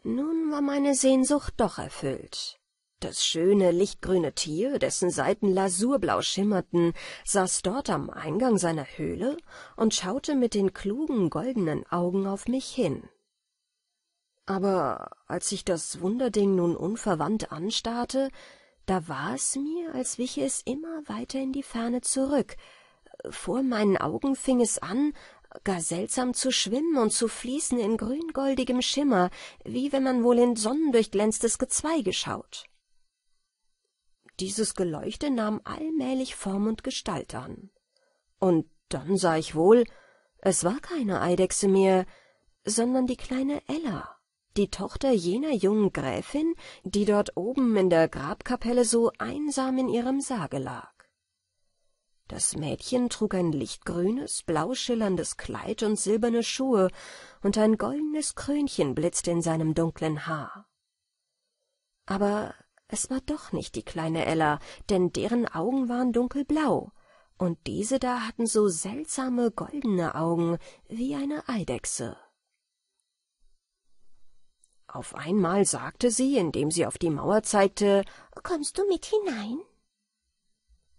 [SPEAKER 1] Nun war meine Sehnsucht doch erfüllt. Das schöne, lichtgrüne Tier, dessen Seiten lasurblau schimmerten, saß dort am Eingang seiner Höhle und schaute mit den klugen, goldenen Augen auf mich hin. Aber als ich das Wunderding nun unverwandt anstarrte, da war es mir, als wiche es immer weiter in die Ferne zurück. Vor meinen Augen fing es an, gar seltsam zu schwimmen und zu fließen in grüngoldigem Schimmer, wie wenn man wohl in sonnendurchglänztes Gezweige schaut. Dieses Geleuchte nahm allmählich Form und Gestalt an. Und dann sah ich wohl, es war keine Eidechse mehr, sondern die kleine Ella die Tochter jener jungen Gräfin, die dort oben in der Grabkapelle so einsam in ihrem Sarge lag. Das Mädchen trug ein lichtgrünes, blauschillerndes Kleid und silberne Schuhe, und ein goldenes Krönchen blitzte in seinem dunklen Haar. Aber es war doch nicht die kleine Ella, denn deren Augen waren dunkelblau, und diese da hatten so seltsame goldene Augen wie eine Eidechse. Auf einmal sagte sie, indem sie auf die Mauer zeigte, »Kommst du mit hinein?«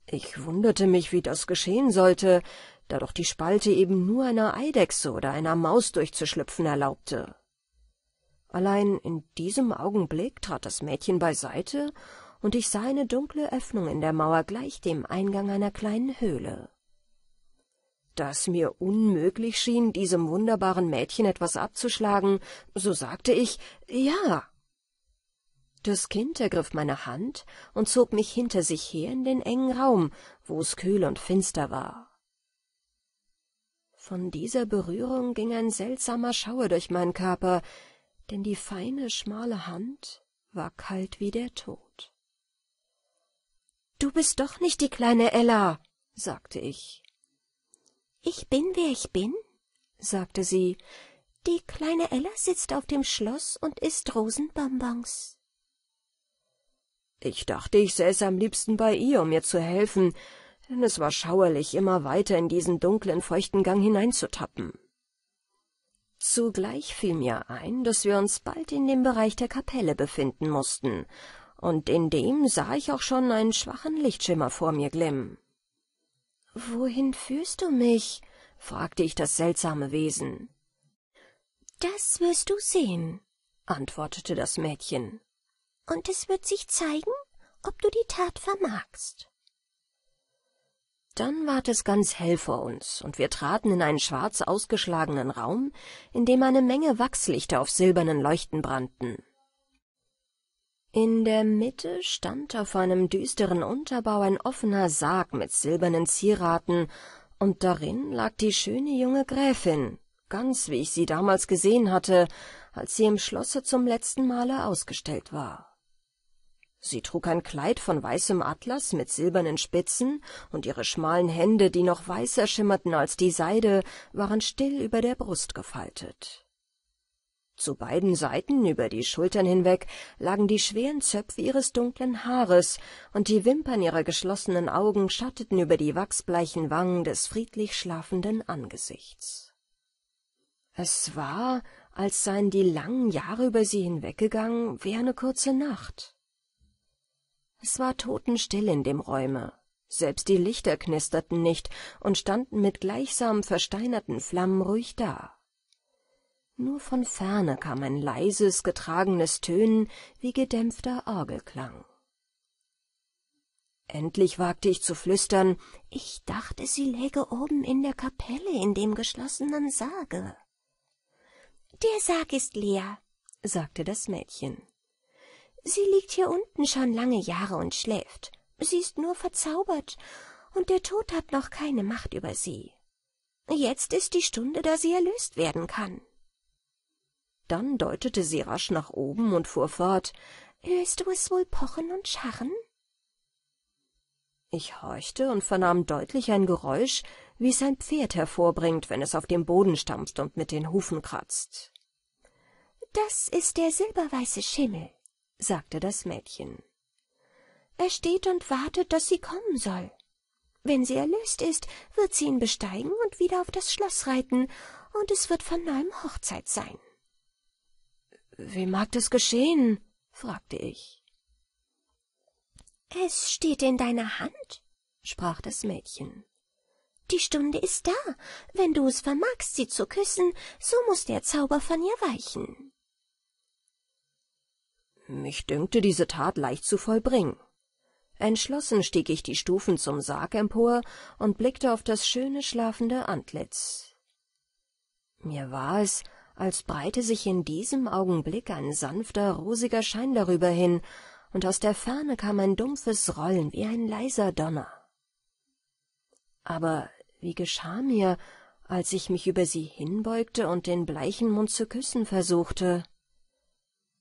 [SPEAKER 1] Ich wunderte mich, wie das geschehen sollte, da doch die Spalte eben nur einer Eidechse oder einer Maus durchzuschlüpfen erlaubte. Allein in diesem Augenblick trat das Mädchen beiseite, und ich sah eine dunkle Öffnung in der Mauer gleich dem Eingang einer kleinen Höhle dass mir unmöglich schien, diesem wunderbaren Mädchen etwas abzuschlagen, so sagte ich ja. Das Kind ergriff meine Hand und zog mich hinter sich her in den engen Raum, wo es kühl und finster war. Von dieser Berührung ging ein seltsamer Schauer durch meinen Körper, denn die feine, schmale Hand war kalt wie der Tod. Du bist doch nicht die kleine Ella, sagte ich. Ich bin, wer ich bin, sagte sie. Die kleine Ella sitzt auf dem Schloss und isst Rosenbonbons. Ich dachte, ich säße am liebsten bei ihr, um ihr zu helfen, denn es war schauerlich, immer weiter in diesen dunklen, feuchten Gang hineinzutappen. Zugleich fiel mir ein, dass wir uns bald in dem Bereich der Kapelle befinden mussten, und in dem sah ich auch schon einen schwachen Lichtschimmer vor mir glimmen. Wohin führst du mich? fragte ich das seltsame Wesen. Das wirst du sehen, antwortete das Mädchen. Und
[SPEAKER 2] es wird sich zeigen, ob du die Tat vermagst.
[SPEAKER 1] Dann ward es ganz hell vor uns, und wir traten in einen schwarz ausgeschlagenen Raum, in dem eine Menge Wachslichter auf silbernen Leuchten brannten. In der Mitte stand auf einem düsteren Unterbau ein offener Sarg mit silbernen Zieraten, und darin lag die schöne junge Gräfin, ganz wie ich sie damals gesehen hatte, als sie im Schlosse zum letzten Male ausgestellt war. Sie trug ein Kleid von weißem Atlas mit silbernen Spitzen, und ihre schmalen Hände, die noch weißer schimmerten als die Seide, waren still über der Brust gefaltet. Zu beiden Seiten, über die Schultern hinweg, lagen die schweren Zöpfe ihres dunklen Haares, und die Wimpern ihrer geschlossenen Augen schatteten über die wachsbleichen Wangen des friedlich schlafenden Angesichts. Es war, als seien die langen Jahre über sie hinweggegangen, wie eine kurze Nacht. Es war totenstill in dem Räume, selbst die Lichter knisterten nicht und standen mit gleichsam versteinerten Flammen ruhig da nur von ferne kam ein leises, getragenes Tönen wie gedämpfter Orgelklang. Endlich wagte ich zu flüstern, ich dachte, sie läge oben in der Kapelle in dem geschlossenen Sarge.
[SPEAKER 2] Der Sarg ist leer, sagte das Mädchen. Sie liegt hier unten schon lange Jahre und schläft. Sie ist nur verzaubert, und der Tod
[SPEAKER 1] hat noch keine Macht über sie. Jetzt ist die Stunde, da sie erlöst werden kann. Dann deutete sie rasch nach oben und fuhr fort. »Hörst du es wohl pochen und scharren?« Ich horchte und vernahm deutlich ein Geräusch, wie es ein Pferd hervorbringt, wenn es auf dem Boden stampft und mit den Hufen kratzt. »Das ist der silberweiße Schimmel«, sagte das Mädchen. »Er steht und wartet, dass sie kommen soll. Wenn sie erlöst ist, wird sie ihn besteigen und wieder auf das Schloss reiten, und es wird von neuem Hochzeit sein.« wie mag das geschehen? fragte ich. Es steht in deiner Hand, sprach das Mädchen.
[SPEAKER 2] Die Stunde ist da. Wenn du es vermagst, sie zu küssen, so muß der
[SPEAKER 1] Zauber von ihr weichen. Mich dünkte diese Tat leicht zu vollbringen. Entschlossen stieg ich die Stufen zum Sarg empor und blickte auf das schöne schlafende Antlitz. Mir war es, als breite sich in diesem Augenblick ein sanfter, rosiger Schein darüber hin, und aus der Ferne kam ein dumpfes Rollen wie ein leiser Donner. Aber wie geschah mir, als ich mich über sie hinbeugte und den bleichen Mund zu küssen versuchte?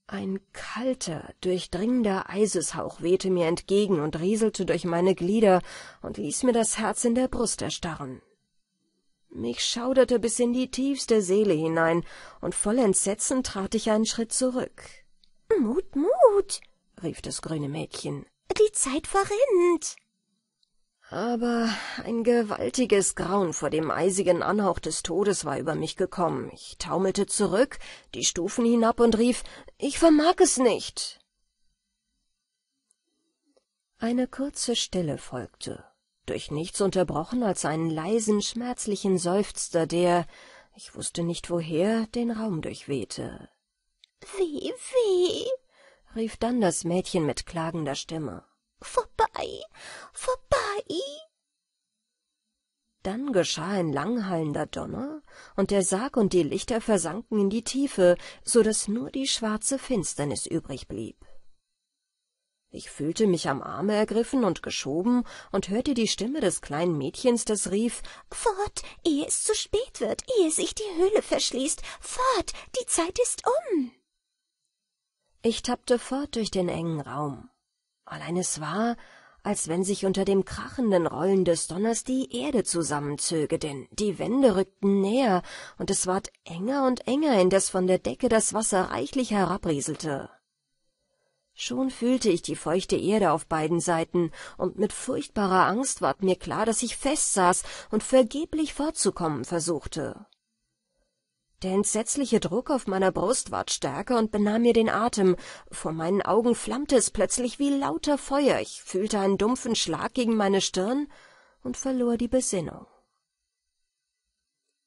[SPEAKER 1] Ein kalter, durchdringender Eiseshauch wehte mir entgegen und rieselte durch meine Glieder und ließ mir das Herz in der Brust erstarren. Mich schauderte bis in die tiefste Seele hinein, und voll Entsetzen trat ich einen Schritt zurück. Mut, Mut, rief das grüne Mädchen, die Zeit verrinnt. Aber ein gewaltiges Grauen vor dem eisigen Anhauch des Todes war über mich gekommen. Ich taumelte zurück, die Stufen hinab und rief, ich vermag es nicht. Eine kurze Stille folgte, durch nichts unterbrochen als einen leisen, schmerzlichen Seufzer, der, ich wusste nicht woher, den Raum durchwehte. »Weh, weh!« rief dann das Mädchen mit klagender Stimme. »Vorbei, vorbei!« Dann geschah ein langhallender Donner, und der Sarg und die Lichter versanken in die Tiefe, so daß nur die schwarze Finsternis übrig blieb. Ich fühlte mich am Arme ergriffen und geschoben und hörte die Stimme des kleinen Mädchens, das rief Fort, ehe es zu spät wird, ehe sich die Höhle verschließt. Fort, die Zeit ist um. Ich tappte fort durch den engen Raum. Allein es war, als wenn sich unter dem krachenden Rollen des Donners die Erde zusammenzöge, denn die Wände rückten näher, und es ward enger und enger, indes von der Decke das Wasser reichlich herabrieselte. Schon fühlte ich die feuchte Erde auf beiden Seiten, und mit furchtbarer Angst ward mir klar, dass ich festsaß und vergeblich fortzukommen versuchte. Der entsetzliche Druck auf meiner Brust ward stärker und benahm mir den Atem. Vor meinen Augen flammte es plötzlich wie lauter Feuer. Ich fühlte einen dumpfen Schlag gegen meine Stirn und verlor die Besinnung.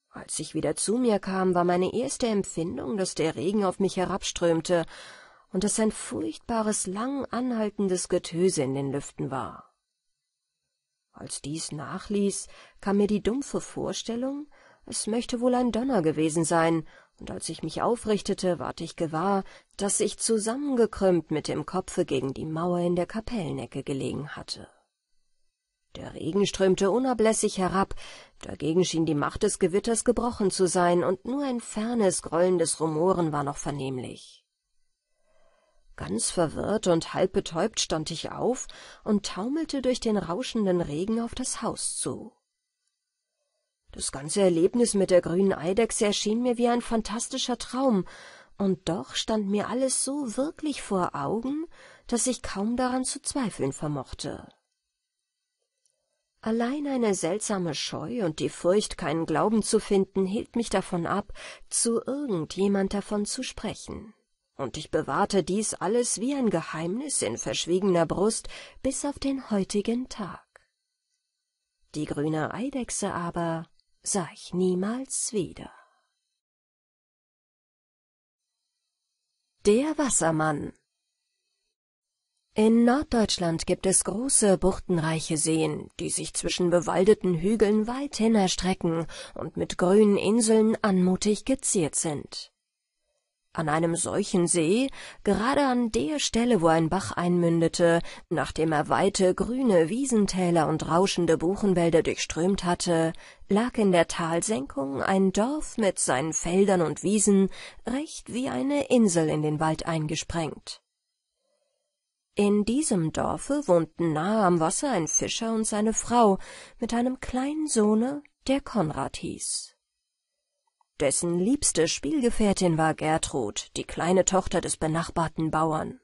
[SPEAKER 1] Als ich wieder zu mir kam, war meine erste Empfindung, dass der Regen auf mich herabströmte und dass ein furchtbares, lang anhaltendes Getöse in den Lüften war. Als dies nachließ, kam mir die dumpfe Vorstellung, es möchte wohl ein Donner gewesen sein, und als ich mich aufrichtete, ward ich gewahr, dass ich zusammengekrümmt mit dem Kopfe gegen die Mauer in der Kapellenecke gelegen hatte. Der Regen strömte unablässig herab, dagegen schien die Macht des Gewitters gebrochen zu sein, und nur ein fernes, grollendes Rumoren war noch vernehmlich. Ganz verwirrt und halb betäubt stand ich auf und taumelte durch den rauschenden Regen auf das Haus zu. Das ganze Erlebnis mit der grünen Eidechse erschien mir wie ein fantastischer Traum, und doch stand mir alles so wirklich vor Augen, dass ich kaum daran zu zweifeln vermochte. Allein eine seltsame Scheu und die Furcht, keinen Glauben zu finden, hielt mich davon ab, zu irgendjemand davon zu sprechen und ich bewahrte dies alles wie ein Geheimnis in verschwiegener Brust bis auf den heutigen Tag. Die grüne Eidechse aber sah ich niemals wieder. Der Wassermann in Norddeutschland gibt es große, buchtenreiche Seen, die sich zwischen bewaldeten Hügeln weit hin erstrecken und mit grünen Inseln anmutig geziert sind. An einem solchen See, gerade an der Stelle, wo ein Bach einmündete, nachdem er weite, grüne Wiesentäler und rauschende Buchenwälder durchströmt hatte, lag in der Talsenkung ein Dorf mit seinen Feldern und Wiesen recht wie eine Insel in den Wald eingesprengt. In diesem Dorfe wohnten nahe am Wasser ein Fischer und seine Frau mit einem kleinen Sohne, der Konrad hieß. Dessen liebste Spielgefährtin war Gertrud, die kleine Tochter des benachbarten Bauern.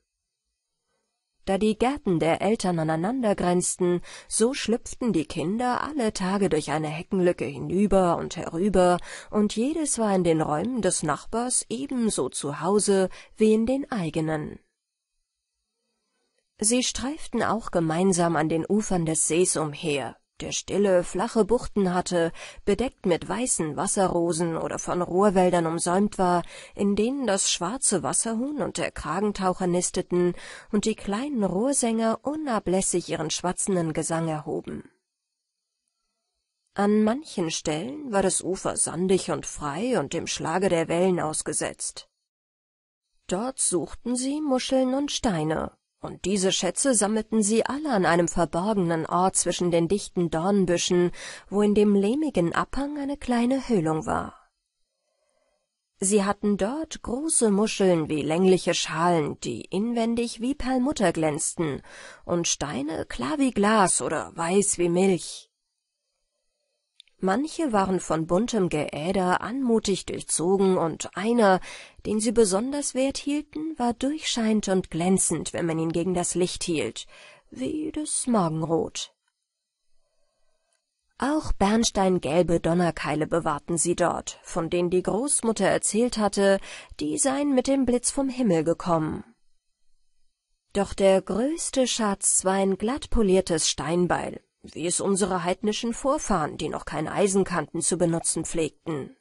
[SPEAKER 1] Da die Gärten der Eltern aneinander grenzten, so schlüpften die Kinder alle Tage durch eine Heckenlücke hinüber und herüber, und jedes war in den Räumen des Nachbars ebenso zu Hause wie in den eigenen. Sie streiften auch gemeinsam an den Ufern des Sees umher, der stille, flache Buchten hatte, bedeckt mit weißen Wasserrosen oder von Rohrwäldern umsäumt war, in denen das schwarze Wasserhuhn und der Kragentaucher nisteten und die kleinen Rohrsänger unablässig ihren schwatzenden Gesang erhoben. An manchen Stellen war das Ufer sandig und frei und dem Schlage der Wellen ausgesetzt. Dort suchten sie Muscheln und Steine, und diese Schätze sammelten sie alle an einem verborgenen Ort zwischen den dichten Dornbüschen, wo in dem lehmigen Abhang eine kleine Höhlung war. Sie hatten dort große Muscheln wie längliche Schalen, die inwendig wie Perlmutter glänzten, und Steine klar wie Glas oder weiß wie Milch. Manche waren von buntem Geäder anmutig durchzogen und einer, den sie besonders wert hielten, war durchscheinend und glänzend, wenn man ihn gegen das Licht hielt, wie das Morgenrot. Auch bernsteingelbe Donnerkeile bewahrten sie dort, von denen die Großmutter erzählt hatte, die seien mit dem Blitz vom Himmel gekommen. Doch der größte Schatz war ein glatt poliertes Steinbeil, wie es unsere heidnischen Vorfahren, die noch kein Eisen kannten, zu benutzen pflegten.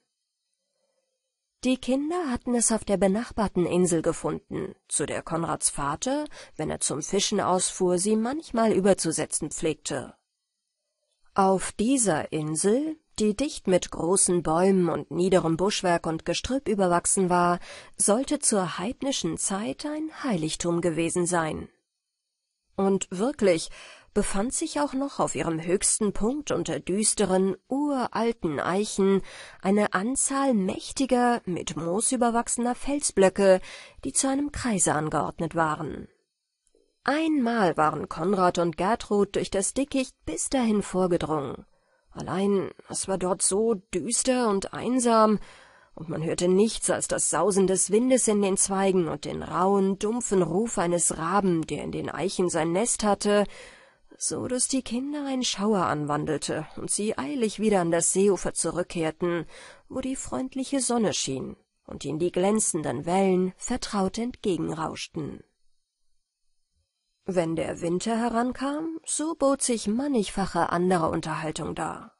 [SPEAKER 1] Die Kinder hatten es auf der benachbarten Insel gefunden, zu der Konrads Vater, wenn er zum Fischen ausfuhr, sie manchmal überzusetzen pflegte. Auf dieser Insel, die dicht mit großen Bäumen und niederem Buschwerk und Gestrüpp überwachsen war, sollte zur heidnischen Zeit ein Heiligtum gewesen sein. Und wirklich, befand sich auch noch auf ihrem höchsten Punkt unter düsteren, uralten Eichen eine Anzahl mächtiger, mit Moos überwachsener Felsblöcke, die zu einem Kreise angeordnet waren. Einmal waren Konrad und Gertrud durch das Dickicht bis dahin vorgedrungen. Allein es war dort so düster und einsam, und man hörte nichts als das Sausen des Windes in den Zweigen und den rauen, dumpfen Ruf eines Raben, der in den Eichen sein Nest hatte so daß die Kinder ein Schauer anwandelte und sie eilig wieder an das Seeufer zurückkehrten, wo die freundliche Sonne schien und ihnen die glänzenden Wellen vertraut entgegenrauschten. Wenn der Winter herankam, so bot sich mannigfache andere Unterhaltung dar.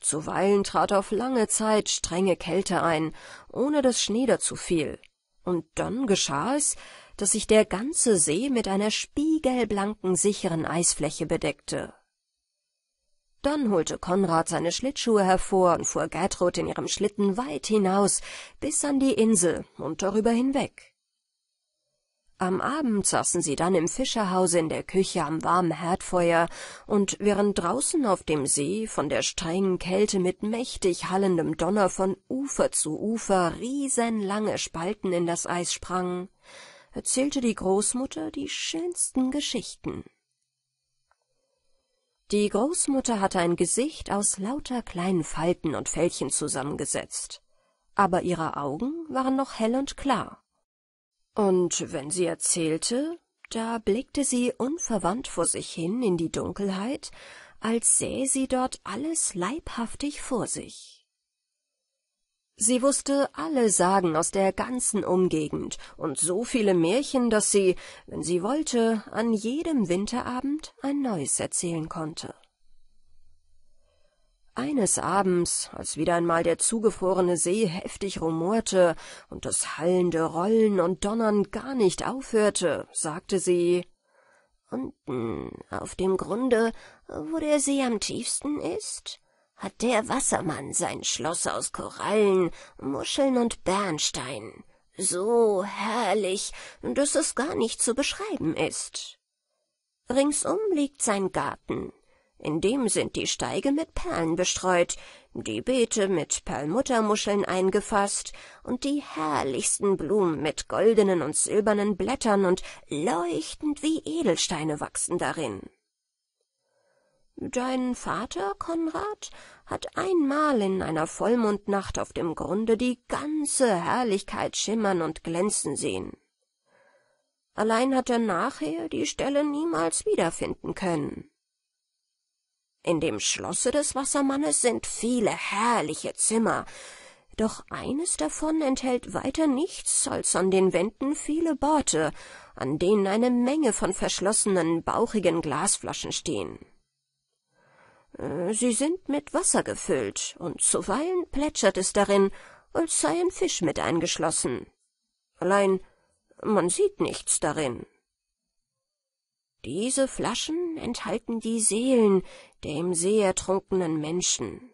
[SPEAKER 1] Zuweilen trat auf lange Zeit strenge Kälte ein, ohne dass Schnee dazu fiel, und dann geschah es, dass sich der ganze See mit einer spiegelblanken, sicheren Eisfläche bedeckte. Dann holte Konrad seine Schlittschuhe hervor und fuhr Gertrud in ihrem Schlitten weit hinaus, bis an die Insel und darüber hinweg. Am Abend saßen sie dann im Fischerhause in der Küche am warmen Herdfeuer, und während draußen auf dem See von der strengen Kälte mit mächtig hallendem Donner von Ufer zu Ufer riesenlange Spalten in das Eis sprangen, erzählte die Großmutter die schönsten Geschichten. Die Großmutter hatte ein Gesicht aus lauter kleinen Falten und Fältchen zusammengesetzt, aber ihre Augen waren noch hell und klar. Und wenn sie erzählte, da blickte sie unverwandt vor sich hin in die Dunkelheit, als sähe sie dort alles leibhaftig vor sich. Sie wusste alle Sagen aus der ganzen Umgegend und so viele Märchen, dass sie, wenn sie wollte, an jedem Winterabend ein neues erzählen konnte. Eines Abends, als wieder einmal der zugefrorene See heftig rumorte und das hallende Rollen und Donnern gar nicht aufhörte, sagte sie Unten auf dem Grunde, wo der See am tiefsten ist,
[SPEAKER 2] hat der Wassermann sein Schloss aus Korallen, Muscheln und Bernstein, so herrlich, dass es gar nicht zu beschreiben ist.
[SPEAKER 1] Ringsum liegt sein Garten, in dem sind die Steige mit Perlen bestreut, die Beete mit Perlmuttermuscheln eingefasst und die herrlichsten Blumen mit goldenen und silbernen Blättern und leuchtend wie Edelsteine wachsen darin. Dein Vater, Konrad, hat einmal in einer Vollmondnacht auf dem Grunde die ganze Herrlichkeit schimmern und glänzen sehen. Allein hat er nachher die Stelle niemals wiederfinden können. In dem Schlosse des Wassermannes sind viele herrliche Zimmer, doch eines davon enthält weiter nichts als an den Wänden viele Borte, an denen eine Menge von verschlossenen, bauchigen Glasflaschen stehen. Äh, sie sind mit Wasser gefüllt, und zuweilen plätschert es darin, als sei ein Fisch mit eingeschlossen. Allein man sieht nichts darin. Diese Flaschen enthalten die Seelen der im See ertrunkenen Menschen.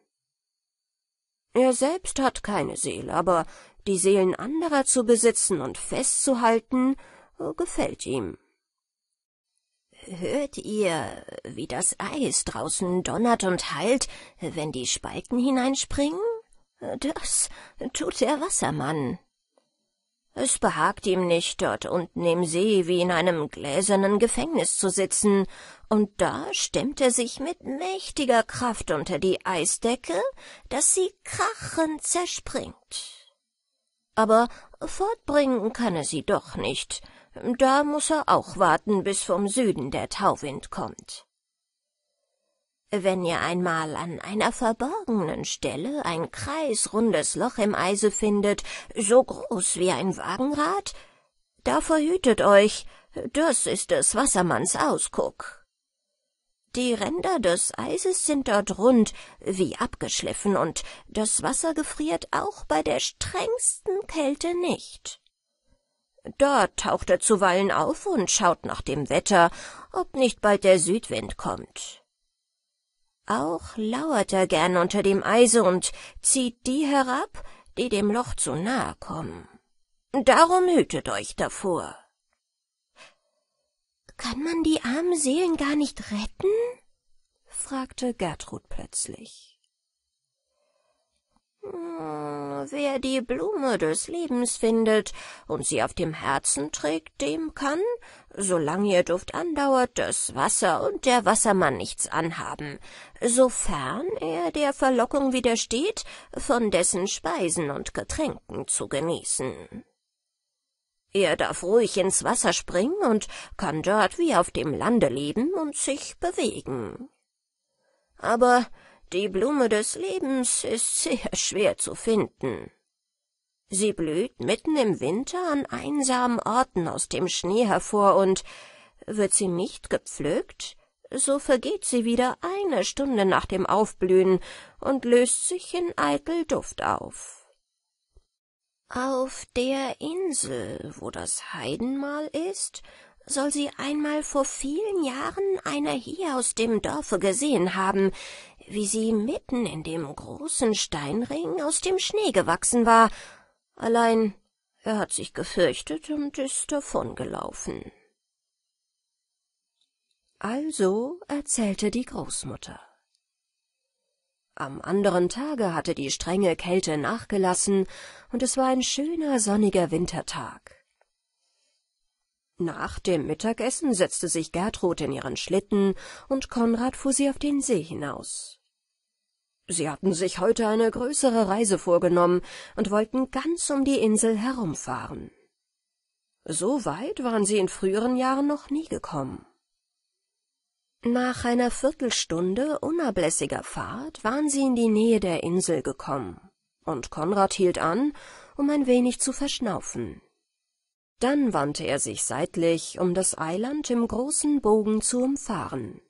[SPEAKER 1] Er selbst hat keine Seele, aber die Seelen anderer zu besitzen und festzuhalten, äh, gefällt ihm. Hört ihr, wie das Eis draußen donnert und heilt,
[SPEAKER 2] wenn die Spalten hineinspringen? Das tut der Wassermann. Es behagt ihm nicht, dort unten im See wie in einem gläsernen Gefängnis zu sitzen, und da stemmt er sich mit mächtiger Kraft unter die Eisdecke, daß sie krachend zerspringt. Aber fortbringen kann er sie doch nicht, da muß er auch warten, bis vom Süden der Tauwind kommt. Wenn ihr einmal an einer verborgenen Stelle ein kreisrundes Loch im Eise findet, so groß wie ein Wagenrad, da verhütet euch, das ist des Wassermanns Ausguck. Die Ränder des Eises sind dort rund,
[SPEAKER 1] wie abgeschliffen, und das Wasser gefriert auch bei der strengsten Kälte nicht. Da taucht er zuweilen auf und schaut nach dem Wetter, ob nicht bald der Südwind kommt. Auch lauert er gern unter dem Eise und zieht die herab, die dem Loch zu nahe kommen. Darum hütet euch davor. Kann man die armen Seelen gar nicht retten? fragte Gertrud plötzlich. Hm, wer die Blume des Lebens findet und sie auf dem Herzen trägt, dem kann, solange ihr Duft andauert, das Wasser und der Wassermann nichts anhaben, sofern er der Verlockung widersteht, von dessen Speisen und Getränken zu genießen. Er darf ruhig ins Wasser springen und kann dort wie auf dem Lande leben und sich bewegen. Aber die Blume des Lebens ist sehr schwer zu finden. Sie blüht mitten im Winter an einsamen Orten aus dem Schnee hervor und wird sie nicht gepflückt, so vergeht sie wieder eine Stunde nach dem Aufblühen und löst sich in eitel Duft auf. Auf der Insel, wo das Heidenmal ist soll sie einmal
[SPEAKER 2] vor vielen Jahren einer hier aus dem Dorfe gesehen haben, wie sie
[SPEAKER 1] mitten in dem großen Steinring aus dem Schnee gewachsen war, allein er hat sich gefürchtet und ist davongelaufen. Also erzählte die Großmutter. Am anderen Tage hatte die strenge Kälte nachgelassen, und es war ein schöner sonniger Wintertag. Nach dem Mittagessen setzte sich Gertrud in ihren Schlitten, und Konrad fuhr sie auf den See hinaus. Sie hatten sich heute eine größere Reise vorgenommen und wollten ganz um die Insel herumfahren. So weit waren sie in früheren Jahren noch nie gekommen. Nach einer Viertelstunde unablässiger Fahrt waren sie in die Nähe der Insel gekommen, und Konrad hielt an, um ein wenig zu verschnaufen. Dann wandte er sich seitlich, um das Eiland im großen Bogen zu umfahren.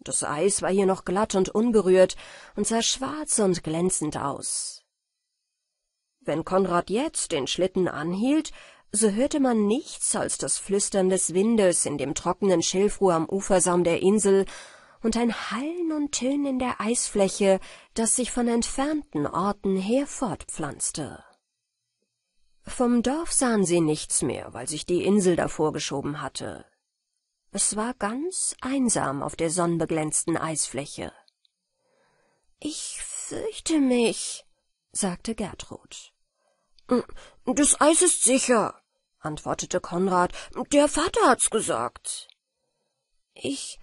[SPEAKER 1] Das Eis war hier noch glatt und unberührt und sah schwarz und glänzend aus. Wenn Konrad jetzt den Schlitten anhielt, so hörte man nichts als das Flüstern des Windes in dem trockenen Schilfruhr am Ufersaum der Insel und ein Hallen und Tönen in der Eisfläche, das sich von entfernten Orten her fortpflanzte. Vom Dorf sahen sie nichts mehr, weil sich die Insel davor geschoben hatte. Es war ganz einsam auf der sonnbeglänzten Eisfläche. Ich fürchte mich, sagte Gertrud. Hm, das Eis ist sicher, antwortete Konrad. Der Vater hat's gesagt. Ich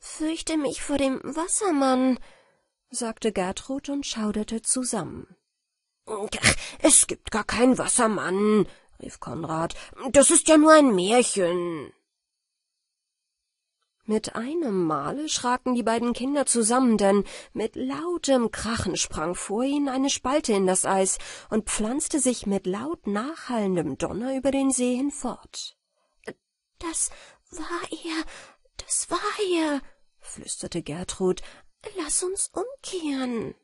[SPEAKER 1] fürchte mich vor dem Wassermann, sagte Gertrud und schauderte zusammen. Es gibt gar keinen Wassermann, rief Konrad. Das ist ja nur ein Märchen. Mit einem Male schraken die beiden Kinder zusammen, denn mit lautem Krachen sprang vor ihnen eine Spalte in das Eis und pflanzte sich mit laut nachhallendem Donner über den See hinfort.
[SPEAKER 2] Das war er, das war er,
[SPEAKER 1] flüsterte Gertrud. Lass uns umkehren.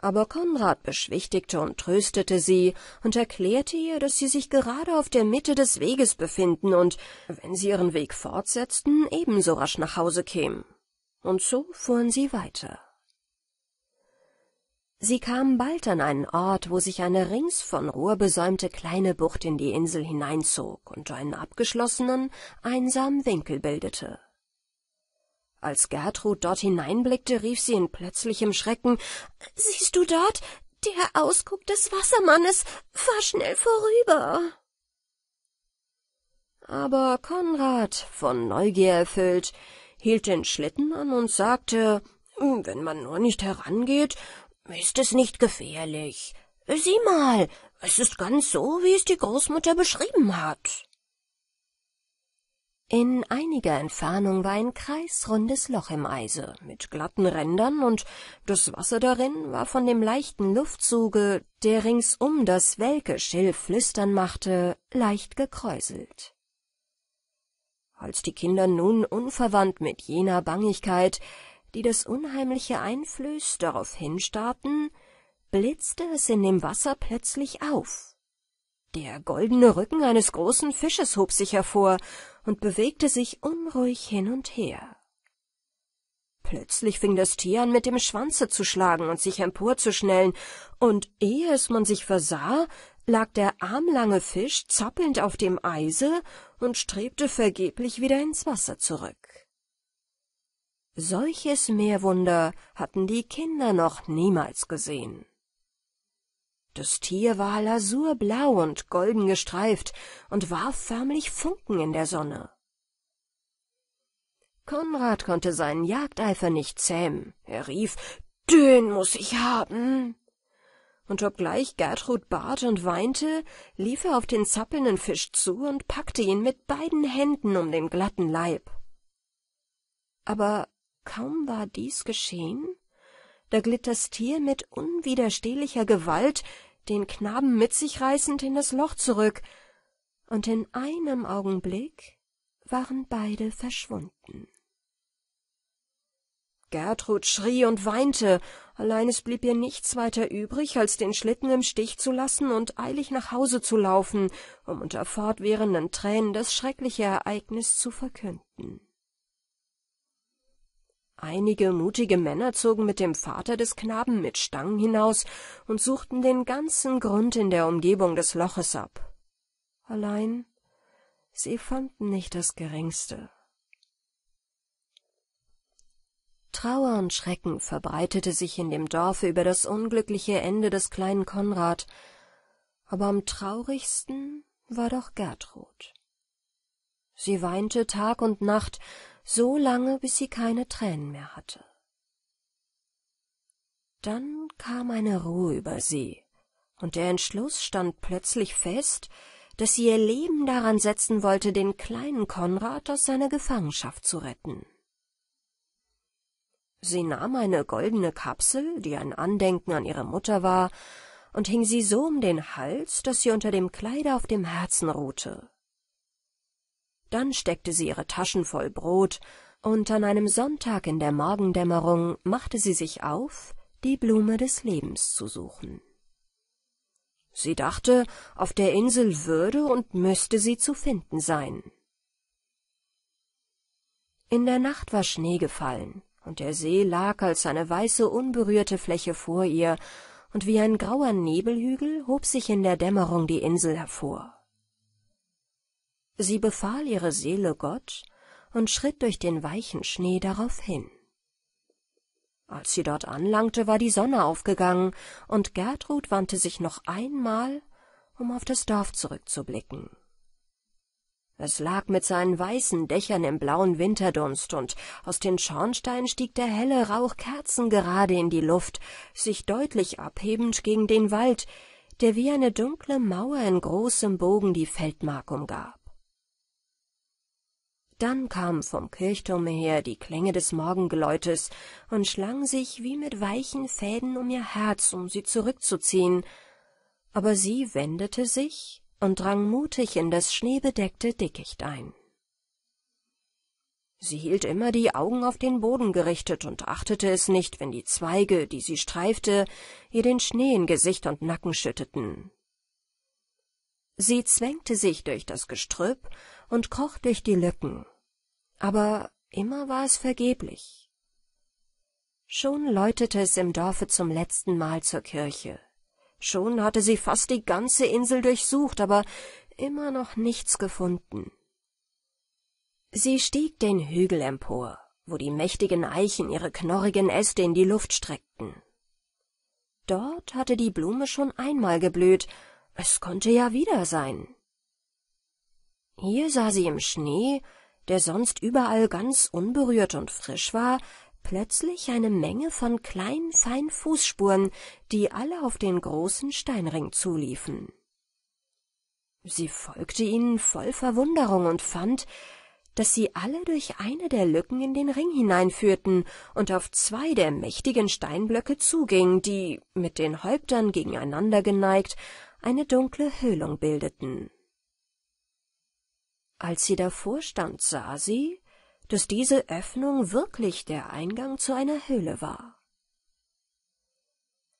[SPEAKER 1] Aber Konrad beschwichtigte und tröstete sie und erklärte ihr, dass sie sich gerade auf der Mitte des Weges befinden und, wenn sie ihren Weg fortsetzten, ebenso rasch nach Hause kämen. Und so fuhren sie weiter. Sie kamen bald an einen Ort, wo sich eine rings von Ruhr besäumte kleine Bucht in die Insel hineinzog und einen abgeschlossenen, einsamen Winkel bildete. Als Gertrud dort hineinblickte, rief sie in plötzlichem Schrecken Siehst du dort? Der Ausguck des Wassermannes. Fahr schnell vorüber. Aber Konrad, von Neugier erfüllt, hielt den Schlitten an und sagte Wenn man nur nicht herangeht, ist es nicht gefährlich. Sieh mal, es ist ganz so, wie es die Großmutter beschrieben hat. In einiger Entfernung war ein kreisrundes Loch im Eise mit glatten Rändern, und das Wasser darin war von dem leichten Luftzuge, der ringsum das welke Schilf flüstern machte, leicht gekräuselt. Als die Kinder nun unverwandt mit jener Bangigkeit, die das Unheimliche einflößt, darauf hinstarrten, blitzte es in dem Wasser plötzlich auf der goldene Rücken eines großen Fisches hob sich hervor und bewegte sich unruhig hin und her. Plötzlich fing das Tier an, mit dem Schwanze zu schlagen und sich emporzuschnellen, und ehe es man sich versah, lag der armlange Fisch zappelnd auf dem Eise und strebte vergeblich wieder ins Wasser zurück. Solches Meerwunder hatten die Kinder noch niemals gesehen. Das Tier war lasurblau und golden gestreift und warf förmlich Funken in der Sonne. Konrad konnte seinen Jagdeifer nicht zähmen. Er rief, »Den muß ich haben!« und obgleich Gertrud bat und weinte, lief er auf den zappelnden Fisch zu und packte ihn mit beiden Händen um den glatten Leib. Aber kaum war dies geschehen, da glitt das Tier mit unwiderstehlicher Gewalt den Knaben mit sich reißend in das Loch zurück, und in einem Augenblick waren beide verschwunden. Gertrud schrie und weinte, allein es blieb ihr nichts weiter übrig, als den Schlitten im Stich zu lassen und eilig nach Hause zu laufen, um unter fortwährenden Tränen das schreckliche Ereignis zu verkünden. Einige mutige Männer zogen mit dem Vater des Knaben mit Stangen hinaus und suchten den ganzen Grund in der Umgebung des Loches ab. Allein sie fanden nicht das geringste. Trauer und Schrecken verbreitete sich in dem Dorfe über das unglückliche Ende des kleinen Konrad, aber am traurigsten war doch Gertrud. Sie weinte Tag und Nacht so lange, bis sie keine Tränen mehr hatte. Dann kam eine Ruhe über sie, und der Entschluss stand plötzlich fest, dass sie ihr Leben daran setzen wollte, den kleinen Konrad aus seiner Gefangenschaft zu retten. Sie nahm eine goldene Kapsel, die ein Andenken an ihre Mutter war, und hing sie so um den Hals, dass sie unter dem Kleide auf dem Herzen ruhte. Dann steckte sie ihre Taschen voll Brot, und an einem Sonntag in der Morgendämmerung machte sie sich auf, die Blume des Lebens zu suchen. Sie dachte, auf der Insel würde und müsste sie zu finden sein. In der Nacht war Schnee gefallen, und der See lag als eine weiße, unberührte Fläche vor ihr, und wie ein grauer Nebelhügel hob sich in der Dämmerung die Insel hervor. Sie befahl ihre Seele Gott und schritt durch den weichen Schnee darauf hin. Als sie dort anlangte, war die Sonne aufgegangen, und Gertrud wandte sich noch einmal, um auf das Dorf zurückzublicken. Es lag mit seinen weißen Dächern im blauen Winterdunst, und aus den Schornsteinen stieg der helle Rauch kerzengerade in die Luft, sich deutlich abhebend gegen den Wald, der wie eine dunkle Mauer in großem Bogen die Feldmark umgab. Dann kam vom Kirchturm her die Klänge des Morgengeläutes und schlang sich wie mit weichen Fäden um ihr Herz, um sie zurückzuziehen. Aber sie wendete sich und drang mutig in das schneebedeckte Dickicht ein. Sie hielt immer die Augen auf den Boden gerichtet und achtete es nicht, wenn die Zweige, die sie streifte, ihr den Schnee in Gesicht und Nacken schütteten. Sie zwängte sich durch das Gestrüpp und kroch durch die Lücken. Aber immer war es vergeblich. Schon läutete es im Dorfe zum letzten Mal zur Kirche. Schon hatte sie fast die ganze Insel durchsucht, aber immer noch nichts gefunden. Sie stieg den Hügel empor, wo die mächtigen Eichen ihre knorrigen Äste in die Luft streckten. Dort hatte die Blume schon einmal geblüht, es konnte ja wieder sein. Hier sah sie im Schnee, der sonst überall ganz unberührt und frisch war, plötzlich eine Menge von kleinen, feinen Fußspuren, die alle auf den großen Steinring zuliefen. Sie folgte ihnen voll Verwunderung und fand, dass sie alle durch eine der Lücken in den Ring hineinführten und auf zwei der mächtigen Steinblöcke zuging, die, mit den Häuptern gegeneinander geneigt, eine dunkle Höhlung bildeten. Als sie davor stand, sah sie, dass diese Öffnung wirklich der Eingang zu einer Höhle war.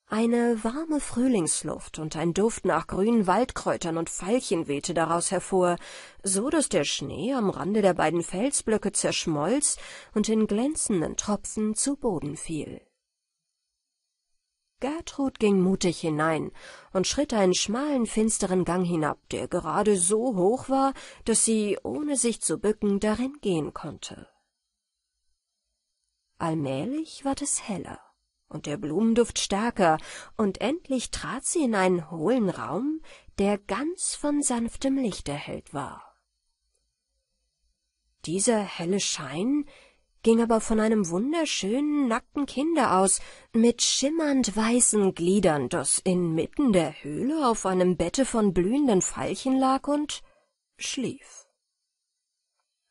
[SPEAKER 1] Eine warme Frühlingsluft und ein Duft nach grünen Waldkräutern und Veilchen wehte daraus hervor, so dass der Schnee am Rande der beiden Felsblöcke zerschmolz und in glänzenden Tropfen zu Boden fiel. Gertrud ging mutig hinein und schritt einen schmalen, finsteren Gang hinab, der gerade so hoch war, dass sie, ohne sich zu bücken, darin gehen konnte. Allmählich ward es heller und der Blumenduft stärker, und endlich trat sie in einen hohlen Raum, der ganz von sanftem Licht erhellt war. Dieser helle Schein ging aber von einem wunderschönen, nackten Kinder aus, mit schimmernd weißen Gliedern, das inmitten der Höhle auf einem Bette von blühenden Veilchen lag und schlief.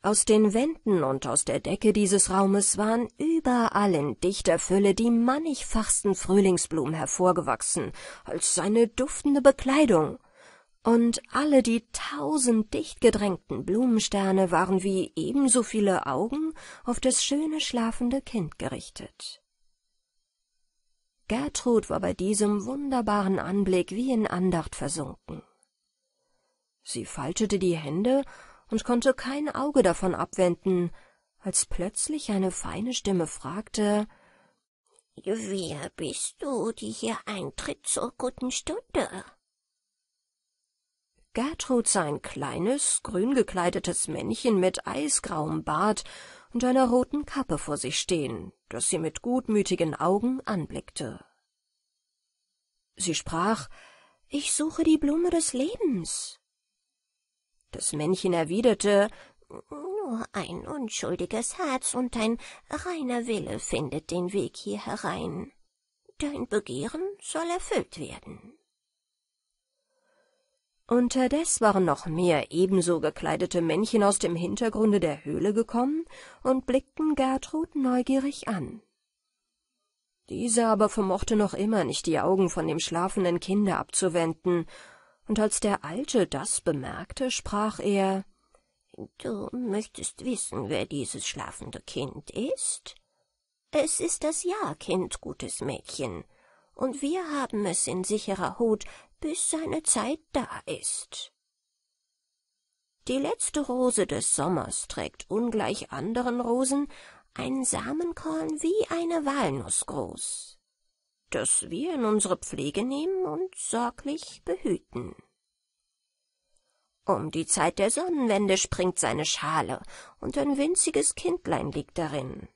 [SPEAKER 1] Aus den Wänden und aus der Decke dieses Raumes waren überall in dichter Fülle die mannigfachsten Frühlingsblumen hervorgewachsen, als seine duftende Bekleidung und alle die tausend dichtgedrängten Blumensterne waren wie ebenso viele Augen auf das schöne schlafende Kind gerichtet. Gertrud war bei diesem wunderbaren Anblick wie in Andacht versunken. Sie faltete die Hände und konnte kein Auge davon abwenden, als plötzlich eine feine Stimme fragte, »Wer bist du, die hier eintritt zur guten Stunde?« Gertrud sah ein kleines, grün gekleidetes Männchen mit eisgrauem Bart und einer roten Kappe vor sich stehen, das sie mit gutmütigen Augen anblickte. Sie sprach, »Ich suche die Blume des Lebens.« Das Männchen erwiderte,
[SPEAKER 2] »Nur ein unschuldiges Herz und ein reiner Wille findet den Weg hier
[SPEAKER 1] herein. Dein
[SPEAKER 2] Begehren soll erfüllt werden.«
[SPEAKER 1] Unterdes waren noch mehr ebenso gekleidete Männchen aus dem Hintergrunde der Höhle gekommen und blickten Gertrud neugierig an. Diese aber vermochte noch immer nicht die Augen von dem schlafenden Kinde abzuwenden, und als der Alte das bemerkte, sprach er Du möchtest wissen, wer dieses schlafende Kind ist? Es ist das Ja-Kind,
[SPEAKER 2] gutes Mädchen, und wir haben es in sicherer Hut bis seine Zeit da ist. Die letzte Rose des Sommers trägt ungleich anderen Rosen ein Samenkorn wie eine Walnuss
[SPEAKER 1] groß, das wir in unsere Pflege nehmen und sorglich behüten. Um die Zeit der Sonnenwende springt seine Schale, und ein winziges Kindlein liegt darin.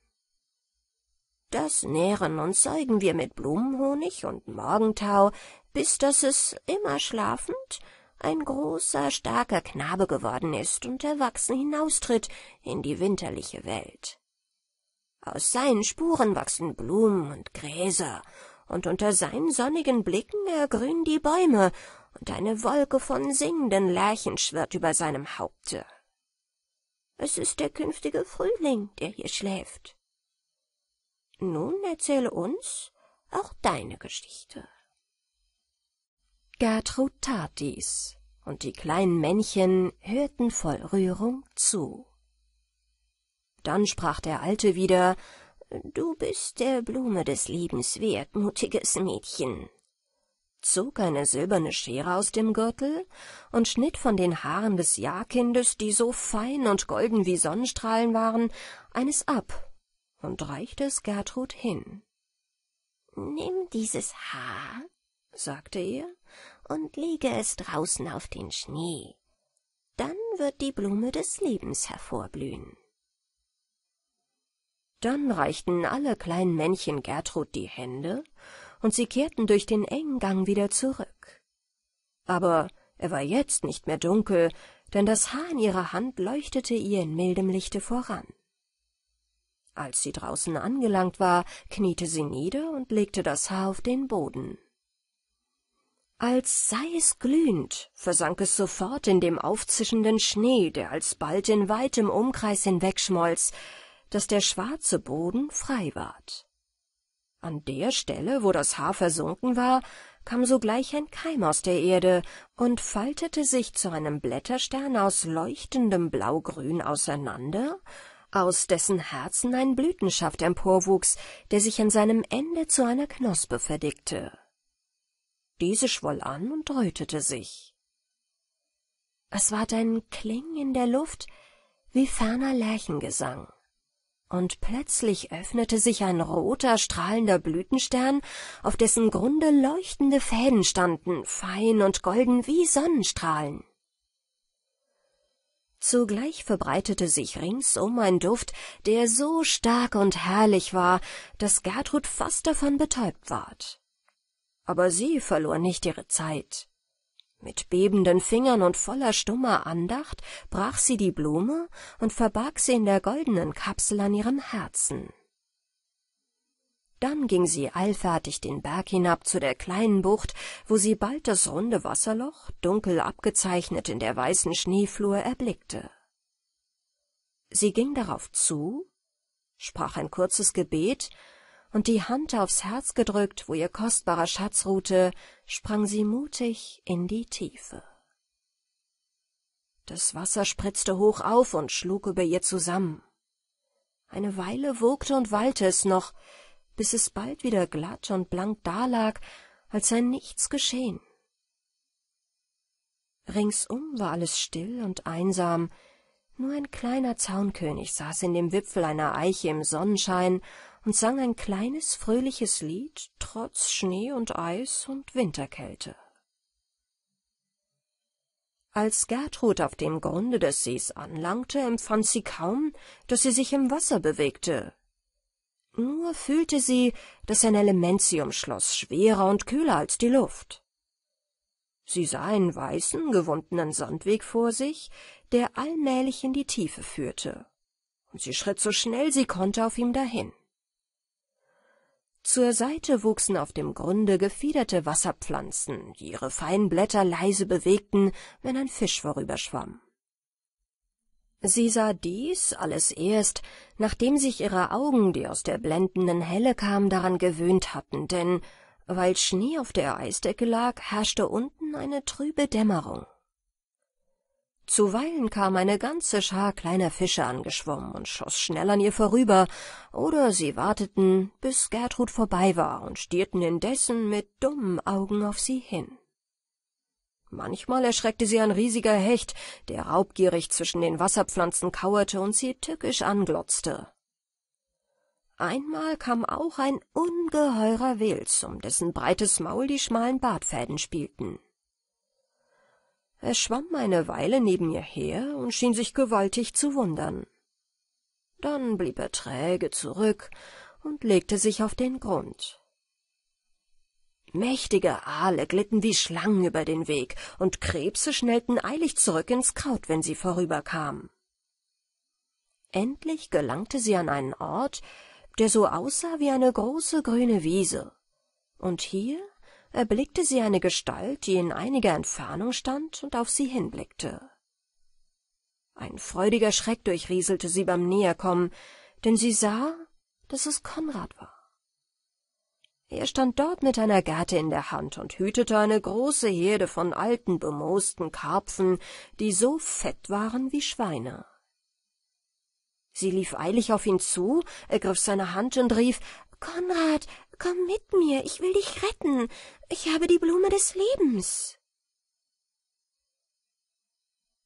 [SPEAKER 1] Das nähren und säugen wir mit Blumenhonig und Morgentau, bis dass es, immer schlafend, ein großer, starker Knabe geworden ist und erwachsen hinaustritt in die winterliche Welt. Aus seinen Spuren wachsen Blumen und Gräser, und unter seinen sonnigen Blicken ergrünen die Bäume, und eine Wolke von singenden Lärchen schwirrt über seinem Haupte. Es ist der künftige Frühling, der hier schläft. Nun erzähle
[SPEAKER 2] uns auch deine Geschichte.
[SPEAKER 1] Gertrud tat dies, und die kleinen Männchen hörten voll Rührung zu. Dann sprach der Alte wieder, Du bist der Blume des Lebens wert, mutiges Mädchen, zog eine silberne Schere aus dem Gürtel und schnitt von den Haaren des Jahrkindes, die so fein und golden wie Sonnenstrahlen waren, eines ab und reichte es Gertrud hin. Nimm dieses Haar, sagte er, und lege es draußen auf den Schnee. Dann wird die Blume des Lebens hervorblühen. Dann reichten alle kleinen Männchen Gertrud die Hände, und sie kehrten durch den engen Gang wieder zurück. Aber er war jetzt nicht mehr dunkel, denn das Haar in ihrer Hand leuchtete ihr in mildem Lichte voran. Als sie draußen angelangt war, kniete sie nieder und legte das Haar auf den Boden. Als sei es glühend, versank es sofort in dem aufzischenden Schnee, der alsbald in weitem Umkreis hinwegschmolz, daß der schwarze Boden frei ward. An der Stelle, wo das Haar versunken war, kam sogleich ein Keim aus der Erde und faltete sich zu einem Blätterstern aus leuchtendem Blaugrün auseinander, aus dessen Herzen ein Blütenschaft emporwuchs, der sich an seinem Ende zu einer Knospe verdickte. Diese schwoll an und rötete sich. Es war ein Kling in der Luft wie ferner Lerchengesang. Und plötzlich öffnete sich ein roter, strahlender Blütenstern, auf dessen Grunde leuchtende Fäden standen, fein und golden wie Sonnenstrahlen. Zugleich verbreitete sich ringsum ein Duft, der so stark und herrlich war, dass Gertrud fast davon betäubt ward aber sie verlor nicht ihre Zeit. Mit bebenden Fingern und voller stummer Andacht brach sie die Blume und verbarg sie in der goldenen Kapsel an ihrem Herzen. Dann ging sie eilfertig den Berg hinab zu der kleinen Bucht, wo sie bald das runde Wasserloch, dunkel abgezeichnet in der weißen Schneeflur, erblickte. Sie ging darauf zu, sprach ein kurzes Gebet und die Hand aufs Herz gedrückt, wo ihr kostbarer Schatz ruhte, sprang sie mutig in die Tiefe. Das Wasser spritzte hoch auf und schlug über ihr zusammen. Eine Weile wogte und wallte es noch, bis es bald wieder glatt und blank dalag, als sei nichts geschehen. Ringsum war alles still und einsam, nur ein kleiner Zaunkönig saß in dem Wipfel einer Eiche im Sonnenschein und sang ein kleines, fröhliches Lied trotz Schnee und Eis und Winterkälte. Als Gertrud auf dem Grunde des Sees anlangte, empfand sie kaum, dass sie sich im Wasser bewegte. Nur fühlte sie, dass ein Element sie umschloss, schwerer und kühler als die Luft. Sie sah einen weißen, gewundenen Sandweg vor sich, der allmählich in die Tiefe führte, und sie schritt so schnell sie konnte auf ihm dahin. Zur Seite wuchsen auf dem Grunde gefiederte Wasserpflanzen, die ihre feinen Blätter leise bewegten, wenn ein Fisch vorüberschwamm. Sie sah dies alles erst, nachdem sich ihre Augen, die aus der blendenden Helle kamen, daran gewöhnt hatten, denn weil Schnee auf der Eisdecke lag, herrschte unten eine trübe Dämmerung. Zuweilen kam eine ganze Schar kleiner Fische angeschwommen und schoss schnell an ihr vorüber, oder sie warteten, bis Gertrud vorbei war und stierten indessen mit dummen Augen auf sie hin. Manchmal erschreckte sie ein riesiger Hecht, der raubgierig zwischen den Wasserpflanzen kauerte und sie tückisch anglotzte. Einmal kam auch ein ungeheurer Wels, um dessen breites Maul die schmalen Bartfäden spielten. Er schwamm eine Weile neben ihr her und schien sich gewaltig zu wundern. Dann blieb er träge zurück und legte sich auf den Grund. Mächtige Aale glitten wie Schlangen über den Weg, und Krebse schnellten eilig zurück ins Kraut, wenn sie vorüberkamen. Endlich gelangte sie an einen Ort, der so aussah wie eine große grüne Wiese, und hier erblickte sie eine Gestalt, die in einiger Entfernung stand und auf sie hinblickte. Ein freudiger Schreck durchrieselte sie beim Näherkommen, denn sie sah, dass es Konrad war. Er stand dort mit einer Gerte in der Hand und hütete eine große Herde von alten, bemoosten Karpfen, die so fett waren wie Schweine. Sie lief eilig auf ihn zu, ergriff seine Hand und rief, Konrad, komm mit mir, ich will dich retten. Ich habe die Blume des Lebens.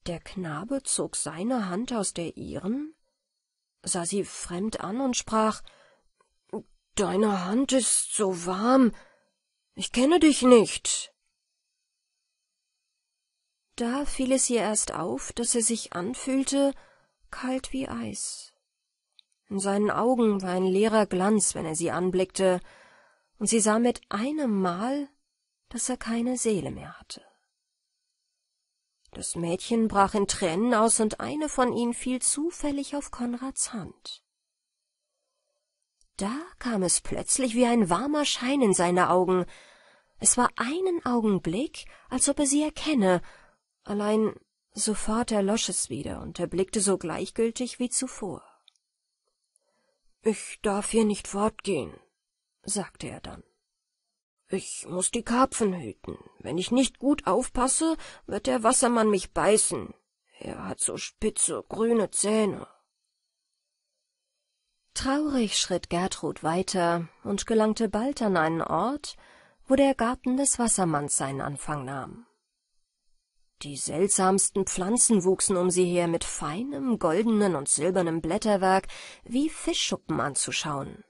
[SPEAKER 1] Der Knabe zog seine Hand aus der ihren, sah sie fremd an und sprach Deine Hand ist so warm. Ich kenne dich nicht. Da fiel es ihr erst auf, daß er sich anfühlte, kalt wie Eis. In seinen Augen war ein leerer Glanz, wenn er sie anblickte, und sie sah mit einem Mal, dass er keine Seele mehr hatte. Das Mädchen brach in Tränen aus, und eine von ihnen fiel zufällig auf Konrads Hand. Da kam es plötzlich wie ein warmer Schein in seine Augen. Es war einen Augenblick, als ob er sie erkenne, allein sofort erlosch es wieder, und er blickte so gleichgültig wie zuvor. Ich darf hier nicht fortgehen, sagte er dann. Ich muß die Karpfen hüten. Wenn ich nicht gut aufpasse, wird der Wassermann mich beißen. Er hat so spitze, grüne Zähne. Traurig schritt Gertrud weiter und gelangte bald an einen Ort, wo der Garten des Wassermanns seinen Anfang nahm. Die seltsamsten Pflanzen wuchsen um sie her mit feinem, goldenem und silbernem Blätterwerk wie Fischschuppen anzuschauen.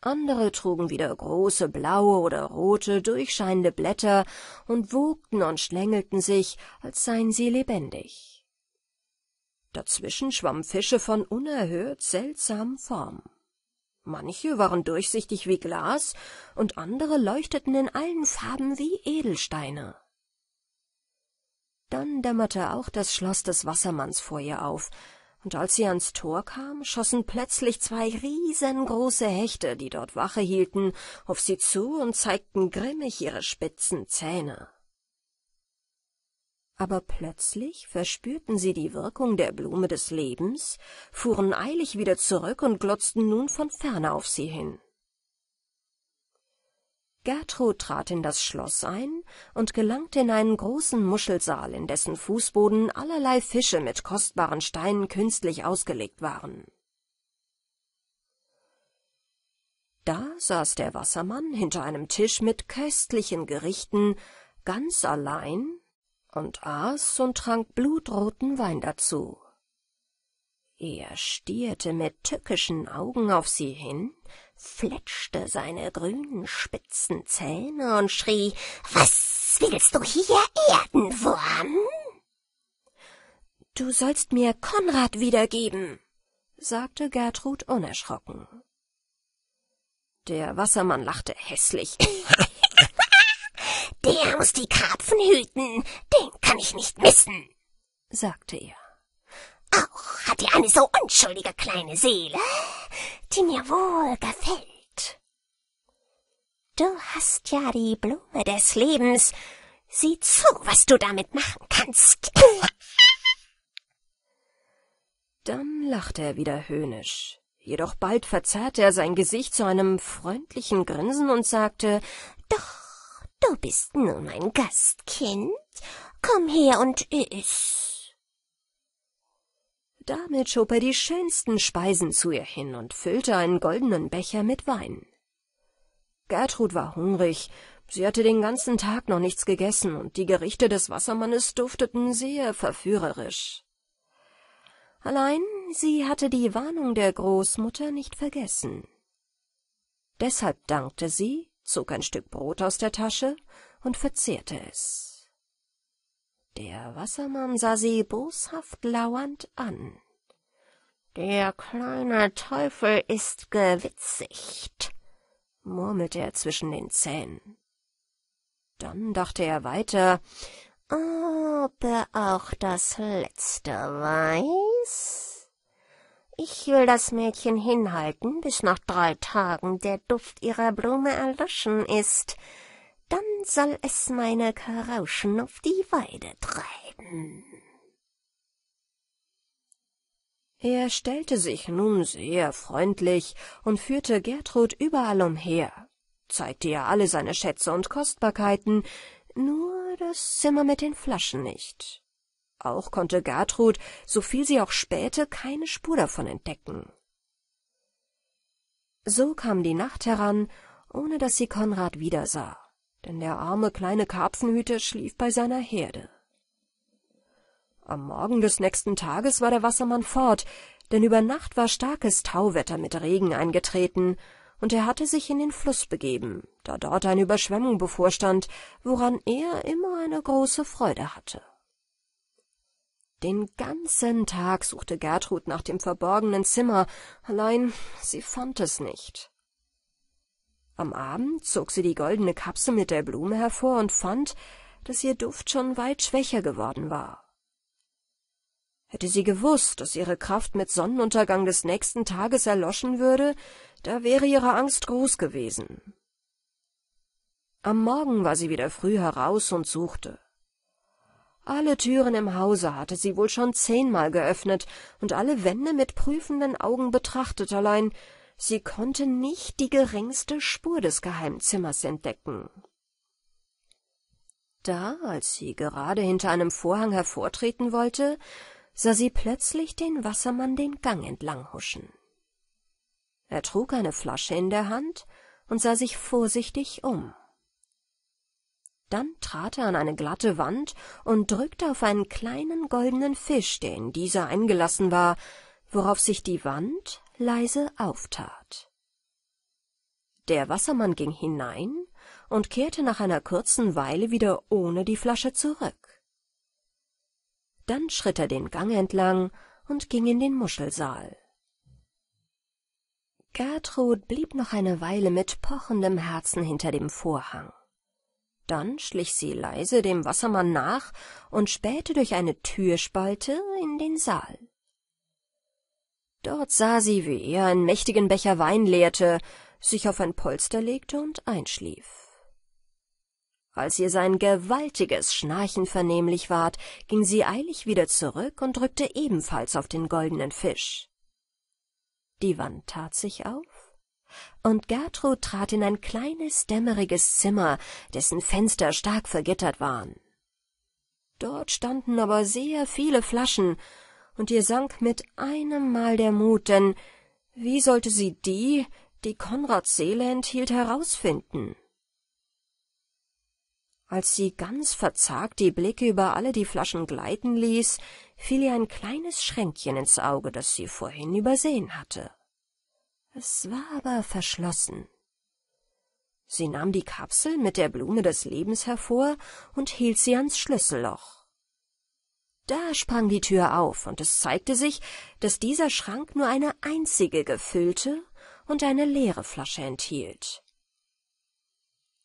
[SPEAKER 1] Andere trugen wieder große blaue oder rote, durchscheinende Blätter und wogten und schlängelten sich, als seien sie lebendig. Dazwischen schwammen Fische von unerhört seltsamen Formen. Manche waren durchsichtig wie Glas und andere leuchteten in allen Farben wie Edelsteine. Dann dämmerte auch das Schloss des Wassermanns vor ihr auf, und als sie ans Tor kam, schossen plötzlich zwei riesengroße Hechte, die dort Wache hielten, auf sie zu und zeigten grimmig ihre spitzen Zähne. Aber plötzlich verspürten sie die Wirkung der Blume des Lebens, fuhren eilig wieder zurück und glotzten nun von ferne auf sie hin. Gertrud trat in das Schloss ein und gelangte in einen großen Muschelsaal, in dessen Fußboden allerlei Fische mit kostbaren Steinen künstlich ausgelegt waren. Da saß der Wassermann hinter einem Tisch mit köstlichen Gerichten ganz allein und aß und trank blutroten Wein dazu. Er stierte mit tückischen Augen auf sie hin, fletschte seine grünen spitzen Zähne und schrie Was willst du hier, Erdenwurm? Du sollst mir Konrad wiedergeben, sagte Gertrud unerschrocken. Der Wassermann lachte hässlich.
[SPEAKER 2] Der muss die Karpfen hüten, den kann ich nicht missen, sagte er. Auch hat die eine so unschuldige kleine Seele, die mir wohl gefällt. Du hast ja die Blume des Lebens. Sieh zu, was du damit machen kannst.
[SPEAKER 1] Dann lachte er wieder höhnisch. Jedoch bald verzerrte er sein Gesicht zu einem freundlichen Grinsen und sagte, Doch, du bist nun mein Gastkind. Komm her und iss. Damit schob er die schönsten Speisen zu ihr hin und füllte einen goldenen Becher mit Wein. Gertrud war hungrig, sie hatte den ganzen Tag noch nichts gegessen, und die Gerichte des Wassermannes dufteten sehr verführerisch. Allein sie hatte die Warnung der Großmutter nicht vergessen. Deshalb dankte sie, zog ein Stück Brot aus der Tasche und verzehrte es. Der Wassermann sah sie boshaft lauernd an. Der kleine Teufel ist gewitzigt, murmelte er zwischen den Zähnen. Dann dachte er weiter, ob er auch das Letzte weiß.
[SPEAKER 2] Ich will das Mädchen hinhalten, bis nach drei Tagen der Duft ihrer Blume erloschen ist, dann soll es meine Karauschen auf die
[SPEAKER 1] Weide treiben. Er stellte sich nun sehr freundlich und führte Gertrud überall umher, zeigte ihr alle seine Schätze und Kostbarkeiten, nur das Zimmer mit den Flaschen nicht. Auch konnte Gertrud, so viel sie auch spähte, keine Spur davon entdecken. So kam die Nacht heran, ohne dass sie Konrad wiedersah denn der arme kleine Karpfenhüter schlief bei seiner Herde. Am Morgen des nächsten Tages war der Wassermann fort, denn über Nacht war starkes Tauwetter mit Regen eingetreten, und er hatte sich in den Fluss begeben, da dort eine Überschwemmung bevorstand, woran er immer eine große Freude hatte. Den ganzen Tag suchte Gertrud nach dem verborgenen Zimmer, allein sie fand es nicht. Am Abend zog sie die goldene Kapsel mit der Blume hervor und fand, dass ihr Duft schon weit schwächer geworden war. Hätte sie gewusst, dass ihre Kraft mit Sonnenuntergang des nächsten Tages erloschen würde, da wäre ihre Angst groß gewesen. Am Morgen war sie wieder früh heraus und suchte. Alle Türen im Hause hatte sie wohl schon zehnmal geöffnet und alle Wände mit prüfenden Augen betrachtet, allein sie konnte nicht die geringste Spur des Geheimzimmers entdecken. Da, als sie gerade hinter einem Vorhang hervortreten wollte, sah sie plötzlich den Wassermann den Gang entlang huschen. Er trug eine Flasche in der Hand und sah sich vorsichtig um. Dann trat er an eine glatte Wand und drückte auf einen kleinen goldenen Fisch, der in dieser eingelassen war, worauf sich die Wand leise auftat. Der Wassermann ging hinein und kehrte nach einer kurzen Weile wieder ohne die Flasche zurück. Dann schritt er den Gang entlang und ging in den Muschelsaal. Gertrud blieb noch eine Weile mit pochendem Herzen hinter dem Vorhang. Dann schlich sie leise dem Wassermann nach und spähte durch eine Türspalte in den Saal. Dort sah sie, wie er einen mächtigen Becher Wein leerte, sich auf ein Polster legte und einschlief. Als ihr sein gewaltiges Schnarchen vernehmlich ward, ging sie eilig wieder zurück und drückte ebenfalls auf den goldenen Fisch. Die Wand tat sich auf, und Gertrud trat in ein kleines, dämmeriges Zimmer, dessen Fenster stark vergittert waren. Dort standen aber sehr viele Flaschen, und ihr sank mit einem Mal der Mut, denn wie sollte sie die, die Konrads Seele enthielt, herausfinden? Als sie ganz verzagt die Blicke über alle die Flaschen gleiten ließ, fiel ihr ein kleines Schränkchen ins Auge, das sie vorhin übersehen hatte. Es war aber verschlossen. Sie nahm die Kapsel mit der Blume des Lebens hervor und hielt sie ans Schlüsselloch. Da sprang die Tür auf, und es zeigte sich, dass dieser Schrank nur eine einzige gefüllte und eine leere Flasche enthielt.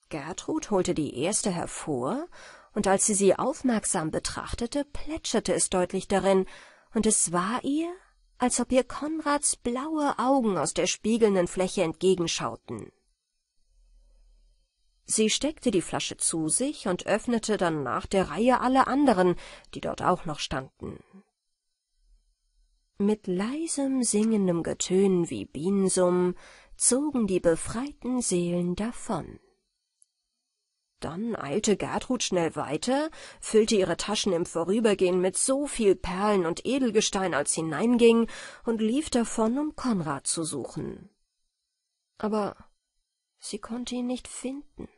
[SPEAKER 1] Gertrud holte die erste hervor, und als sie sie aufmerksam betrachtete, plätscherte es deutlich darin, und es war ihr, als ob ihr Konrads blaue Augen aus der spiegelnden Fläche entgegenschauten. Sie steckte die Flasche zu sich und öffnete dann nach der Reihe alle anderen, die dort auch noch standen. Mit leisem, singendem Getön wie Biensum zogen die befreiten Seelen davon. Dann eilte Gertrud schnell weiter, füllte ihre Taschen im Vorübergehen mit so viel Perlen und Edelgestein, als hineinging, und lief davon, um Konrad zu suchen. Aber sie konnte ihn nicht finden.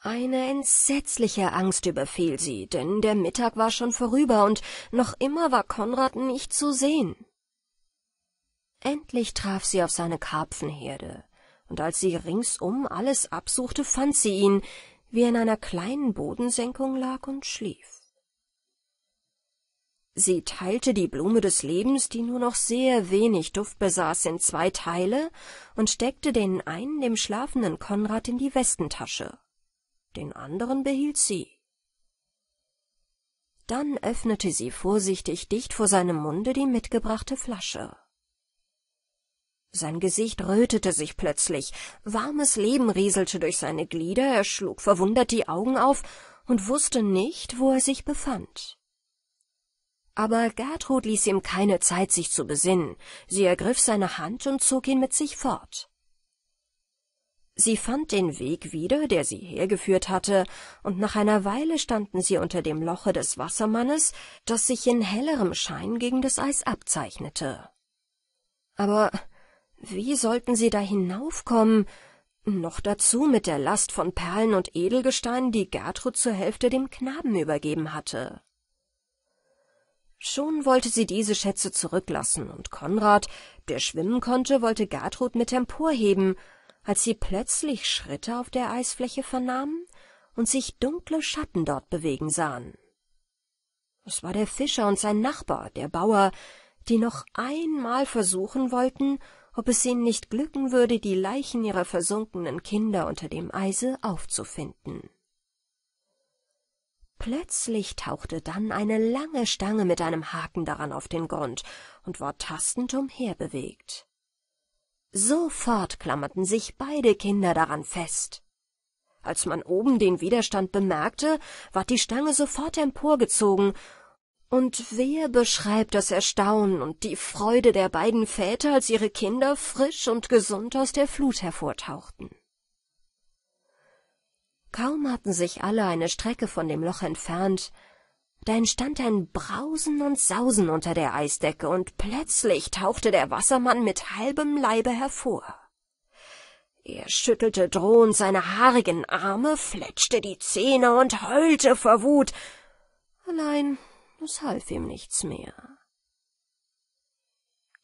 [SPEAKER 1] Eine entsetzliche Angst überfiel sie, denn der Mittag war schon vorüber und noch immer war Konrad nicht zu sehen. Endlich traf sie auf seine Karpfenherde, und als sie ringsum alles absuchte, fand sie ihn, wie er in einer kleinen Bodensenkung lag und schlief. Sie teilte die Blume des Lebens, die nur noch sehr wenig Duft besaß, in zwei Teile und steckte den einen dem schlafenden Konrad in die Westentasche den anderen behielt sie. Dann öffnete sie vorsichtig dicht vor seinem Munde die mitgebrachte Flasche. Sein Gesicht rötete sich plötzlich, warmes Leben rieselte durch seine Glieder, er schlug verwundert die Augen auf und wusste nicht, wo er sich befand. Aber Gertrud ließ ihm keine Zeit, sich zu besinnen, sie ergriff seine Hand und zog ihn mit sich fort. Sie fand den Weg wieder, der sie hergeführt hatte, und nach einer Weile standen sie unter dem Loche des Wassermannes, das sich in hellerem Schein gegen das Eis abzeichnete. Aber wie sollten sie da hinaufkommen, noch dazu mit der Last von Perlen und Edelgesteinen, die Gertrud zur Hälfte dem Knaben übergeben hatte? Schon wollte sie diese Schätze zurücklassen, und Konrad, der schwimmen konnte, wollte Gertrud mit emporheben, als sie plötzlich Schritte auf der Eisfläche vernahmen und sich dunkle Schatten dort bewegen sahen. Es war der Fischer und sein Nachbar, der Bauer, die noch einmal versuchen wollten, ob es ihnen nicht glücken würde, die Leichen ihrer versunkenen Kinder unter dem Eise aufzufinden. Plötzlich tauchte dann eine lange Stange mit einem Haken daran auf den Grund und war tastend umherbewegt. Sofort klammerten sich beide Kinder daran fest. Als man oben den Widerstand bemerkte, ward die Stange sofort emporgezogen, und wer beschreibt das Erstaunen und die Freude der beiden Väter, als ihre Kinder frisch und gesund aus der Flut hervortauchten? Kaum hatten sich alle eine Strecke von dem Loch entfernt, da entstand ein Brausen und Sausen unter der Eisdecke, und plötzlich tauchte der Wassermann mit halbem Leibe hervor. Er schüttelte drohend seine haarigen Arme, fletschte die Zähne und heulte vor Wut. Allein es half ihm nichts mehr.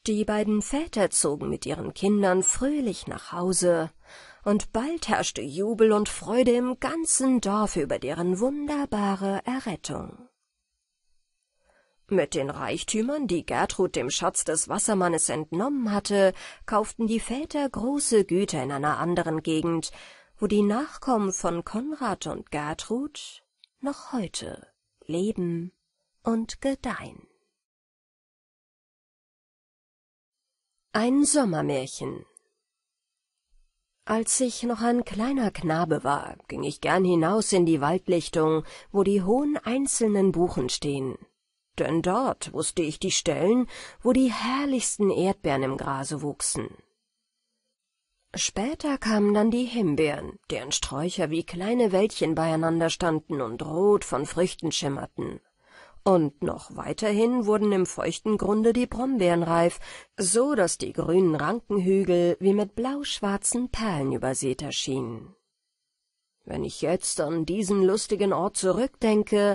[SPEAKER 1] Die beiden Väter zogen mit ihren Kindern fröhlich nach Hause, und bald herrschte Jubel und Freude im ganzen Dorf über deren wunderbare Errettung. Mit den Reichtümern, die Gertrud dem Schatz des Wassermannes entnommen hatte, kauften die Väter große Güter in einer anderen Gegend, wo die Nachkommen von Konrad und Gertrud noch heute leben und gedeihen. Ein Sommermärchen als ich noch ein kleiner Knabe war, ging ich gern hinaus in die Waldlichtung, wo die hohen einzelnen Buchen stehen denn dort wußte ich die Stellen, wo die herrlichsten Erdbeeren im Grase wuchsen. Später kamen dann die Himbeeren, deren Sträucher wie kleine Wäldchen beieinander standen und rot von Früchten schimmerten. Und noch weiterhin wurden im feuchten Grunde die Brombeeren reif, so daß die grünen Rankenhügel wie mit blauschwarzen Perlen übersät erschienen. Wenn ich jetzt an diesen lustigen Ort zurückdenke,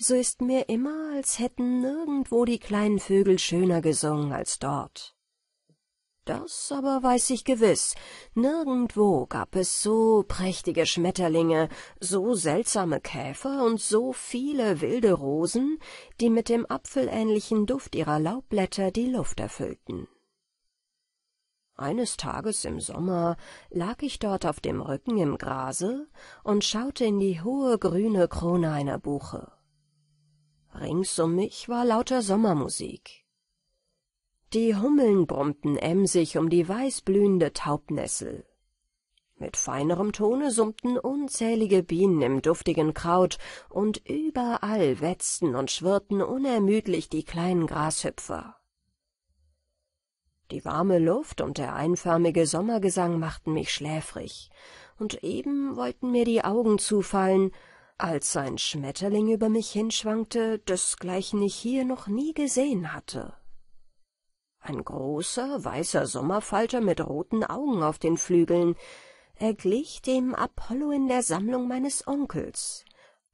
[SPEAKER 1] so ist mir immer, als hätten nirgendwo die kleinen Vögel schöner gesungen als dort. Das aber weiß ich gewiß, nirgendwo gab es so prächtige Schmetterlinge, so seltsame Käfer und so viele wilde Rosen, die mit dem apfelähnlichen Duft ihrer Laubblätter die Luft erfüllten. Eines Tages im Sommer lag ich dort auf dem Rücken im Grase und schaute in die hohe grüne Krone einer Buche. Rings um mich war lauter Sommermusik. Die Hummeln brummten emsig um die weißblühende Taubnessel. Mit feinerem Tone summten unzählige Bienen im duftigen Kraut, und überall wetzten und schwirrten unermüdlich die kleinen Grashüpfer. Die warme Luft und der einförmige Sommergesang machten mich schläfrig, und eben wollten mir die Augen zufallen, als ein Schmetterling über mich hinschwankte, desgleichen ich hier noch nie gesehen hatte. Ein großer, weißer Sommerfalter mit roten Augen auf den Flügeln, er glich dem Apollo in der Sammlung meines Onkels.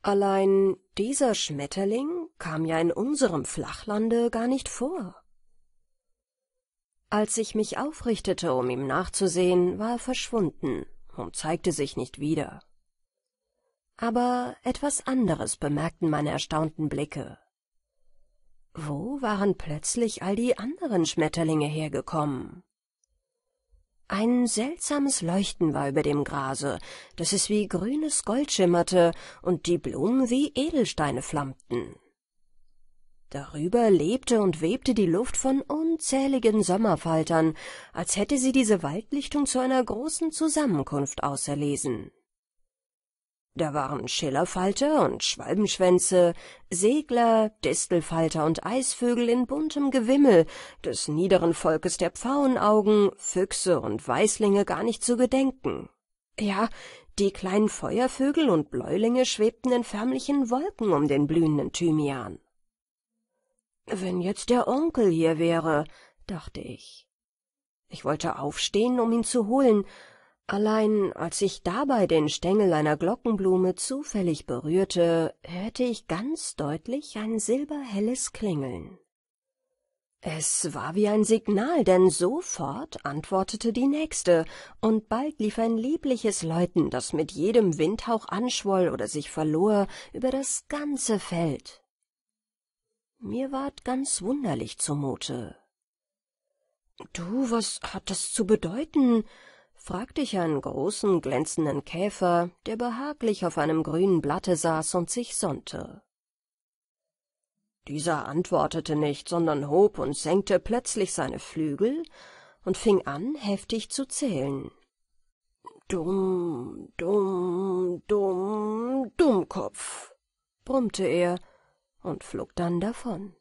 [SPEAKER 1] Allein dieser Schmetterling kam ja in unserem Flachlande gar nicht vor. Als ich mich aufrichtete, um ihm nachzusehen, war er verschwunden und zeigte sich nicht wieder. Aber etwas anderes bemerkten meine erstaunten Blicke. Wo waren plötzlich all die anderen Schmetterlinge hergekommen? Ein seltsames Leuchten war über dem Grase, dass es wie grünes Gold schimmerte und die Blumen wie Edelsteine flammten. Darüber lebte und webte die Luft von unzähligen Sommerfaltern, als hätte sie diese Waldlichtung zu einer großen Zusammenkunft auserlesen. Da waren Schillerfalter und Schwalbenschwänze, Segler, Distelfalter und Eisvögel in buntem Gewimmel, des niederen Volkes der Pfauenaugen, Füchse und Weißlinge gar nicht zu gedenken. Ja, die kleinen Feuervögel und Bläulinge schwebten in förmlichen Wolken um den blühenden Thymian. Wenn jetzt der Onkel hier wäre, dachte ich. Ich wollte aufstehen, um ihn zu holen, Allein als ich dabei den Stängel einer Glockenblume zufällig berührte, hörte ich ganz deutlich ein silberhelles Klingeln. Es war wie ein Signal, denn sofort antwortete die nächste, und bald lief ein liebliches Läuten, das mit jedem Windhauch anschwoll oder sich verlor, über das ganze Feld. Mir ward ganz wunderlich zumute. »Du, was hat das zu bedeuten?« fragte ich einen großen, glänzenden Käfer, der behaglich auf einem grünen Blatte saß und sich sonnte. Dieser antwortete nicht, sondern hob und senkte plötzlich seine Flügel und fing an, heftig zu zählen. Dumm, dumm, dumm, Dummkopf, brummte er und flog dann davon.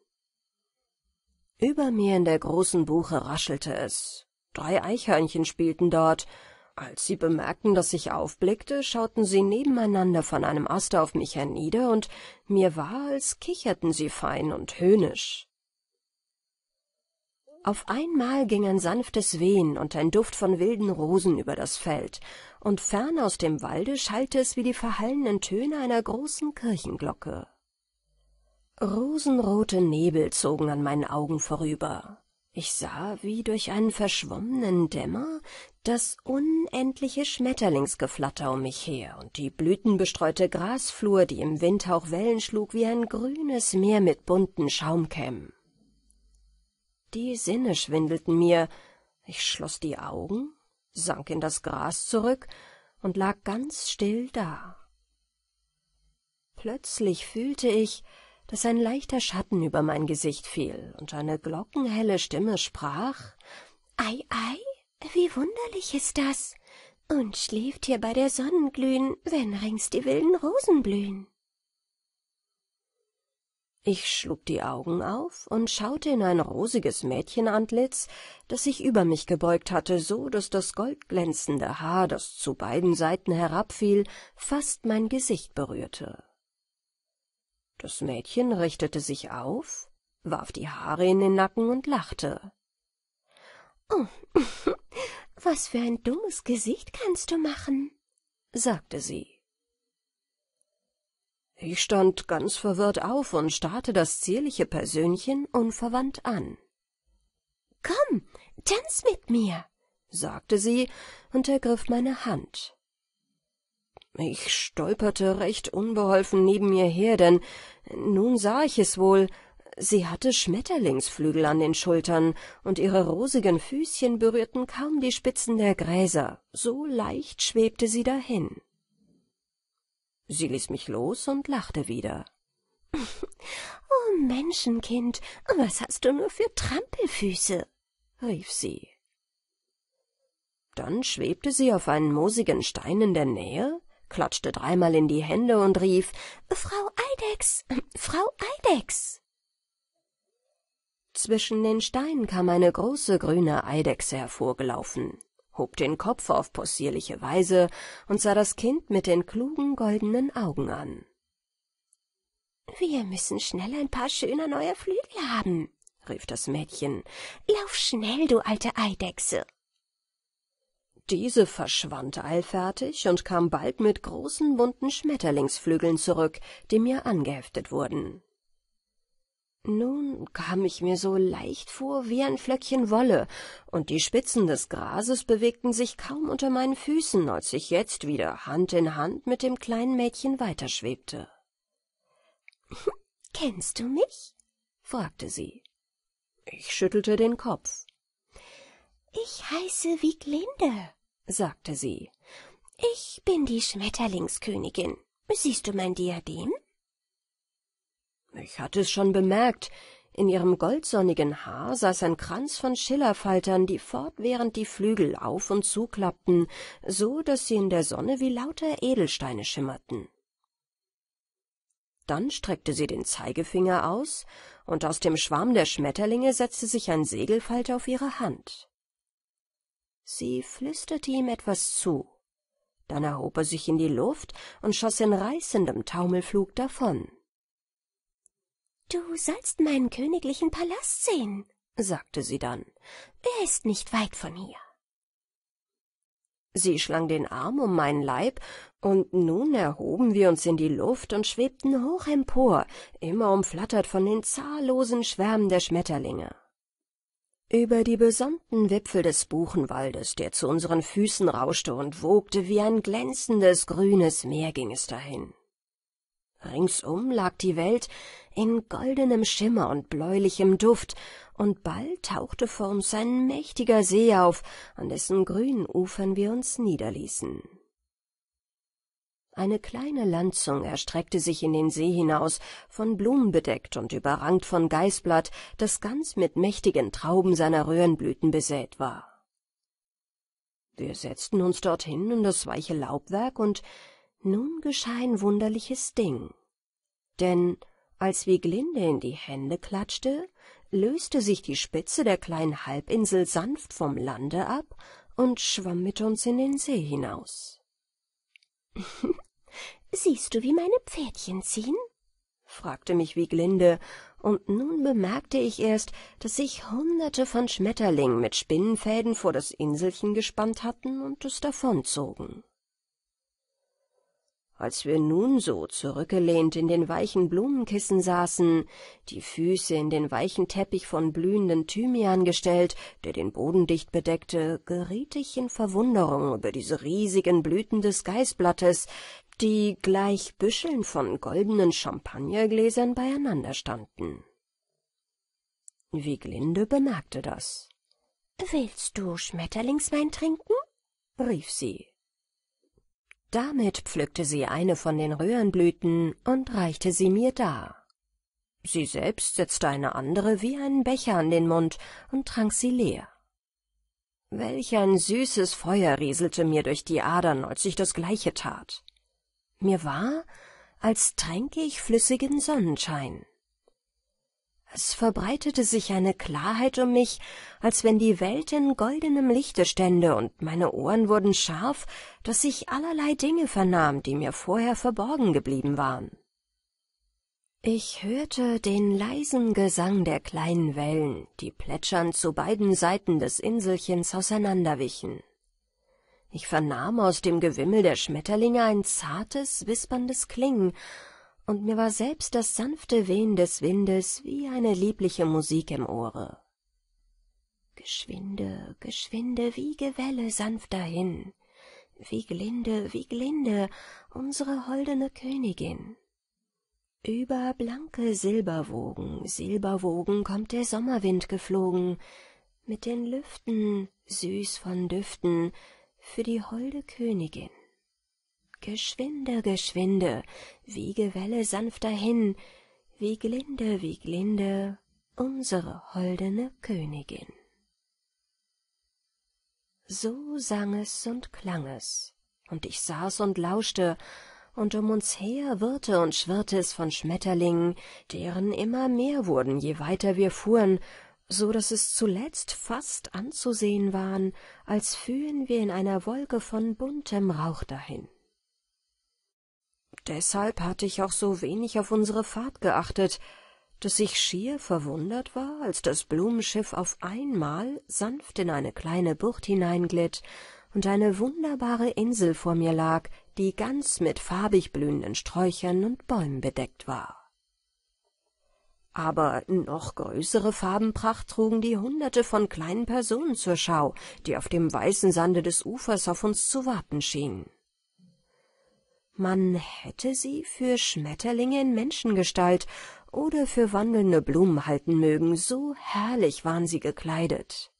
[SPEAKER 1] Über mir in der großen Buche raschelte es. Drei Eichhörnchen spielten dort. Als sie bemerkten, dass ich aufblickte, schauten sie nebeneinander von einem Ast auf mich hernieder, und mir war, als kicherten sie fein und höhnisch. Auf einmal ging ein sanftes Wehen und ein Duft von wilden Rosen über das Feld, und fern aus dem Walde schallte es wie die verhallenen Töne einer großen Kirchenglocke. Rosenrote Nebel zogen an meinen Augen vorüber. Ich sah, wie durch einen verschwommenen Dämmer, das unendliche Schmetterlingsgeflatter um mich her und die blütenbestreute Grasflur, die im Windhauch Wellen schlug wie ein grünes Meer mit bunten Schaumkämmen. Die Sinne schwindelten mir, ich schloss die Augen, sank in das Gras zurück und lag ganz still da. Plötzlich fühlte ich, dass ein leichter Schatten über mein Gesicht fiel und eine glockenhelle Stimme sprach, »Ei, ei, wie wunderlich ist das! Und schläft hier bei der Sonnenglühen, wenn rings die wilden Rosen blühen!« ich schlug die Augen auf und schaute in ein rosiges Mädchenantlitz, das sich über mich gebeugt hatte, so daß das goldglänzende Haar, das zu beiden Seiten herabfiel, fast mein Gesicht berührte. Das Mädchen richtete sich auf, warf die Haare in den Nacken und lachte. Oh, was für ein dummes Gesicht kannst du machen, sagte sie. Ich stand ganz verwirrt auf und starrte das zierliche Persönchen unverwandt an. Komm, tanz mit mir, sagte sie und ergriff meine Hand. Ich stolperte recht unbeholfen neben mir her, denn nun sah ich es wohl, sie hatte Schmetterlingsflügel an den Schultern, und ihre rosigen Füßchen berührten kaum die Spitzen der Gräser, so leicht schwebte sie dahin. Sie ließ mich los und lachte wieder. oh Menschenkind, was hast du nur für Trampelfüße? rief sie. Dann schwebte sie auf einen moosigen Stein in der Nähe, klatschte dreimal in die Hände und rief Frau Eidex. Frau Eidex. Zwischen den Steinen kam eine große grüne Eidechse hervorgelaufen, hob den Kopf auf possierliche Weise und sah das Kind mit den klugen goldenen Augen an. Wir müssen schnell ein paar schöner neuer Flügel haben, rief das Mädchen. Lauf schnell, du alte Eidechse. Diese verschwand eilfertig und kam bald mit großen bunten Schmetterlingsflügeln zurück, die mir angeheftet wurden. Nun kam ich mir so leicht vor wie ein Flöckchen Wolle, und die Spitzen des Grases bewegten sich kaum unter meinen Füßen, als ich jetzt wieder Hand in Hand mit dem kleinen Mädchen weiterschwebte. »Kennst du mich?« fragte sie. Ich schüttelte den Kopf.
[SPEAKER 2] Ich heiße Wieglinde,
[SPEAKER 1] sagte sie. Ich bin die Schmetterlingskönigin. Siehst du mein Diadem? Ich hatte es schon bemerkt. In ihrem goldsonnigen Haar saß ein Kranz von Schillerfaltern, die fortwährend die Flügel auf und zuklappten, so daß sie in der Sonne wie lauter Edelsteine schimmerten. Dann streckte sie den Zeigefinger aus, und aus dem Schwarm der Schmetterlinge setzte sich ein Segelfalter auf ihre Hand. Sie flüsterte ihm etwas zu. Dann erhob er sich in die Luft und schoss in reißendem Taumelflug davon. Du sollst meinen königlichen Palast sehen, sagte sie dann. Er ist nicht weit von hier. Sie schlang den Arm um meinen Leib, und nun erhoben wir uns in die Luft und schwebten hoch empor, immer umflattert von den zahllosen Schwärmen der Schmetterlinge. Über die besonnten Wipfel des Buchenwaldes, der zu unseren Füßen rauschte und wogte wie ein glänzendes grünes Meer, ging es dahin. Ringsum lag die Welt in goldenem Schimmer und bläulichem Duft, und bald tauchte vor uns ein mächtiger See auf, an dessen grünen Ufern wir uns niederließen. Eine kleine Landzung erstreckte sich in den See hinaus, von Blumen bedeckt und überrankt von Geißblatt, das ganz mit mächtigen Trauben seiner Röhrenblüten besät war. Wir setzten uns dorthin in das weiche Laubwerk, und nun geschah ein wunderliches Ding. Denn als Wieglinde in die Hände klatschte, löste sich die Spitze der kleinen Halbinsel sanft vom Lande ab und schwamm mit uns in den See hinaus siehst du, wie meine Pferdchen ziehen? fragte mich Wieglinde, und nun bemerkte ich erst, dass sich hunderte von Schmetterlingen mit Spinnenfäden vor das Inselchen gespannt hatten und es davonzogen. Als wir nun so zurückgelehnt in den weichen Blumenkissen saßen, die Füße in den weichen Teppich von blühenden Thymian gestellt, der den Boden dicht bedeckte, geriet ich in Verwunderung über diese riesigen Blüten des Geißblattes, die gleich Büscheln von goldenen Champagnergläsern beieinander standen. Wieglinde bemerkte das. Willst du Schmetterlingswein trinken? rief sie. Damit pflückte sie eine von den Röhrenblüten und reichte sie mir dar. Sie selbst setzte eine andere wie einen Becher an den Mund und trank sie leer. Welch ein süßes Feuer rieselte mir durch die Adern, als ich das Gleiche tat. Mir war, als tränke ich flüssigen Sonnenschein. Es verbreitete sich eine Klarheit um mich, als wenn die Welt in goldenem Lichte stände, und meine Ohren wurden scharf, dass ich allerlei Dinge vernahm, die mir vorher verborgen geblieben waren. Ich hörte den leisen Gesang der kleinen Wellen, die plätschernd zu beiden Seiten des Inselchens auseinanderwichen. Ich vernahm aus dem Gewimmel der Schmetterlinge ein zartes, wisperndes Klingen, und mir war selbst das sanfte Wehen des Windes wie eine liebliche Musik im Ohre. Geschwinde, geschwinde, wie Gewelle sanft dahin, wie glinde, wie glinde, unsere holdene Königin. Über blanke Silberwogen, Silberwogen kommt der Sommerwind geflogen, mit den Lüften, süß von Düften, für die holde Königin. Geschwinde, geschwinde, wie Gewelle sanft dahin, wie glinde, wie glinde, unsere holdene Königin. So sang es und klang es, und ich saß und lauschte, und um uns her wirrte und schwirrte es von Schmetterlingen, deren immer mehr wurden, je weiter wir fuhren, so daß es zuletzt fast anzusehen waren, als fühlen wir in einer Wolke von buntem Rauch dahin. Deshalb hatte ich auch so wenig auf unsere Fahrt geachtet, dass ich schier verwundert war, als das Blumenschiff auf einmal sanft in eine kleine Bucht hineinglitt und eine wunderbare Insel vor mir lag, die ganz mit farbig blühenden Sträuchern und Bäumen bedeckt war. Aber noch größere Farbenpracht trugen die Hunderte von kleinen Personen zur Schau, die auf dem weißen Sande des Ufers auf uns zu warten schienen. Man hätte sie für Schmetterlinge in Menschengestalt oder für wandelnde Blumen halten mögen, so herrlich waren sie gekleidet.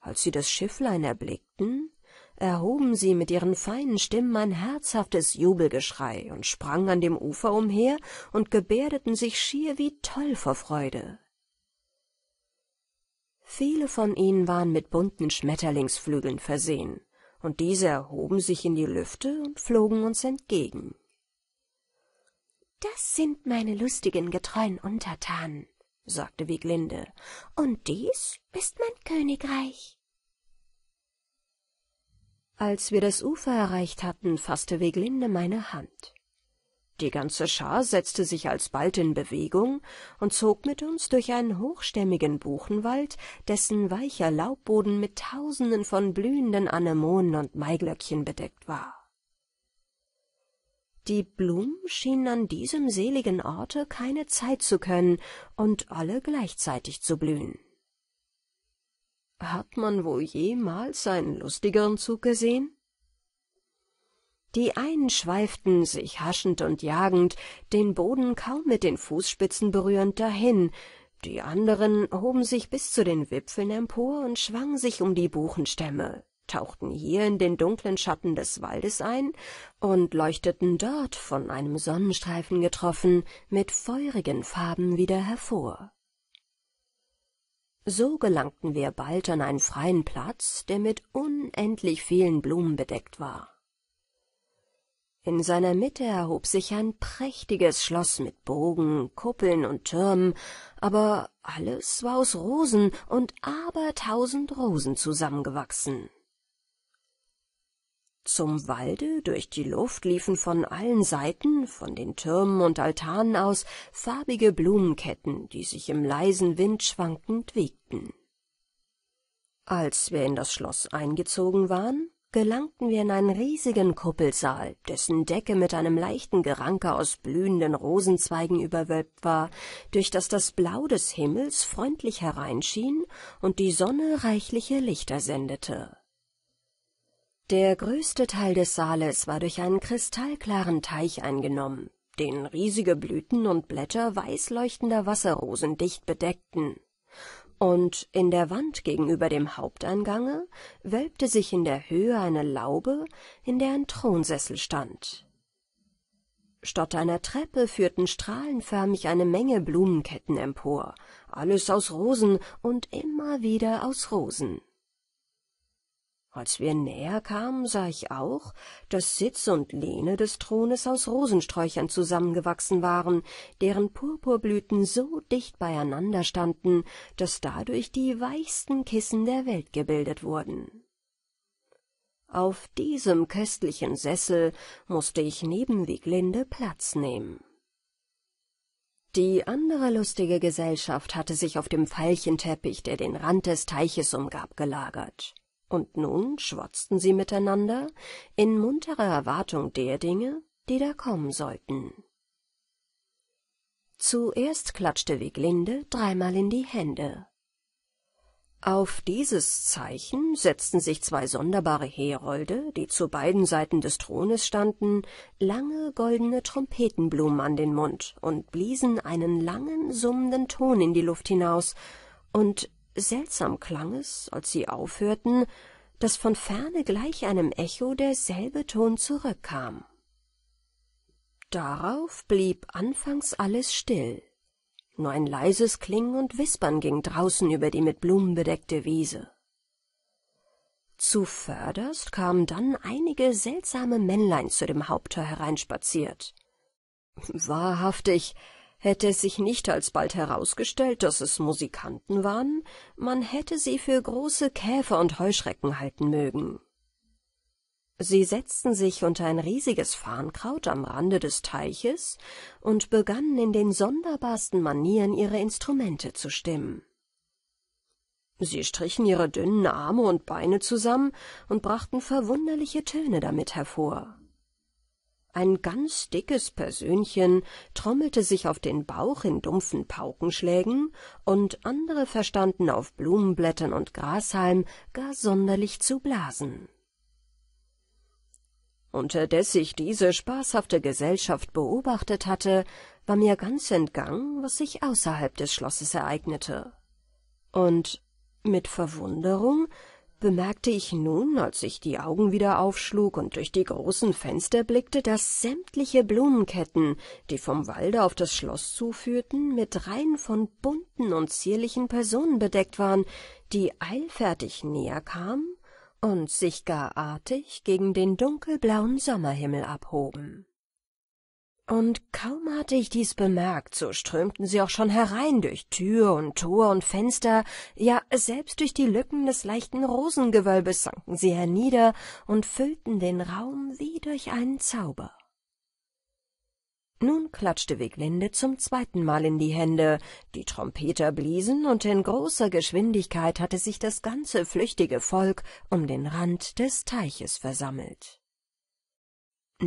[SPEAKER 1] Als sie das Schifflein erblickten, erhoben sie mit ihren feinen Stimmen ein herzhaftes Jubelgeschrei und sprangen an dem Ufer umher und gebärdeten sich schier wie toll vor Freude. Viele von ihnen waren mit bunten Schmetterlingsflügeln versehen, und diese erhoben sich in die Lüfte und flogen uns entgegen. Das sind meine lustigen, getreuen Untertanen, sagte Wieglinde, und dies ist mein Königreich. Als wir das Ufer erreicht hatten, fasste Weglinde meine Hand. Die ganze Schar setzte sich alsbald in Bewegung und zog mit uns durch einen hochstämmigen Buchenwald, dessen weicher Laubboden mit tausenden von blühenden Anemonen und Maiglöckchen bedeckt war. Die Blumen schienen an diesem seligen Orte keine Zeit zu können und alle gleichzeitig zu blühen. Hat man wohl jemals einen lustigeren Zug gesehen? Die einen schweiften, sich haschend und jagend, den Boden kaum mit den Fußspitzen berührend dahin, die anderen hoben sich bis zu den Wipfeln empor und schwangen sich um die Buchenstämme, tauchten hier in den dunklen Schatten des Waldes ein und leuchteten dort, von einem Sonnenstreifen getroffen, mit feurigen Farben wieder hervor. So gelangten wir bald an einen freien Platz, der mit unendlich vielen Blumen bedeckt war. In seiner Mitte erhob sich ein prächtiges Schloss mit Bogen, Kuppeln und Türmen, aber alles war aus Rosen und abertausend Rosen zusammengewachsen zum Walde, durch die Luft liefen von allen Seiten, von den Türmen und Altanen aus, farbige Blumenketten, die sich im leisen Wind schwankend wiegten. Als wir in das Schloss eingezogen waren, gelangten wir in einen riesigen Kuppelsaal, dessen Decke mit einem leichten Geranke aus blühenden Rosenzweigen überwölbt war, durch das das Blau des Himmels freundlich hereinschien und die Sonne reichliche Lichter sendete. Der größte Teil des Saales war durch einen kristallklaren Teich eingenommen, den riesige Blüten und Blätter weißleuchtender Wasserrosen dicht bedeckten. Und in der Wand gegenüber dem Haupteingange wölbte sich in der Höhe eine Laube, in der ein Thronsessel stand. Statt einer Treppe führten strahlenförmig eine Menge Blumenketten empor, alles aus Rosen und immer wieder aus Rosen. Als wir näher kamen, sah ich auch, daß Sitz und Lehne des Thrones aus Rosensträuchern zusammengewachsen waren, deren Purpurblüten so dicht beieinander standen, daß dadurch die weichsten Kissen der Welt gebildet wurden. Auf diesem köstlichen Sessel mußte ich neben Wieglinde Platz nehmen. Die andere lustige Gesellschaft hatte sich auf dem Veilchenteppich, der den Rand des Teiches umgab, gelagert und nun schwatzten sie miteinander in munterer Erwartung der Dinge, die da kommen sollten. Zuerst klatschte Wiglinde dreimal in die Hände. Auf dieses Zeichen setzten sich zwei sonderbare Herolde, die zu beiden Seiten des Thrones standen, lange goldene Trompetenblumen an den Mund und bliesen einen langen, summenden Ton in die Luft hinaus, und seltsam klang es, als sie aufhörten, daß von ferne gleich einem Echo derselbe Ton zurückkam. Darauf blieb anfangs alles still. Nur ein leises Klingen und Wispern ging draußen über die mit Blumen bedeckte Wiese. Zuvörderst kamen dann einige seltsame Männlein zu dem Haupttor hereinspaziert. Wahrhaftig, Hätte es sich nicht alsbald herausgestellt, dass es Musikanten waren, man hätte sie für große Käfer und Heuschrecken halten mögen. Sie setzten sich unter ein riesiges Farnkraut am Rande des Teiches und begannen in den sonderbarsten Manieren ihre Instrumente zu stimmen. Sie strichen ihre dünnen Arme und Beine zusammen und brachten verwunderliche Töne damit hervor. Ein ganz dickes Persönchen trommelte sich auf den Bauch in dumpfen Paukenschlägen, und andere verstanden auf Blumenblättern und Grashalm gar sonderlich zu blasen. Unterdes ich diese spaßhafte Gesellschaft beobachtet hatte, war mir ganz entgangen, was sich außerhalb des Schlosses ereignete. Und mit Verwunderung bemerkte ich nun, als ich die Augen wieder aufschlug und durch die großen Fenster blickte, dass sämtliche Blumenketten, die vom Walde auf das Schloss zuführten, mit Reihen von bunten und zierlichen Personen bedeckt waren, die eilfertig näher kamen und sich gar artig gegen den dunkelblauen Sommerhimmel abhoben und kaum hatte ich dies bemerkt, so strömten sie auch schon herein durch Tür und Tor und Fenster, ja selbst durch die Lücken des leichten Rosengewölbes sanken sie hernieder und füllten den Raum wie durch einen Zauber. Nun klatschte Weglinde zum zweiten Mal in die Hände, die Trompeter bliesen, und in großer Geschwindigkeit hatte sich das ganze flüchtige Volk um den Rand des Teiches versammelt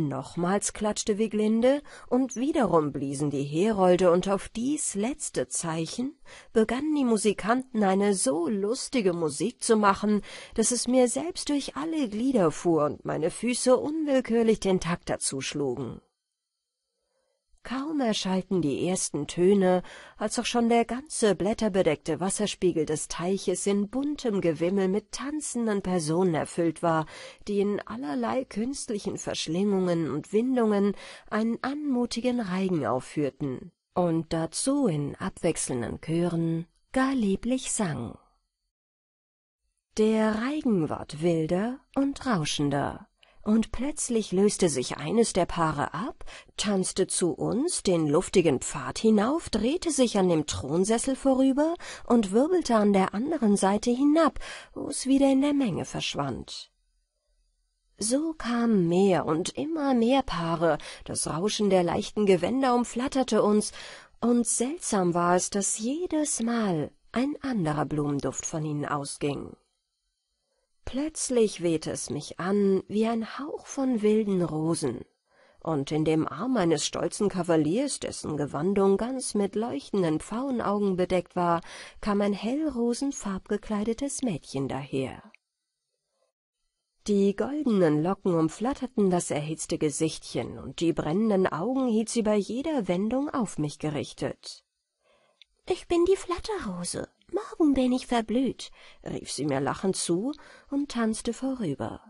[SPEAKER 1] nochmals klatschte Wiglinde, und wiederum bliesen die Herolde, und auf dies letzte Zeichen begannen die Musikanten eine so lustige Musik zu machen, daß es mir selbst durch alle Glieder fuhr und meine Füße unwillkürlich den Takt dazu schlugen. Kaum erschallten die ersten Töne, als auch schon der ganze blätterbedeckte Wasserspiegel des Teiches in buntem Gewimmel mit tanzenden Personen erfüllt war, die in allerlei künstlichen Verschlingungen und Windungen einen anmutigen Reigen aufführten und dazu in abwechselnden Chören gar lieblich sang. Der Reigen ward wilder und rauschender, und plötzlich löste sich eines der Paare ab, tanzte zu uns den luftigen Pfad hinauf, drehte sich an dem Thronsessel vorüber und wirbelte an der anderen Seite hinab, wo es wieder in der Menge verschwand. So kamen mehr und immer mehr Paare, das Rauschen der leichten Gewänder umflatterte uns, und seltsam war es, daß jedes Mal ein anderer Blumenduft von ihnen ausging. Plötzlich wehte es mich an wie ein Hauch von wilden Rosen, und in dem Arm eines stolzen Kavaliers, dessen Gewandung ganz mit leuchtenden Pfauenaugen bedeckt war, kam ein hellrosenfarb gekleidetes Mädchen daher. Die goldenen Locken umflatterten das erhitzte Gesichtchen, und die brennenden Augen hielt sie bei jeder Wendung auf mich gerichtet. »Ich bin die Flatterrose«, Morgen bin ich verblüht, rief sie mir lachend zu und tanzte vorüber.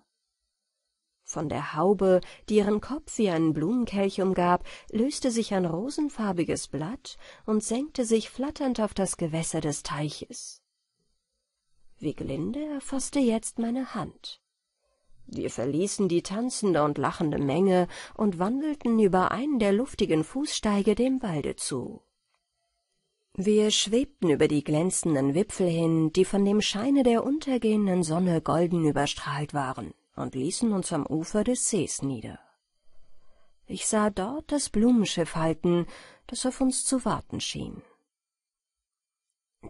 [SPEAKER 1] Von der Haube, die ihren Kopf wie einen Blumenkelch umgab, löste sich ein rosenfarbiges Blatt und senkte sich flatternd auf das Gewässer des Teiches. Wieglinde erfaßte jetzt meine Hand. Wir verließen die tanzende und lachende Menge und wandelten über einen der luftigen Fußsteige dem Walde zu. Wir schwebten über die glänzenden Wipfel hin, die von dem Scheine der untergehenden Sonne golden überstrahlt waren, und ließen uns am Ufer des Sees nieder. Ich sah dort das Blumenschiff halten, das auf uns zu warten schien.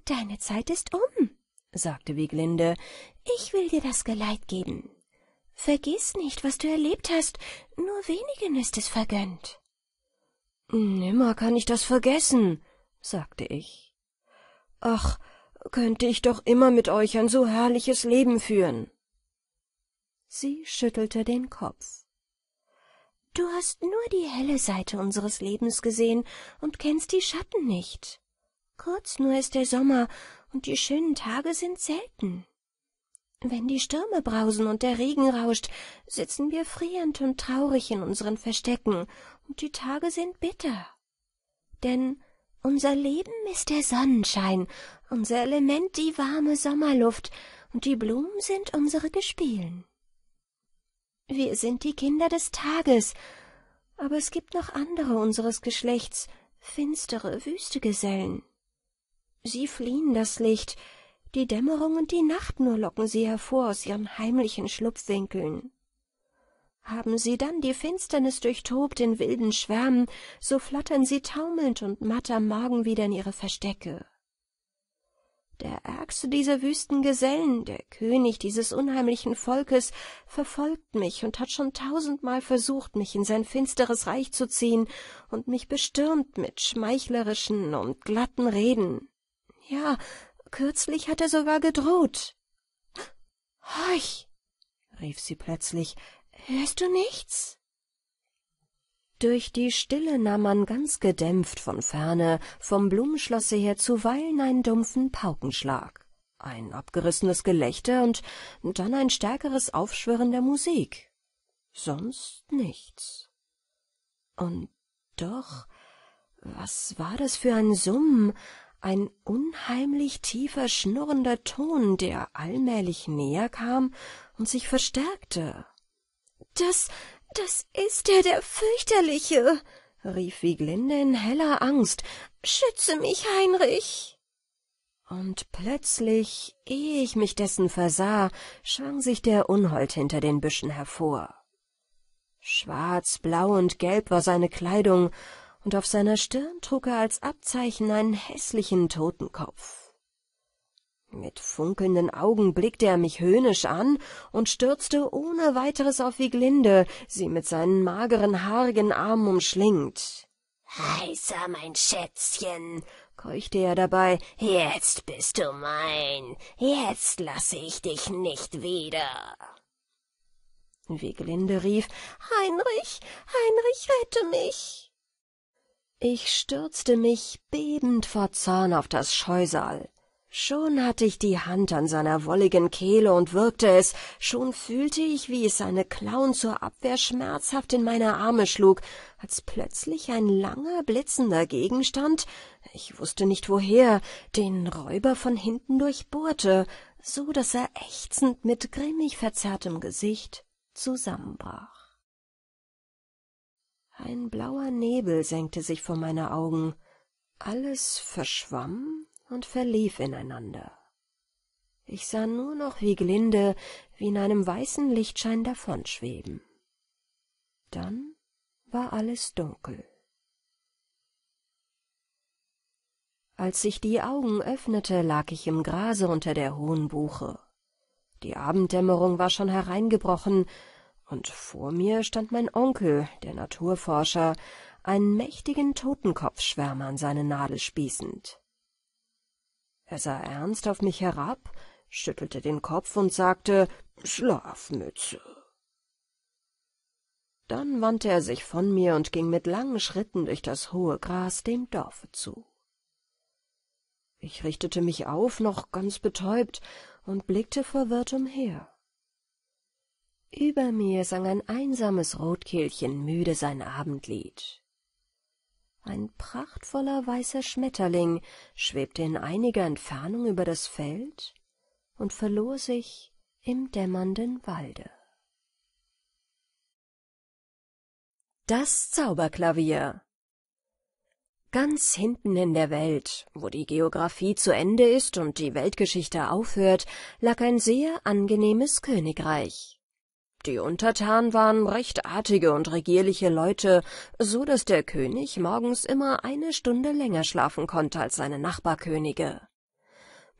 [SPEAKER 1] »Deine Zeit ist um«, sagte Wieglinde, »ich will dir das Geleit geben. Vergiss nicht, was du erlebt hast, nur wenigen ist es vergönnt.« »Nimmer kann ich das vergessen«, sagte ich. Ach, könnte ich doch immer mit euch ein so herrliches Leben führen. Sie schüttelte den Kopf. Du hast nur die helle Seite unseres Lebens gesehen und kennst die Schatten nicht. Kurz nur ist der Sommer, und die schönen Tage sind selten. Wenn die Stürme brausen und der Regen rauscht, sitzen wir frierend und traurig in unseren Verstecken, und die Tage sind bitter. Denn unser Leben ist der Sonnenschein, unser Element
[SPEAKER 2] die warme Sommerluft, und die Blumen sind unsere Gespielen.
[SPEAKER 1] Wir sind die Kinder des Tages, aber es gibt noch andere unseres Geschlechts, finstere, wüste Gesellen. Sie fliehen das Licht, die Dämmerung und die Nacht nur locken sie hervor aus ihren heimlichen Schlupfwinkeln. Haben sie dann die Finsternis durchtobt in wilden Schwärmen, so flattern sie taumelnd und matt am Morgen wieder in ihre Verstecke. Der ärgste dieser wüsten Gesellen, der König dieses unheimlichen Volkes, verfolgt mich und hat schon tausendmal versucht, mich in sein finsteres Reich zu ziehen und mich bestürmt mit schmeichlerischen und glatten Reden. Ja, kürzlich hat er sogar gedroht. Horch! rief sie plötzlich, Hörst du nichts? Durch die Stille nahm man ganz gedämpft von ferne vom Blumenschlosse her zuweilen einen dumpfen Paukenschlag, ein abgerissenes Gelächter und dann ein stärkeres Aufschwirren der Musik. Sonst nichts. Und doch, was war das für ein Summen, ein unheimlich tiefer, schnurrender Ton, der allmählich näher kam und sich verstärkte. Das, das ist er, der fürchterliche, rief Wieglinde in heller Angst. Schütze mich, Heinrich! Und plötzlich, ehe ich mich dessen versah, schwang sich der Unhold hinter den Büschen hervor. Schwarz, blau und gelb war seine Kleidung, und auf seiner Stirn trug er als Abzeichen einen hässlichen Totenkopf. Mit funkelnden Augen blickte er mich höhnisch an und stürzte ohne weiteres auf Wieglinde, sie mit seinen mageren, haarigen Armen umschlingt.
[SPEAKER 2] »Heißer, mein Schätzchen«,
[SPEAKER 1] keuchte er dabei, »jetzt
[SPEAKER 2] bist du mein, jetzt lasse ich dich nicht wieder.«
[SPEAKER 1] Wieglinde rief, »Heinrich, Heinrich, rette mich!« Ich stürzte mich bebend vor Zorn auf das Scheusal. Schon hatte ich die Hand an seiner wolligen Kehle und wirkte es, schon fühlte ich, wie es seine Klauen zur Abwehr schmerzhaft in meine Arme schlug, als plötzlich ein langer, blitzender Gegenstand, ich wusste nicht woher, den Räuber von hinten durchbohrte, so daß er ächzend mit grimmig verzerrtem Gesicht zusammenbrach. Ein blauer Nebel senkte sich vor meine Augen, alles verschwamm und verlief ineinander. Ich sah nur noch, wie Glinde wie in einem weißen Lichtschein davonschweben. Dann war alles dunkel. Als ich die Augen öffnete, lag ich im Grase unter der hohen Buche. Die Abenddämmerung war schon hereingebrochen, und vor mir stand mein Onkel, der Naturforscher, einen mächtigen Totenkopfschwärmer an seine Nadel spießend. Er sah ernst auf mich herab, schüttelte den Kopf und sagte Schlafmütze. Dann wandte er sich von mir und ging mit langen Schritten durch das hohe Gras dem Dorfe zu. Ich richtete mich auf, noch ganz betäubt, und blickte verwirrt umher. Über mir sang ein einsames Rotkehlchen müde sein Abendlied. Ein prachtvoller weißer Schmetterling schwebte in einiger Entfernung über das Feld und verlor sich im dämmernden Walde. Das Zauberklavier Ganz hinten in der Welt, wo die Geographie zu Ende ist und die Weltgeschichte aufhört, lag ein sehr angenehmes Königreich. Die Untertanen waren recht artige und regierliche Leute, so dass der König morgens immer eine Stunde länger schlafen konnte als seine Nachbarkönige.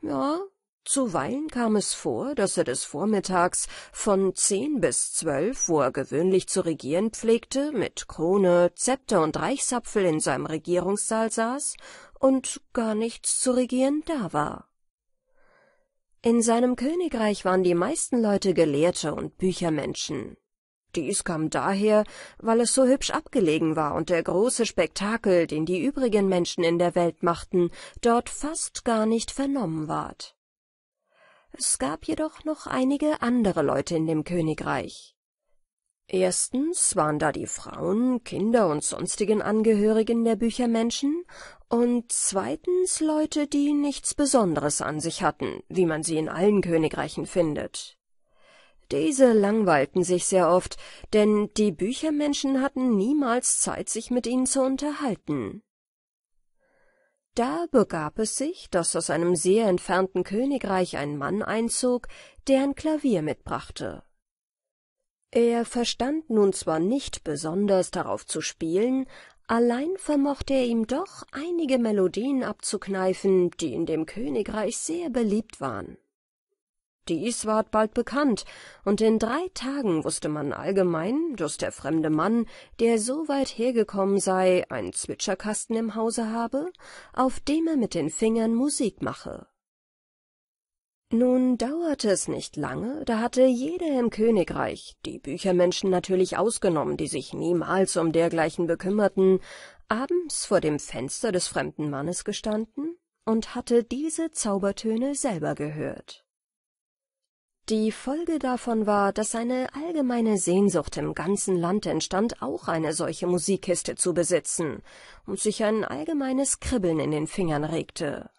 [SPEAKER 1] Ja, zuweilen kam es vor, dass er des Vormittags von zehn bis zwölf, wo er gewöhnlich zu regieren pflegte, mit Krone, Zepter und Reichsapfel in seinem Regierungssaal saß und gar nichts zu regieren da war. In seinem Königreich waren die meisten Leute Gelehrte und Büchermenschen. Dies kam daher, weil es so hübsch abgelegen war und der große Spektakel, den die übrigen Menschen in der Welt machten, dort fast gar nicht vernommen ward. Es gab jedoch noch einige andere Leute in dem Königreich. Erstens waren da die Frauen, Kinder und sonstigen Angehörigen der Büchermenschen und zweitens Leute, die nichts Besonderes an sich hatten, wie man sie in allen Königreichen findet. Diese langweilten sich sehr oft, denn die Büchermenschen hatten niemals Zeit, sich mit ihnen zu unterhalten. Da begab es sich, dass aus einem sehr entfernten Königreich ein Mann einzog, der ein Klavier mitbrachte er verstand nun zwar nicht besonders darauf zu spielen, allein vermochte er ihm doch einige Melodien abzukneifen, die in dem Königreich sehr beliebt waren. Dies ward bald bekannt, und in drei Tagen wusste man allgemein, daß der fremde Mann, der so weit hergekommen sei, einen Zwitscherkasten im Hause habe, auf dem er mit den Fingern Musik mache. Nun dauerte es nicht lange, da hatte jeder im Königreich, die Büchermenschen natürlich ausgenommen, die sich niemals um dergleichen bekümmerten, abends vor dem Fenster des fremden Mannes gestanden und hatte diese Zaubertöne selber gehört. Die Folge davon war, dass eine allgemeine Sehnsucht im ganzen Land entstand, auch eine solche Musikkiste zu besitzen, und sich ein allgemeines Kribbeln in den Fingern regte.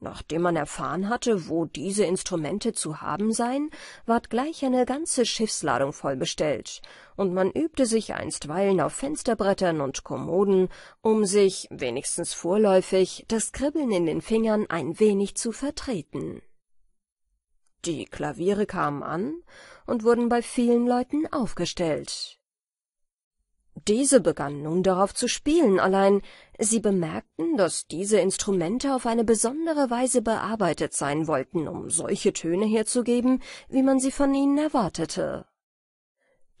[SPEAKER 1] Nachdem man erfahren hatte, wo diese Instrumente zu haben seien, ward gleich eine ganze Schiffsladung vollbestellt, und man übte sich einstweilen auf Fensterbrettern und Kommoden, um sich, wenigstens vorläufig, das Kribbeln in den Fingern ein wenig zu vertreten. Die Klaviere kamen an und wurden bei vielen Leuten aufgestellt. Diese begannen nun darauf zu spielen, allein sie bemerkten, dass diese Instrumente auf eine besondere Weise bearbeitet sein wollten, um solche Töne herzugeben, wie man sie von ihnen erwartete.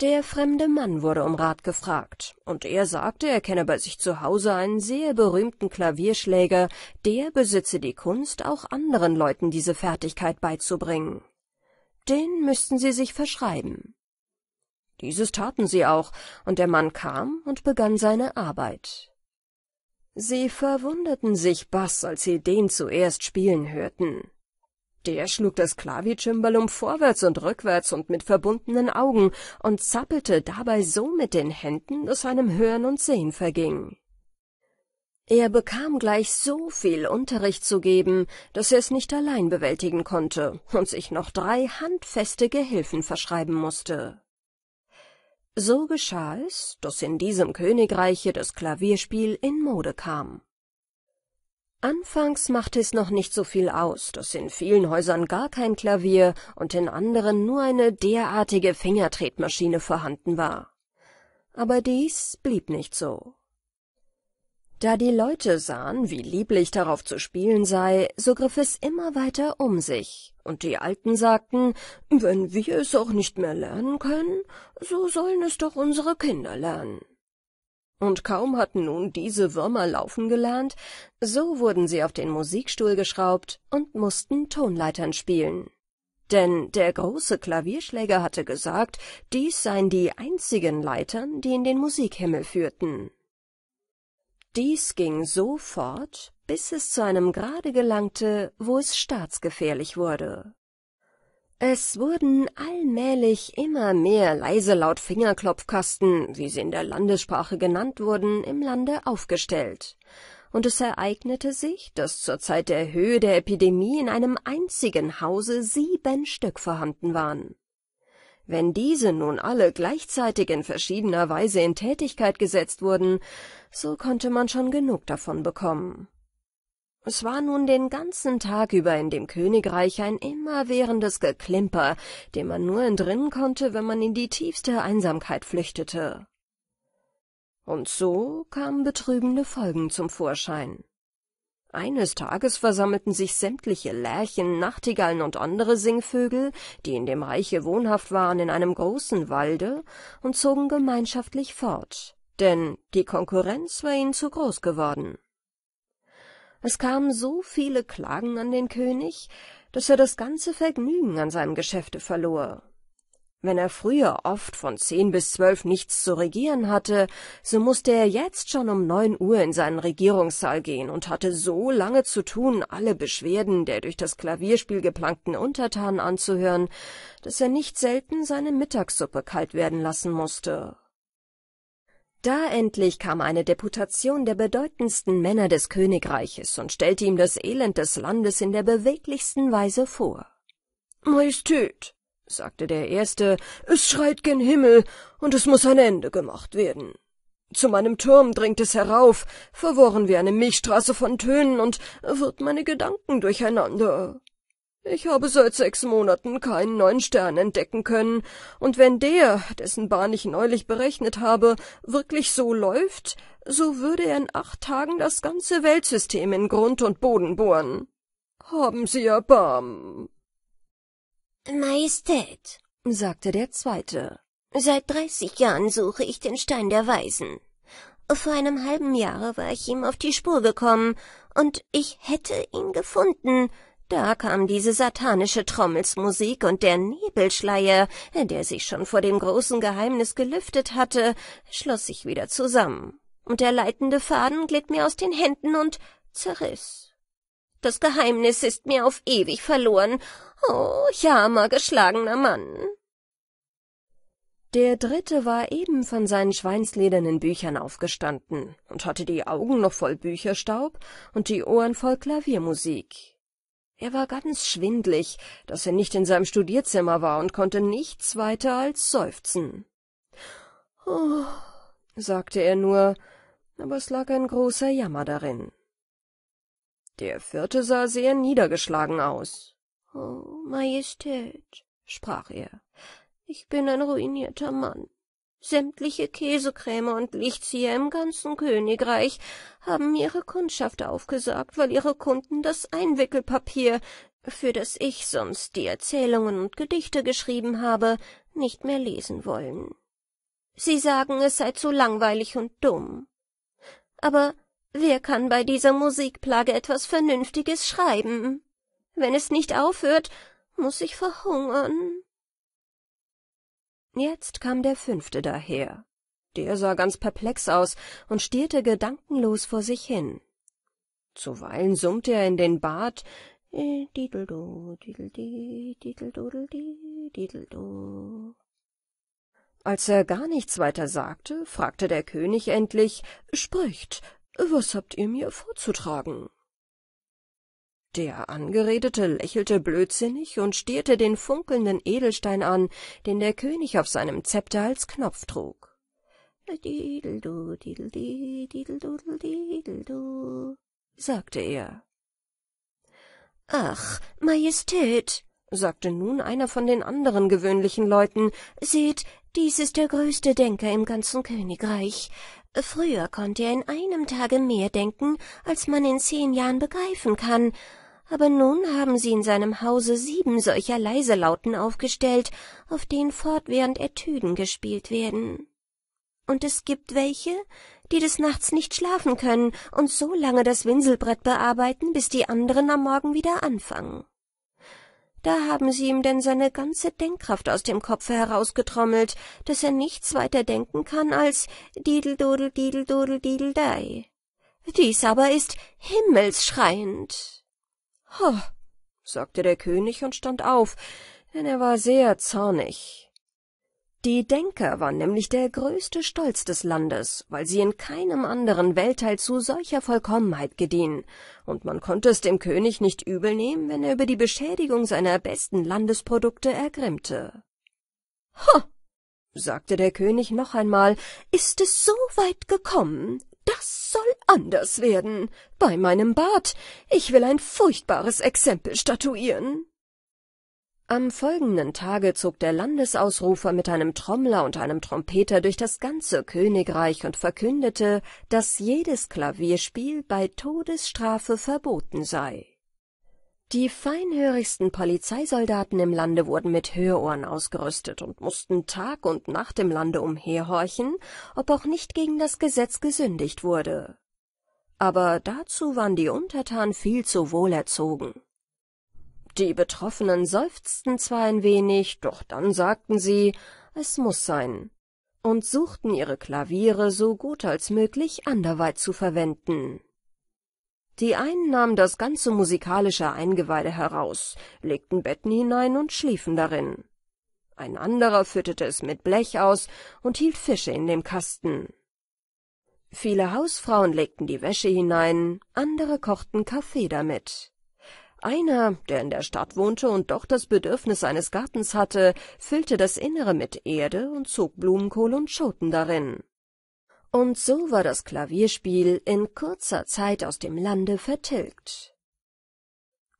[SPEAKER 1] Der fremde Mann wurde um Rat gefragt, und er sagte, er kenne bei sich zu Hause einen sehr berühmten Klavierschläger, der besitze die Kunst, auch anderen Leuten diese Fertigkeit beizubringen. Den müssten sie sich verschreiben. Dieses taten sie auch, und der Mann kam und begann seine Arbeit. Sie verwunderten sich bass, als sie den zuerst spielen hörten. Der schlug das Klavicimbalum vorwärts und rückwärts und mit verbundenen Augen und zappelte dabei so mit den Händen, dass einem Hören und Sehen verging. Er bekam gleich so viel Unterricht zu geben, dass er es nicht allein bewältigen konnte und sich noch drei handfeste Gehilfen verschreiben musste. So geschah es, dass in diesem Königreiche das Klavierspiel in Mode kam. Anfangs machte es noch nicht so viel aus, dass in vielen Häusern gar kein Klavier und in anderen nur eine derartige Fingertretmaschine vorhanden war. Aber dies blieb nicht so. Da die Leute sahen, wie lieblich darauf zu spielen sei, so griff es immer weiter um sich, und die Alten sagten, wenn wir es auch nicht mehr lernen können, so sollen es doch unsere Kinder lernen. Und kaum hatten nun diese Würmer laufen gelernt, so wurden sie auf den Musikstuhl geschraubt und mussten Tonleitern spielen. Denn der große Klavierschläger hatte gesagt, dies seien die einzigen Leitern, die in den Musikhimmel führten. Dies ging so fort, bis es zu einem Grade gelangte, wo es staatsgefährlich wurde. Es wurden allmählich immer mehr leise laut Fingerklopfkasten, wie sie in der Landessprache genannt wurden, im Lande aufgestellt, und es ereignete sich, dass zur Zeit der Höhe der Epidemie in einem einzigen Hause sieben Stück vorhanden waren wenn diese nun alle gleichzeitig in verschiedener Weise in Tätigkeit gesetzt wurden, so konnte man schon genug davon bekommen. Es war nun den ganzen Tag über in dem Königreich ein immerwährendes Geklimper, dem man nur entrinnen konnte, wenn man in die tiefste Einsamkeit flüchtete. Und so kamen betrübende Folgen zum Vorschein. Eines Tages versammelten sich sämtliche Lärchen, Nachtigallen und andere Singvögel, die in dem Reiche wohnhaft waren, in einem großen Walde und zogen gemeinschaftlich fort, denn die Konkurrenz war ihnen zu groß geworden. Es kamen so viele Klagen an den König, dass er das ganze Vergnügen an seinem Geschäfte verlor wenn er früher oft von zehn bis zwölf nichts zu regieren hatte, so musste er jetzt schon um neun Uhr in seinen Regierungssaal gehen und hatte so lange zu tun, alle Beschwerden der durch das Klavierspiel geplankten Untertanen anzuhören, dass er nicht selten seine Mittagssuppe kalt werden lassen musste. Da endlich kam eine Deputation der bedeutendsten Männer des Königreiches und stellte ihm das Elend des Landes in der beweglichsten Weise vor. Majestät, sagte der Erste, es schreit gen Himmel, und es muß ein Ende gemacht werden. Zu meinem Turm dringt es herauf, verworren wie eine Milchstraße von Tönen und wird meine Gedanken durcheinander. Ich habe seit sechs Monaten keinen neuen Stern entdecken können, und wenn der, dessen Bahn ich neulich berechnet habe, wirklich so läuft, so würde er in acht Tagen das ganze Weltsystem in Grund und Boden bohren. Haben Sie Erbarmen. Majestät, sagte der Zweite,
[SPEAKER 2] seit dreißig Jahren suche ich den Stein der Weisen. Vor einem halben Jahre war ich ihm auf die Spur gekommen, und ich hätte ihn gefunden. Da kam diese
[SPEAKER 1] satanische Trommelsmusik und der Nebelschleier, der sich schon vor dem großen Geheimnis gelüftet hatte, schloss sich wieder zusammen, und der leitende Faden glitt mir aus den Händen und zerriss. Das Geheimnis ist mir auf ewig verloren, Oh, jammer, geschlagener Mann. Der dritte war eben von seinen schweinsledernen Büchern aufgestanden und hatte die Augen noch voll Bücherstaub und die Ohren voll Klaviermusik. Er war ganz schwindlig, daß er nicht in seinem Studierzimmer war und konnte nichts weiter als seufzen. Oh, sagte er nur, aber es lag ein großer Jammer darin. Der vierte sah sehr niedergeschlagen aus. Oh, Majestät, sprach er, ich bin ein ruinierter Mann. Sämtliche Käsekrämer und Lichtzieher im ganzen Königreich haben ihre Kundschaft aufgesagt, weil ihre Kunden das Einwickelpapier, für das ich sonst die Erzählungen und Gedichte geschrieben habe, nicht mehr lesen wollen. Sie sagen, es sei zu langweilig und dumm. Aber wer kann bei dieser Musikplage etwas Vernünftiges schreiben? Wenn es nicht aufhört, muss ich verhungern. Jetzt kam der Fünfte daher. Der sah ganz perplex aus und stierte gedankenlos vor sich hin. Zuweilen summte er in den Bart, äh, Dideldo, dideldee, dideldodeldee, dideldo. Als er gar nichts weiter sagte, fragte der König endlich, Spricht, was habt ihr mir vorzutragen? Der Angeredete lächelte blödsinnig und stierte den funkelnden Edelstein an, den der König auf seinem Zepter als Knopf trug. Dideldu, dideldi, dideldudel, dideldu, sagte er. Ach, Majestät, sagte nun einer von den anderen gewöhnlichen Leuten, seht, dies ist der größte Denker im ganzen Königreich. Früher konnte er in einem Tage mehr
[SPEAKER 2] denken, als man in zehn Jahren begreifen kann, aber nun haben sie in seinem Hause sieben solcher Leiselauten aufgestellt, auf denen fortwährend Etüden gespielt
[SPEAKER 1] werden. Und es gibt welche, die des Nachts nicht schlafen können und so lange das Winselbrett bearbeiten, bis die anderen am Morgen wieder anfangen. Da haben sie ihm denn seine ganze Denkkraft aus dem Kopfe herausgetrommelt, dass er nichts weiter denken kann als didel Dideldodel, didel Dideldei. Dies aber ist himmelsschreiend. Ho, sagte der König und stand auf, denn er war sehr zornig. Die Denker waren nämlich der größte Stolz des Landes, weil sie in keinem anderen Weltteil zu solcher Vollkommenheit gediehen, und man konnte es dem König nicht übel nehmen, wenn er über die Beschädigung seiner besten Landesprodukte ergrimmte. »Ha«, sagte der König noch einmal, »ist es so weit gekommen? Das soll anders werden. Bei meinem Bart, ich will ein furchtbares Exempel statuieren.« am folgenden Tage zog der Landesausrufer mit einem Trommler und einem Trompeter durch das ganze Königreich und verkündete, dass jedes Klavierspiel bei Todesstrafe verboten sei. Die feinhörigsten Polizeisoldaten im Lande wurden mit Hörohren ausgerüstet und mussten Tag und Nacht im Lande umherhorchen, ob auch nicht gegen das Gesetz gesündigt wurde. Aber dazu waren die Untertanen viel zu wohlerzogen. Die Betroffenen seufzten zwar ein wenig, doch dann sagten sie, es muß sein, und suchten ihre Klaviere so gut als möglich anderweit zu verwenden. Die einen nahmen das ganze musikalische Eingeweide heraus, legten Betten hinein und schliefen darin. Ein anderer fütterte es mit Blech aus und hielt Fische in dem Kasten. Viele Hausfrauen legten die Wäsche hinein, andere kochten Kaffee damit. Einer, der in der Stadt wohnte und doch das Bedürfnis eines Gartens hatte, füllte das Innere mit Erde und zog Blumenkohl und Schoten darin. Und so war das Klavierspiel in kurzer Zeit aus dem Lande vertilgt.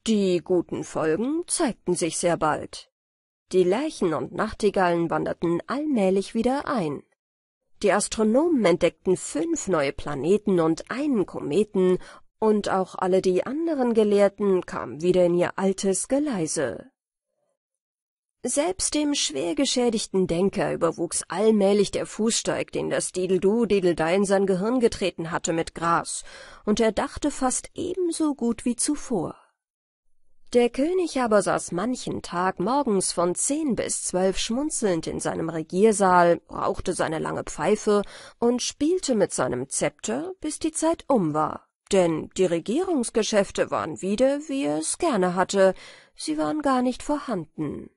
[SPEAKER 1] Die guten Folgen zeigten sich sehr bald. Die Lerchen und Nachtigallen wanderten allmählich wieder ein. Die Astronomen entdeckten fünf neue Planeten und einen Kometen und auch alle die anderen Gelehrten kamen wieder in ihr altes Geleise. Selbst dem schwer geschädigten Denker überwuchs allmählich der Fußsteig, den das Dideldu Didelda in sein Gehirn getreten hatte, mit Gras, und er dachte fast ebenso gut wie zuvor. Der König aber saß manchen Tag morgens von zehn bis zwölf schmunzelnd in seinem Regiersaal, rauchte seine lange Pfeife und spielte mit seinem Zepter, bis die Zeit um war denn die Regierungsgeschäfte waren wieder, wie er es gerne hatte, sie waren gar nicht vorhanden.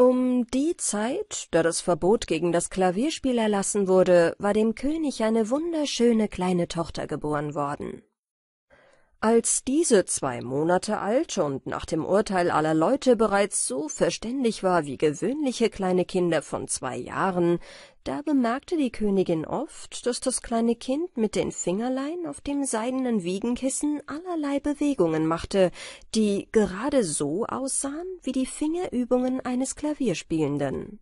[SPEAKER 1] Um die Zeit, da das Verbot gegen das Klavierspiel erlassen wurde, war dem König eine wunderschöne kleine Tochter geboren worden. Als diese zwei Monate alt und nach dem Urteil aller Leute bereits so verständig war wie gewöhnliche kleine Kinder von zwei Jahren, da bemerkte die Königin oft, daß das kleine Kind mit den Fingerlein auf dem seidenen Wiegenkissen allerlei Bewegungen machte, die gerade so aussahen wie die Fingerübungen eines Klavierspielenden.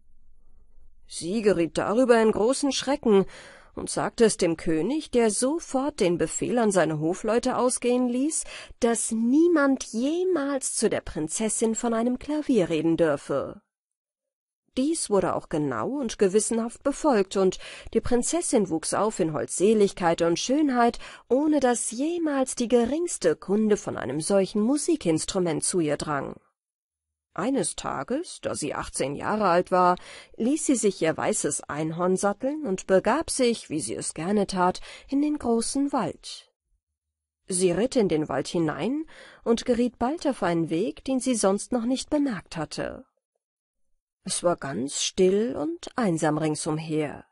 [SPEAKER 1] Sie geriet darüber in großen Schrecken und sagte es dem König, der sofort den Befehl an seine Hofleute ausgehen ließ, daß niemand jemals zu der Prinzessin von einem Klavier reden dürfe. Dies wurde auch genau und gewissenhaft befolgt, und die Prinzessin wuchs auf in Holdseligkeit und Schönheit, ohne dass jemals die geringste Kunde von einem solchen Musikinstrument zu ihr drang. Eines Tages, da sie achtzehn Jahre alt war, ließ sie sich ihr weißes Einhorn satteln und begab sich, wie sie es gerne tat, in den großen Wald. Sie ritt in den Wald hinein und geriet bald auf einen Weg, den sie sonst noch nicht bemerkt hatte. Es war ganz still und einsam ringsumher.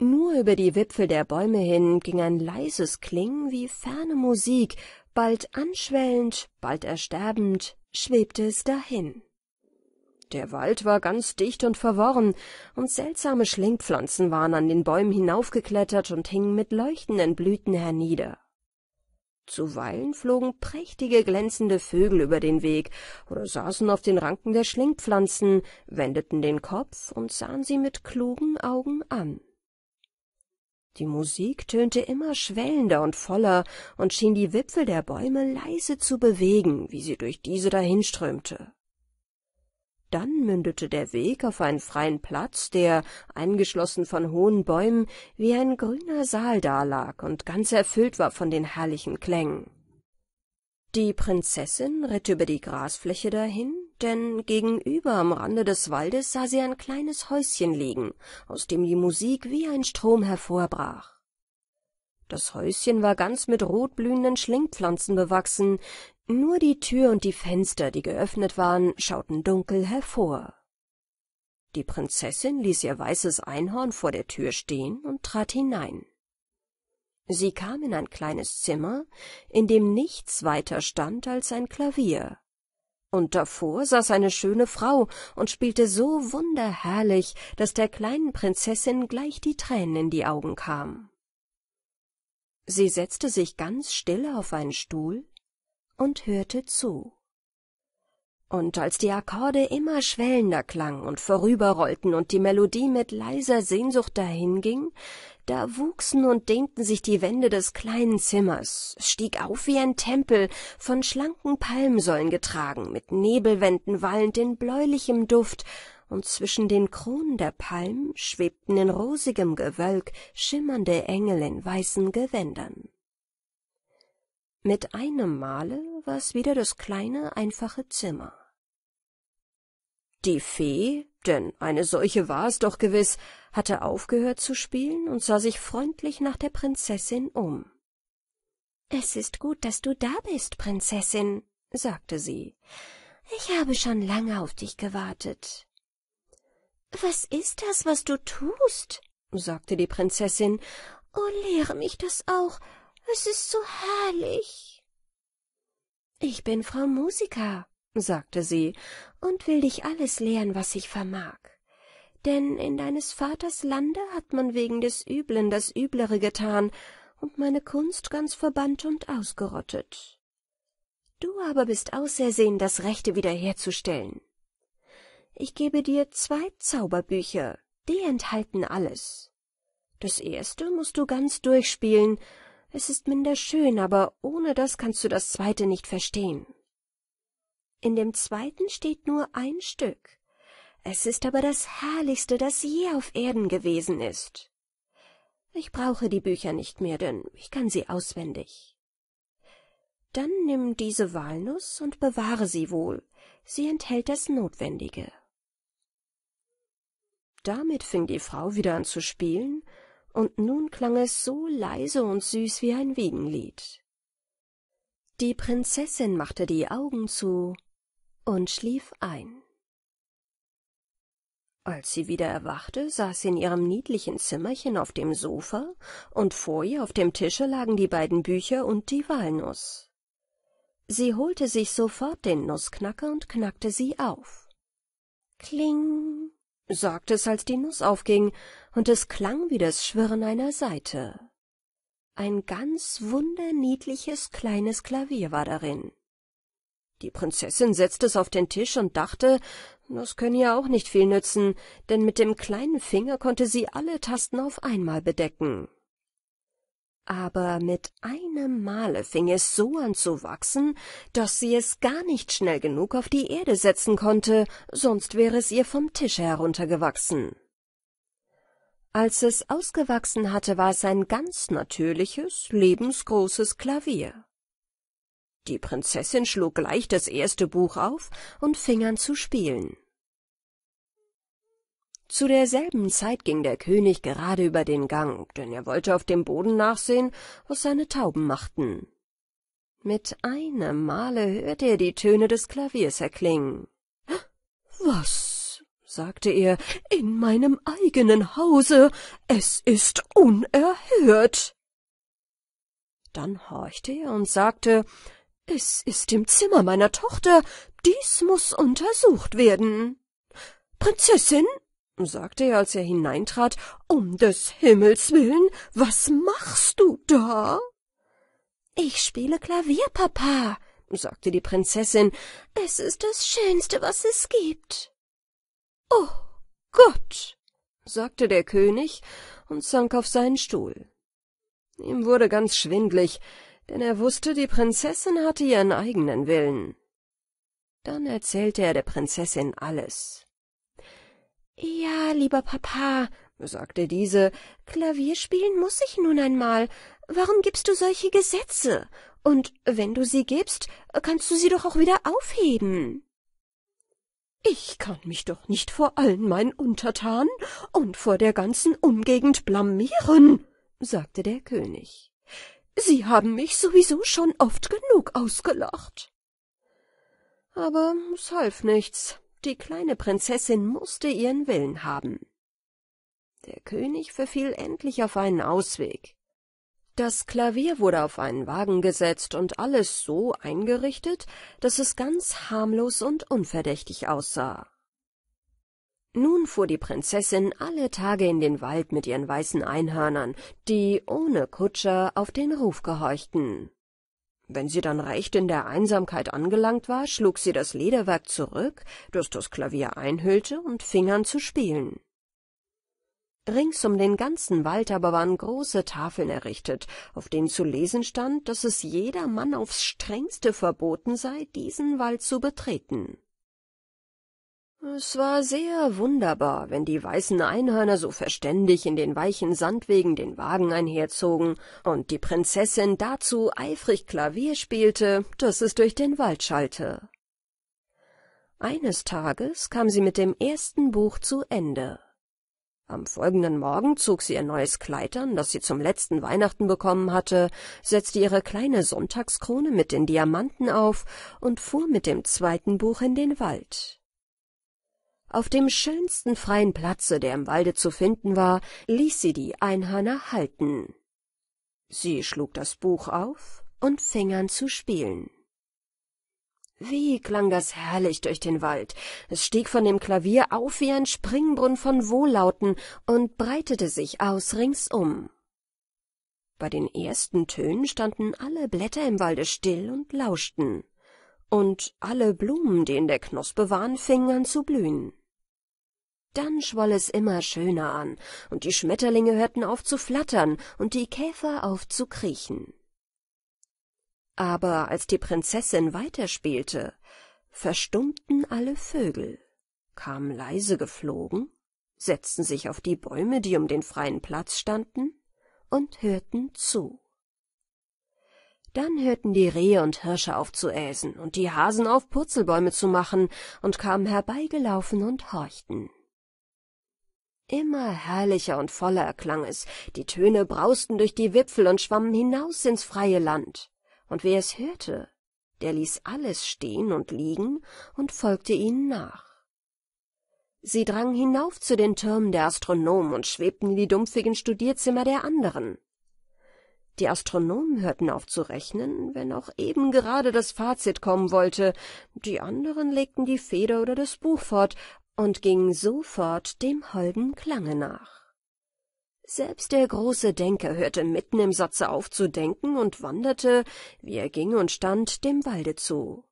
[SPEAKER 1] Nur über die Wipfel der Bäume hin ging ein leises Klingen wie ferne Musik, bald anschwellend, bald ersterbend, schwebte es dahin. Der Wald war ganz dicht und verworren, und seltsame Schlingpflanzen waren an den Bäumen hinaufgeklettert und hingen mit leuchtenden Blüten hernieder. Zuweilen flogen prächtige glänzende Vögel über den Weg oder saßen auf den Ranken der Schlingpflanzen, wendeten den Kopf und sahen sie mit klugen Augen an. Die Musik tönte immer schwellender und voller und schien die Wipfel der Bäume leise zu bewegen, wie sie durch diese dahinströmte. Dann mündete der Weg auf einen freien Platz, der, eingeschlossen von hohen Bäumen, wie ein grüner Saal dalag und ganz erfüllt war von den herrlichen Klängen. Die Prinzessin ritt über die Grasfläche dahin, denn gegenüber am Rande des Waldes sah sie ein kleines Häuschen liegen, aus dem die Musik wie ein Strom hervorbrach. Das Häuschen war ganz mit rotblühenden Schlingpflanzen bewachsen, nur die Tür und die Fenster, die geöffnet waren, schauten dunkel hervor. Die Prinzessin ließ ihr weißes Einhorn vor der Tür stehen und trat hinein. Sie kam in ein kleines Zimmer, in dem nichts weiter stand als ein Klavier. Und davor saß eine schöne Frau und spielte so wunderherrlich, daß der kleinen Prinzessin gleich die Tränen in die Augen kamen. Sie setzte sich ganz still auf einen Stuhl und hörte zu. Und als die Akkorde immer schwellender klangen und vorüberrollten und die Melodie mit leiser Sehnsucht dahinging, da wuchsen und dehnten sich die Wände des kleinen Zimmers, stieg auf wie ein Tempel, von schlanken Palmsäulen getragen, mit Nebelwänden wallend in bläulichem Duft, und zwischen den Kronen der Palmen schwebten in rosigem Gewölk schimmernde Engel in weißen Gewändern. Mit einem Male war es wieder das kleine, einfache Zimmer. Die Fee, denn eine solche war es doch gewiss, hatte aufgehört zu spielen und sah sich freundlich nach der Prinzessin um. Es ist gut, dass du da bist, Prinzessin, sagte sie. Ich habe schon lange auf dich gewartet. Was ist das, was du tust? sagte die Prinzessin. Oh, lehre mich das auch. Es ist so herrlich.
[SPEAKER 2] Ich bin Frau
[SPEAKER 1] Musiker, sagte sie, und will dich alles lehren, was ich vermag. Denn in deines Vaters Lande hat man wegen des Üblen das Üblere getan und meine Kunst ganz verbannt und ausgerottet. Du aber bist ausersehen, das Rechte wiederherzustellen ich gebe dir zwei Zauberbücher, die enthalten alles. Das erste musst du ganz durchspielen, es ist minder schön, aber ohne das kannst du das zweite nicht verstehen. In dem zweiten steht nur ein Stück. Es ist aber das herrlichste, das je auf Erden gewesen ist. Ich brauche die Bücher nicht mehr, denn ich kann sie auswendig. Dann nimm diese Walnuss und bewahre sie wohl, sie enthält das Notwendige. Damit fing die Frau wieder an zu spielen, und nun klang es so leise und süß wie ein Wiegenlied. Die Prinzessin machte die Augen zu und schlief ein. Als sie wieder erwachte, saß sie in ihrem niedlichen Zimmerchen auf dem Sofa, und vor ihr auf dem Tische lagen die beiden Bücher und die Walnuss. Sie holte sich sofort den Nussknacker und knackte sie auf. Kling! sagte es, als die Nuss aufging, und es klang wie das Schwirren einer Saite. Ein ganz wunderniedliches kleines Klavier war darin. Die Prinzessin setzte es auf den Tisch und dachte, das könne ja auch nicht viel nützen, denn mit dem kleinen Finger konnte sie alle Tasten auf einmal bedecken aber mit einem Male fing es so an zu wachsen, dass sie es gar nicht schnell genug auf die Erde setzen konnte, sonst wäre es ihr vom Tische heruntergewachsen. Als es ausgewachsen hatte, war es ein ganz natürliches, lebensgroßes Klavier. Die Prinzessin schlug gleich das erste Buch auf und fing an zu spielen. Zu derselben Zeit ging der König gerade über den Gang, denn er wollte auf dem Boden nachsehen, was seine Tauben machten. Mit einem Male hörte er die Töne des Klaviers erklingen. Was? sagte er, in meinem eigenen Hause, es ist unerhört. Dann horchte er und sagte, es ist im Zimmer meiner Tochter, dies muß untersucht werden. Prinzessin, sagte er, als er hineintrat, um des Himmels willen, was machst du da? Ich spiele Klavier, Papa, sagte die Prinzessin, es ist das Schönste, was es gibt. Oh Gott, sagte der König und sank auf seinen Stuhl. Ihm wurde ganz schwindlig, denn er wußte, die Prinzessin hatte ihren eigenen Willen. Dann erzählte er der Prinzessin alles. Ja, lieber Papa, sagte diese, Klavier spielen muß ich nun einmal. Warum gibst du solche Gesetze? Und wenn du sie gibst, kannst du sie doch auch wieder aufheben. Ich kann mich doch nicht vor allen meinen Untertanen und vor der ganzen Umgegend blamieren, sagte der König. Sie haben mich sowieso schon oft genug ausgelacht. Aber es half nichts. Die kleine Prinzessin mußte ihren Willen haben. Der König verfiel endlich auf einen Ausweg. Das Klavier wurde auf einen Wagen gesetzt und alles so eingerichtet, dass es ganz harmlos und unverdächtig aussah. Nun fuhr die Prinzessin alle Tage in den Wald mit ihren weißen Einhörnern, die ohne Kutscher auf den Ruf gehorchten. Wenn sie dann recht in der Einsamkeit angelangt war, schlug sie das Lederwerk zurück, das das Klavier einhüllte, und fing an zu spielen. Rings um den ganzen Wald aber waren große Tafeln errichtet, auf denen zu lesen stand, dass es jedermann aufs strengste verboten sei, diesen Wald zu betreten. Es war sehr wunderbar, wenn die weißen Einhörner so verständig in den weichen Sandwegen den Wagen einherzogen und die Prinzessin dazu eifrig Klavier spielte, dass es durch den Wald schallte. Eines Tages kam sie mit dem ersten Buch zu Ende. Am folgenden Morgen zog sie ihr neues Kleid an, das sie zum letzten Weihnachten bekommen hatte, setzte ihre kleine Sonntagskrone mit den Diamanten auf und fuhr mit dem zweiten Buch in den Wald. Auf dem schönsten freien Platze, der im Walde zu finden war, ließ sie die Einhörner halten. Sie schlug das Buch auf und fing an zu spielen. Wie klang das herrlich durch den Wald. Es stieg von dem Klavier auf wie ein Springbrunnen von Wohllauten und breitete sich aus ringsum. Bei den ersten Tönen standen alle Blätter im Walde still und lauschten und alle Blumen, die in der Knospe waren, fingen an zu blühen. Dann schwoll es immer schöner an, und die Schmetterlinge hörten auf zu flattern und die Käfer auf zu kriechen. Aber als die Prinzessin weiterspielte, verstummten alle Vögel, kamen leise geflogen, setzten sich auf die Bäume, die um den freien Platz standen, und hörten zu. Dann hörten die Rehe und Hirsche auf zu äsen und die Hasen auf, Purzelbäume zu machen und kamen herbeigelaufen und horchten. Immer herrlicher und voller erklang es, die Töne brausten durch die Wipfel und schwammen hinaus ins freie Land. Und wer es hörte, der ließ alles stehen und liegen und folgte ihnen nach. Sie drangen hinauf zu den Türmen der Astronomen und schwebten in die dumpfigen Studierzimmer der anderen. Die Astronomen hörten auf zu rechnen, wenn auch eben gerade das Fazit kommen wollte, die anderen legten die Feder oder das Buch fort und gingen sofort dem holden Klange nach. Selbst der große Denker hörte mitten im Satze auf zu denken und wanderte, wie er ging und stand, dem Walde zu.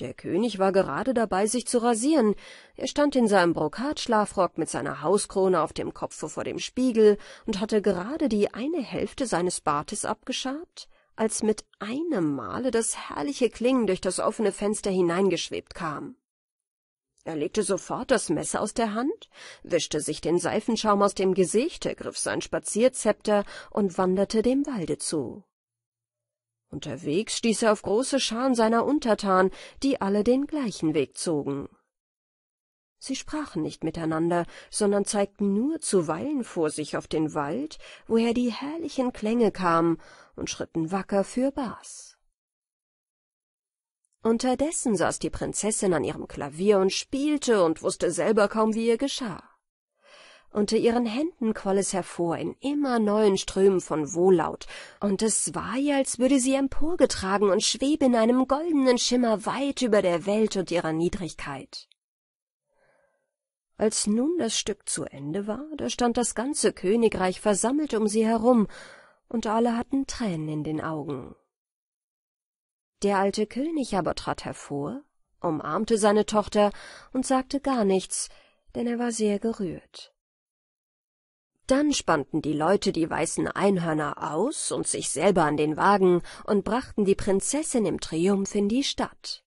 [SPEAKER 1] Der König war gerade dabei, sich zu rasieren. Er stand in seinem Brokatschlafrock mit seiner Hauskrone auf dem Kopfe vor dem Spiegel und hatte gerade die eine Hälfte seines Bartes abgeschabt, als mit einem Male das herrliche Klingen durch das offene Fenster hineingeschwebt kam. Er legte sofort das Messer aus der Hand, wischte sich den Seifenschaum aus dem Gesicht, ergriff sein Spazierzepter und wanderte dem Walde zu. Unterwegs stieß er auf große Scharen seiner Untertanen, die alle den gleichen Weg zogen. Sie sprachen nicht miteinander, sondern zeigten nur zuweilen vor sich auf den Wald, woher die herrlichen Klänge kamen, und schritten wacker für Bas. Unterdessen saß die Prinzessin an ihrem Klavier und spielte und wußte selber kaum, wie ihr geschah. Unter ihren Händen quoll es hervor in immer neuen Strömen von Wohllaut, und es war ihr, als würde sie emporgetragen und schwebe in einem goldenen Schimmer weit über der Welt und ihrer Niedrigkeit. Als nun das Stück zu Ende war, da stand das ganze Königreich versammelt um sie herum, und alle hatten Tränen in den Augen. Der alte König aber trat hervor, umarmte seine Tochter und sagte gar nichts, denn er war sehr gerührt. Dann spannten die Leute die weißen Einhörner aus und sich selber an den Wagen und brachten die Prinzessin im Triumph in die Stadt.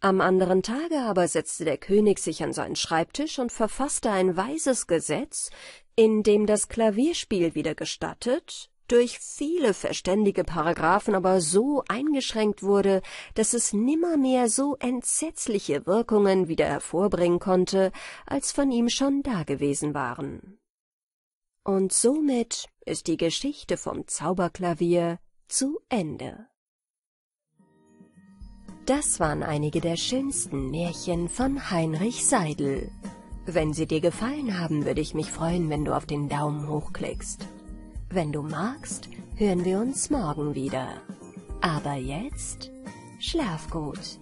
[SPEAKER 1] Am anderen Tage aber setzte der König sich an seinen Schreibtisch und verfasste ein weises Gesetz, in dem das Klavierspiel wieder gestattet, durch viele verständige Paragraphen aber so eingeschränkt wurde, dass es nimmermehr so entsetzliche Wirkungen wieder hervorbringen konnte, als von ihm schon dagewesen waren. Und somit ist die Geschichte vom Zauberklavier zu Ende. Das waren einige der schönsten Märchen von Heinrich Seidel. Wenn sie dir gefallen haben, würde ich mich freuen, wenn du auf den Daumen hoch klickst. Wenn du magst, hören wir uns morgen wieder. Aber jetzt schlaf
[SPEAKER 2] gut.